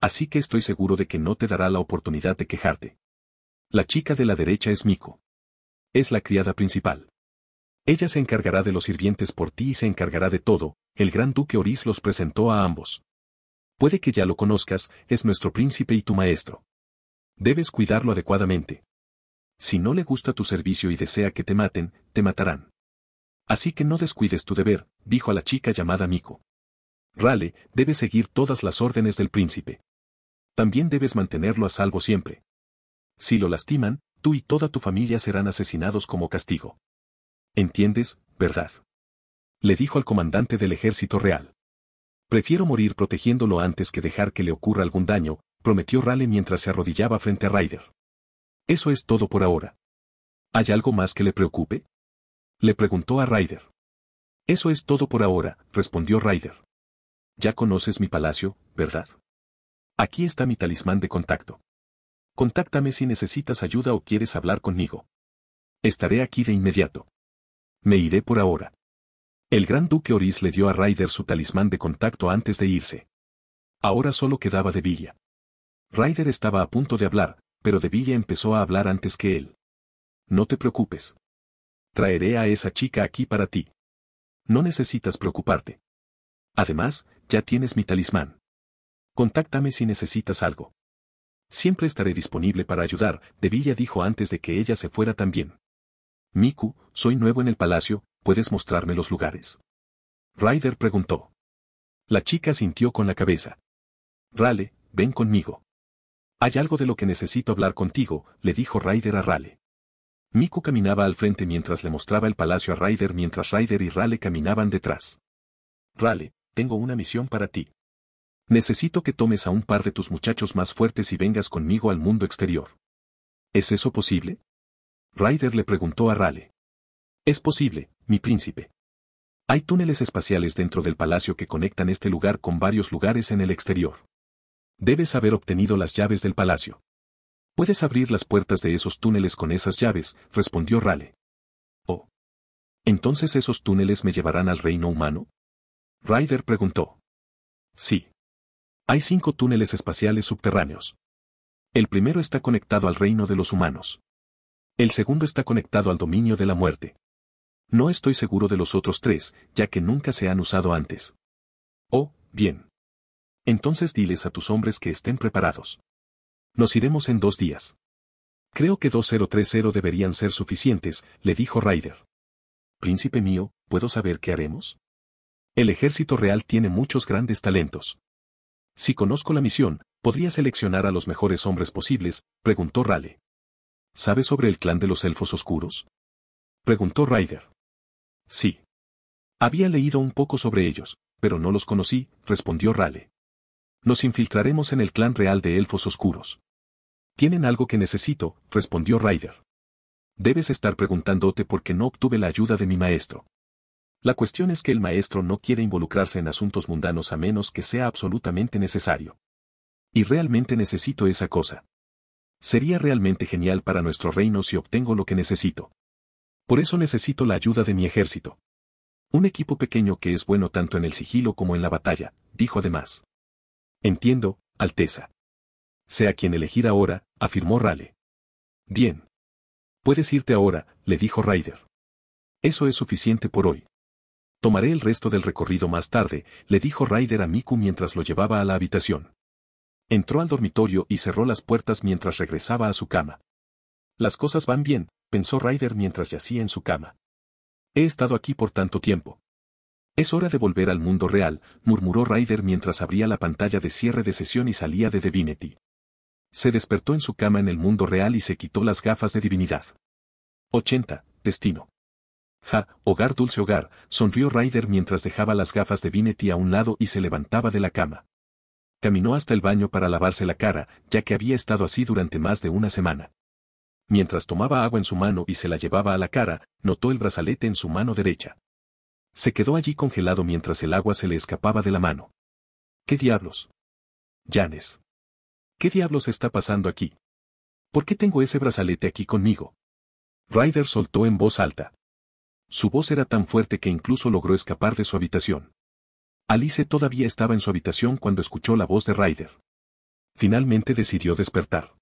Así que estoy seguro de que no te dará la oportunidad de quejarte. La chica de la derecha es Miko. Es la criada principal. Ella se encargará de los sirvientes por ti y se encargará de todo, el gran duque Oris los presentó a ambos puede que ya lo conozcas, es nuestro príncipe y tu maestro. Debes cuidarlo adecuadamente. Si no le gusta tu servicio y desea que te maten, te matarán. Así que no descuides tu deber, dijo a la chica llamada Miko. Rale, debes seguir todas las órdenes del príncipe. También debes mantenerlo a salvo siempre. Si lo lastiman, tú y toda tu familia serán asesinados como castigo. ¿Entiendes, verdad? Le dijo al comandante del ejército real. Prefiero morir protegiéndolo antes que dejar que le ocurra algún daño, prometió Rale mientras se arrodillaba frente a Ryder. Eso es todo por ahora. ¿Hay algo más que le preocupe? Le preguntó a Ryder. Eso es todo por ahora, respondió Ryder. Ya conoces mi palacio, ¿verdad? Aquí está mi talismán de contacto. Contáctame si necesitas ayuda o quieres hablar conmigo. Estaré aquí de inmediato. Me iré por ahora. El gran duque Oris le dio a Ryder su talismán de contacto antes de irse. Ahora solo quedaba de Villa. Ryder estaba a punto de hablar, pero de Villa empezó a hablar antes que él. No te preocupes. Traeré a esa chica aquí para ti. No necesitas preocuparte. Además, ya tienes mi talismán. Contáctame si necesitas algo. Siempre estaré disponible para ayudar, De Villa dijo antes de que ella se fuera también. Miku, soy nuevo en el palacio, ¿puedes mostrarme los lugares? Ryder preguntó. La chica sintió con la cabeza. Rale, ven conmigo. Hay algo de lo que necesito hablar contigo, le dijo Ryder a Rale. Miku caminaba al frente mientras le mostraba el palacio a Ryder mientras Ryder y Rale caminaban detrás. Rale, tengo una misión para ti. Necesito que tomes a un par de tus muchachos más fuertes y vengas conmigo al mundo exterior. ¿Es eso posible? Ryder le preguntó a Rale. Es posible, mi príncipe. Hay túneles espaciales dentro del palacio que conectan este lugar con varios lugares en el exterior. Debes haber obtenido las llaves del palacio. Puedes abrir las puertas de esos túneles con esas llaves, respondió Rale. Oh. ¿Entonces esos túneles me llevarán al reino humano? Ryder preguntó. Sí. Hay cinco túneles espaciales subterráneos. El primero está conectado al reino de los humanos. El segundo está conectado al dominio de la muerte. No estoy seguro de los otros tres, ya que nunca se han usado antes. Oh, bien. Entonces diles a tus hombres que estén preparados. Nos iremos en dos días. Creo que 2030 deberían ser suficientes, le dijo Ryder. Príncipe mío, ¿puedo saber qué haremos? El ejército real tiene muchos grandes talentos. Si conozco la misión, podría seleccionar a los mejores hombres posibles, preguntó Raleigh. —¿Sabes sobre el clan de los elfos oscuros? Preguntó Ryder. Sí. Había leído un poco sobre ellos, pero no los conocí, respondió Rale. Nos infiltraremos en el clan real de elfos oscuros. Tienen algo que necesito, respondió Ryder. Debes estar preguntándote por qué no obtuve la ayuda de mi maestro. La cuestión es que el maestro no quiere involucrarse en asuntos mundanos a menos que sea absolutamente necesario. Y realmente necesito esa cosa. Sería realmente genial para nuestro reino si obtengo lo que necesito. Por eso necesito la ayuda de mi ejército. Un equipo pequeño que es bueno tanto en el sigilo como en la batalla, dijo además. Entiendo, Alteza. Sea quien elegir ahora, afirmó Rale. Bien. Puedes irte ahora, le dijo Ryder. Eso es suficiente por hoy. Tomaré el resto del recorrido más tarde, le dijo Ryder a Miku mientras lo llevaba a la habitación. Entró al dormitorio y cerró las puertas mientras regresaba a su cama. Las cosas van bien, pensó Ryder mientras yacía en su cama. He estado aquí por tanto tiempo. Es hora de volver al mundo real, murmuró Ryder mientras abría la pantalla de cierre de sesión y salía de Divinity. Se despertó en su cama en el mundo real y se quitó las gafas de divinidad. 80. Destino. Ja, hogar dulce hogar, sonrió Ryder mientras dejaba las gafas de Divinity a un lado y se levantaba de la cama. Caminó hasta el baño para lavarse la cara, ya que había estado así durante más de una semana. Mientras tomaba agua en su mano y se la llevaba a la cara, notó el brazalete en su mano derecha. Se quedó allí congelado mientras el agua se le escapaba de la mano. ¿Qué diablos? Janes. ¿Qué diablos está pasando aquí? ¿Por qué tengo ese brazalete aquí conmigo? Ryder soltó en voz alta. Su voz era tan fuerte que incluso logró escapar de su habitación. Alice todavía estaba en su habitación cuando escuchó la voz de Ryder. Finalmente decidió despertar.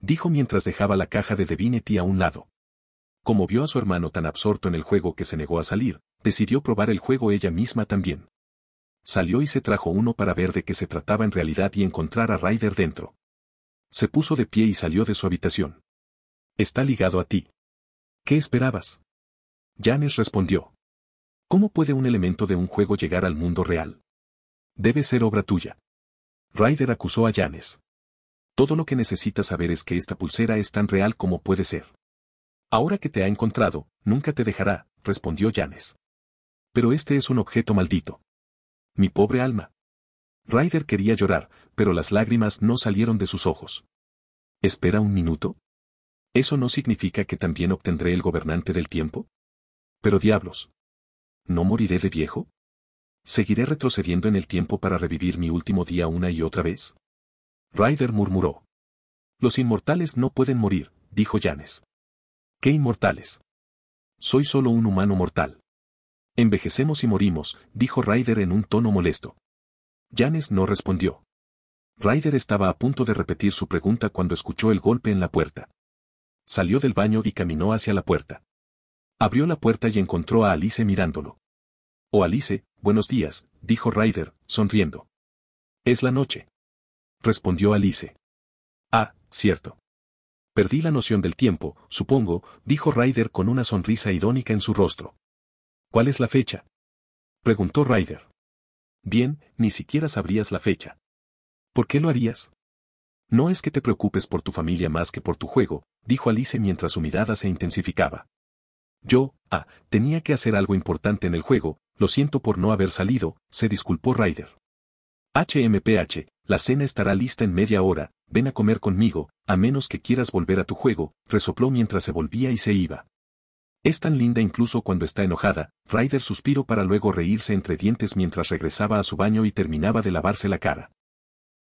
Dijo mientras dejaba la caja de Divinity a un lado. Como vio a su hermano tan absorto en el juego que se negó a salir, decidió probar el juego ella misma también. Salió y se trajo uno para ver de qué se trataba en realidad y encontrar a Ryder dentro. Se puso de pie y salió de su habitación. Está ligado a ti. ¿Qué esperabas? Janes respondió. ¿Cómo puede un elemento de un juego llegar al mundo real? Debe ser obra tuya. Ryder acusó a Janes. Todo lo que necesitas saber es que esta pulsera es tan real como puede ser. Ahora que te ha encontrado, nunca te dejará, respondió Janes. Pero este es un objeto maldito. Mi pobre alma. Ryder quería llorar, pero las lágrimas no salieron de sus ojos. ¿Espera un minuto? ¿Eso no significa que también obtendré el gobernante del tiempo? Pero diablos, ¿no moriré de viejo? ¿Seguiré retrocediendo en el tiempo para revivir mi último día una y otra vez? Ryder murmuró. Los inmortales no pueden morir, dijo Janes. ¿Qué inmortales? Soy solo un humano mortal. Envejecemos y morimos, dijo Ryder en un tono molesto. Janes no respondió. Ryder estaba a punto de repetir su pregunta cuando escuchó el golpe en la puerta. Salió del baño y caminó hacia la puerta. Abrió la puerta y encontró a Alice mirándolo. Oh Alice, buenos días, dijo Ryder, sonriendo. Es la noche. Respondió Alice. Ah, cierto. Perdí la noción del tiempo, supongo, dijo Ryder con una sonrisa irónica en su rostro. ¿Cuál es la fecha? Preguntó Ryder. Bien, ni siquiera sabrías la fecha. ¿Por qué lo harías? No es que te preocupes por tu familia más que por tu juego, dijo Alice mientras su mirada se intensificaba. Yo, ah, tenía que hacer algo importante en el juego, lo siento por no haber salido, se disculpó Ryder. HMPH, la cena estará lista en media hora, ven a comer conmigo, a menos que quieras volver a tu juego, resopló mientras se volvía y se iba. Es tan linda incluso cuando está enojada, Ryder suspiró para luego reírse entre dientes mientras regresaba a su baño y terminaba de lavarse la cara.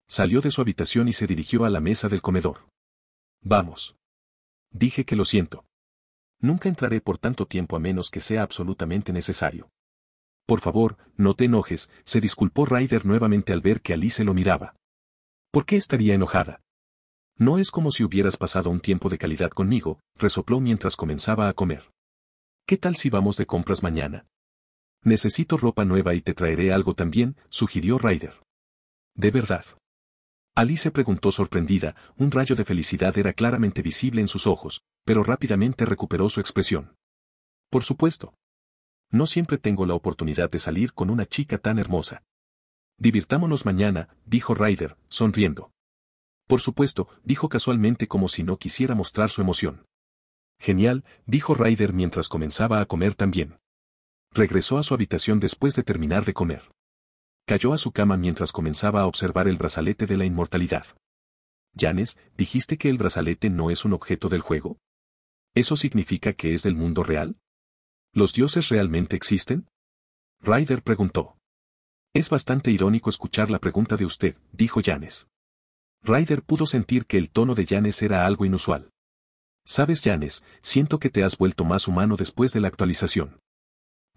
Salió de su habitación y se dirigió a la mesa del comedor. Vamos. Dije que lo siento. Nunca entraré por tanto tiempo a menos que sea absolutamente necesario. Por favor, no te enojes, se disculpó Ryder nuevamente al ver que Alice lo miraba. ¿Por qué estaría enojada? No es como si hubieras pasado un tiempo de calidad conmigo, resopló mientras comenzaba a comer. ¿Qué tal si vamos de compras mañana? Necesito ropa nueva y te traeré algo también, sugirió Ryder. De verdad. Alice preguntó sorprendida, un rayo de felicidad era claramente visible en sus ojos, pero rápidamente recuperó su expresión. Por supuesto. No siempre tengo la oportunidad de salir con una chica tan hermosa. Divirtámonos mañana, dijo Ryder, sonriendo. Por supuesto, dijo casualmente como si no quisiera mostrar su emoción. Genial, dijo Ryder mientras comenzaba a comer también. Regresó a su habitación después de terminar de comer. Cayó a su cama mientras comenzaba a observar el brazalete de la inmortalidad. Janes, ¿dijiste que el brazalete no es un objeto del juego? ¿Eso significa que es del mundo real? ¿Los dioses realmente existen? Ryder preguntó. Es bastante irónico escuchar la pregunta de usted, dijo Janes. Ryder pudo sentir que el tono de Janes era algo inusual. Sabes, Janes, siento que te has vuelto más humano después de la actualización.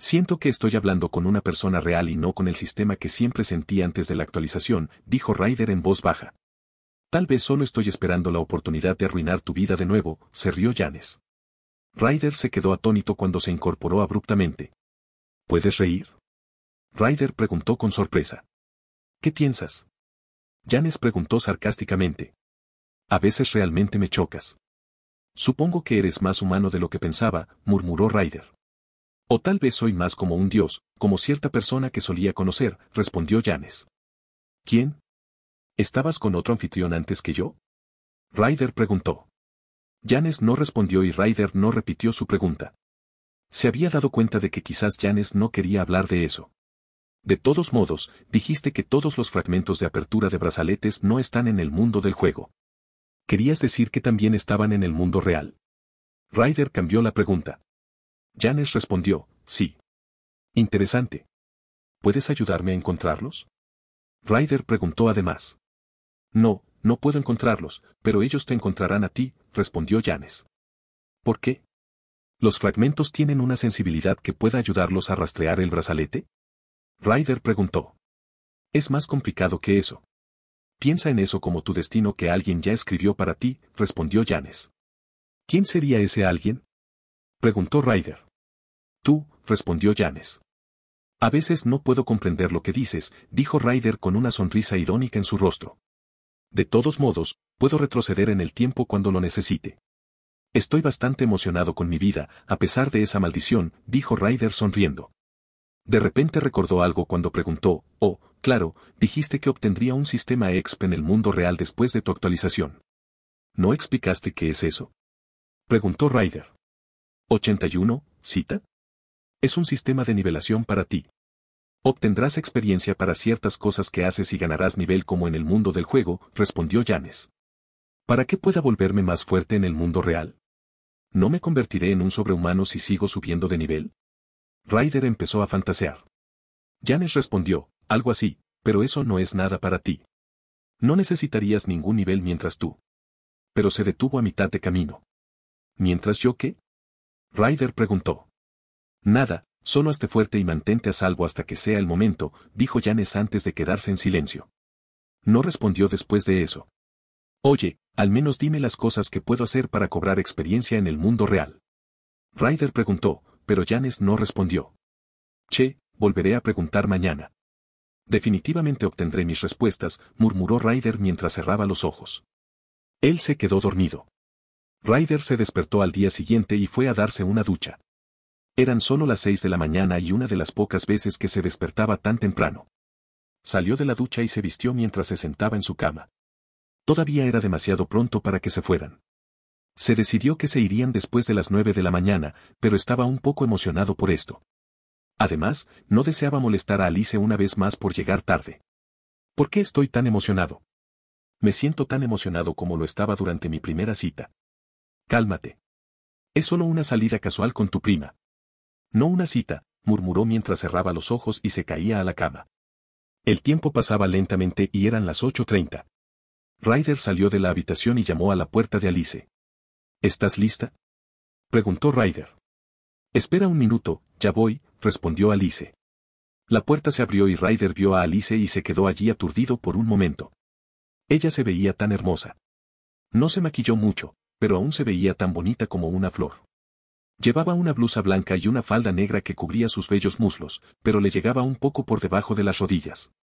Siento que estoy hablando con una persona real y no con el sistema que siempre sentí antes de la actualización, dijo Ryder en voz baja. Tal vez solo estoy esperando la oportunidad de arruinar tu vida de nuevo, se rió Janes. Ryder se quedó atónito cuando se incorporó abruptamente. ¿Puedes reír? Ryder preguntó con sorpresa. ¿Qué piensas? Janes preguntó sarcásticamente. A veces realmente me chocas. Supongo que eres más humano de lo que pensaba, murmuró Ryder. O tal vez soy más como un dios, como cierta persona que solía conocer, respondió Yanes. ¿Quién? ¿Estabas con otro anfitrión antes que yo? Ryder preguntó. Janes no respondió y Ryder no repitió su pregunta. Se había dado cuenta de que quizás Janes no quería hablar de eso. De todos modos, dijiste que todos los fragmentos de apertura de brazaletes no están en el mundo del juego. Querías decir que también estaban en el mundo real. Ryder cambió la pregunta. Janes respondió, sí. Interesante. ¿Puedes ayudarme a encontrarlos? Ryder preguntó además. No, no puedo encontrarlos, pero ellos te encontrarán a ti, respondió Janes. ¿Por qué? ¿Los fragmentos tienen una sensibilidad que pueda ayudarlos a rastrear el brazalete? Ryder preguntó. Es más complicado que eso. Piensa en eso como tu destino que alguien ya escribió para ti, respondió Janes. ¿Quién sería ese alguien? preguntó Ryder. Tú, respondió Janes. A veces no puedo comprender lo que dices, dijo Ryder con una sonrisa irónica en su rostro. De todos modos, puedo retroceder en el tiempo cuando lo necesite. Estoy bastante emocionado con mi vida, a pesar de esa maldición, dijo Ryder sonriendo. De repente recordó algo cuando preguntó, oh, claro, dijiste que obtendría un sistema EXP en el mundo real después de tu actualización. ¿No explicaste qué es eso? Preguntó Ryder. 81, cita. Es un sistema de nivelación para ti. Obtendrás experiencia para ciertas cosas que haces y ganarás nivel como en el mundo del juego, respondió Yanes. Para qué pueda volverme más fuerte en el mundo real. ¿No me convertiré en un sobrehumano si sigo subiendo de nivel? Ryder empezó a fantasear. Yanes respondió, algo así, pero eso no es nada para ti. No necesitarías ningún nivel mientras tú. Pero se detuvo a mitad de camino. ¿Mientras yo qué? Ryder preguntó. Nada, solo esté fuerte y mantente a salvo hasta que sea el momento, dijo Janes antes de quedarse en silencio. No respondió después de eso. Oye, al menos dime las cosas que puedo hacer para cobrar experiencia en el mundo real. Ryder preguntó, pero Janes no respondió. Che, volveré a preguntar mañana. Definitivamente obtendré mis respuestas, murmuró Ryder mientras cerraba los ojos. Él se quedó dormido. Ryder se despertó al día siguiente y fue a darse una ducha. Eran solo las seis de la mañana y una de las pocas veces que se despertaba tan temprano. Salió de la ducha y se vistió mientras se sentaba en su cama. Todavía era demasiado pronto para que se fueran. Se decidió que se irían después de las nueve de la mañana, pero estaba un poco emocionado por esto. Además, no deseaba molestar a Alice una vez más por llegar tarde. ¿Por qué estoy tan emocionado? Me siento tan emocionado como lo estaba durante mi primera cita. Cálmate. Es solo una salida casual con tu prima. No una cita, murmuró mientras cerraba los ojos y se caía a la cama. El tiempo pasaba lentamente y eran las 8.30. Ryder salió de la habitación y llamó a la puerta de Alice. ¿Estás lista? Preguntó Ryder. Espera un minuto, ya voy, respondió Alice. La puerta se abrió y Ryder vio a Alice y se quedó allí aturdido por un momento. Ella se veía tan hermosa. No se maquilló mucho, pero aún se veía tan bonita como una flor. Llevaba una blusa blanca y una falda negra que cubría sus bellos muslos, pero le llegaba un poco por debajo de las rodillas.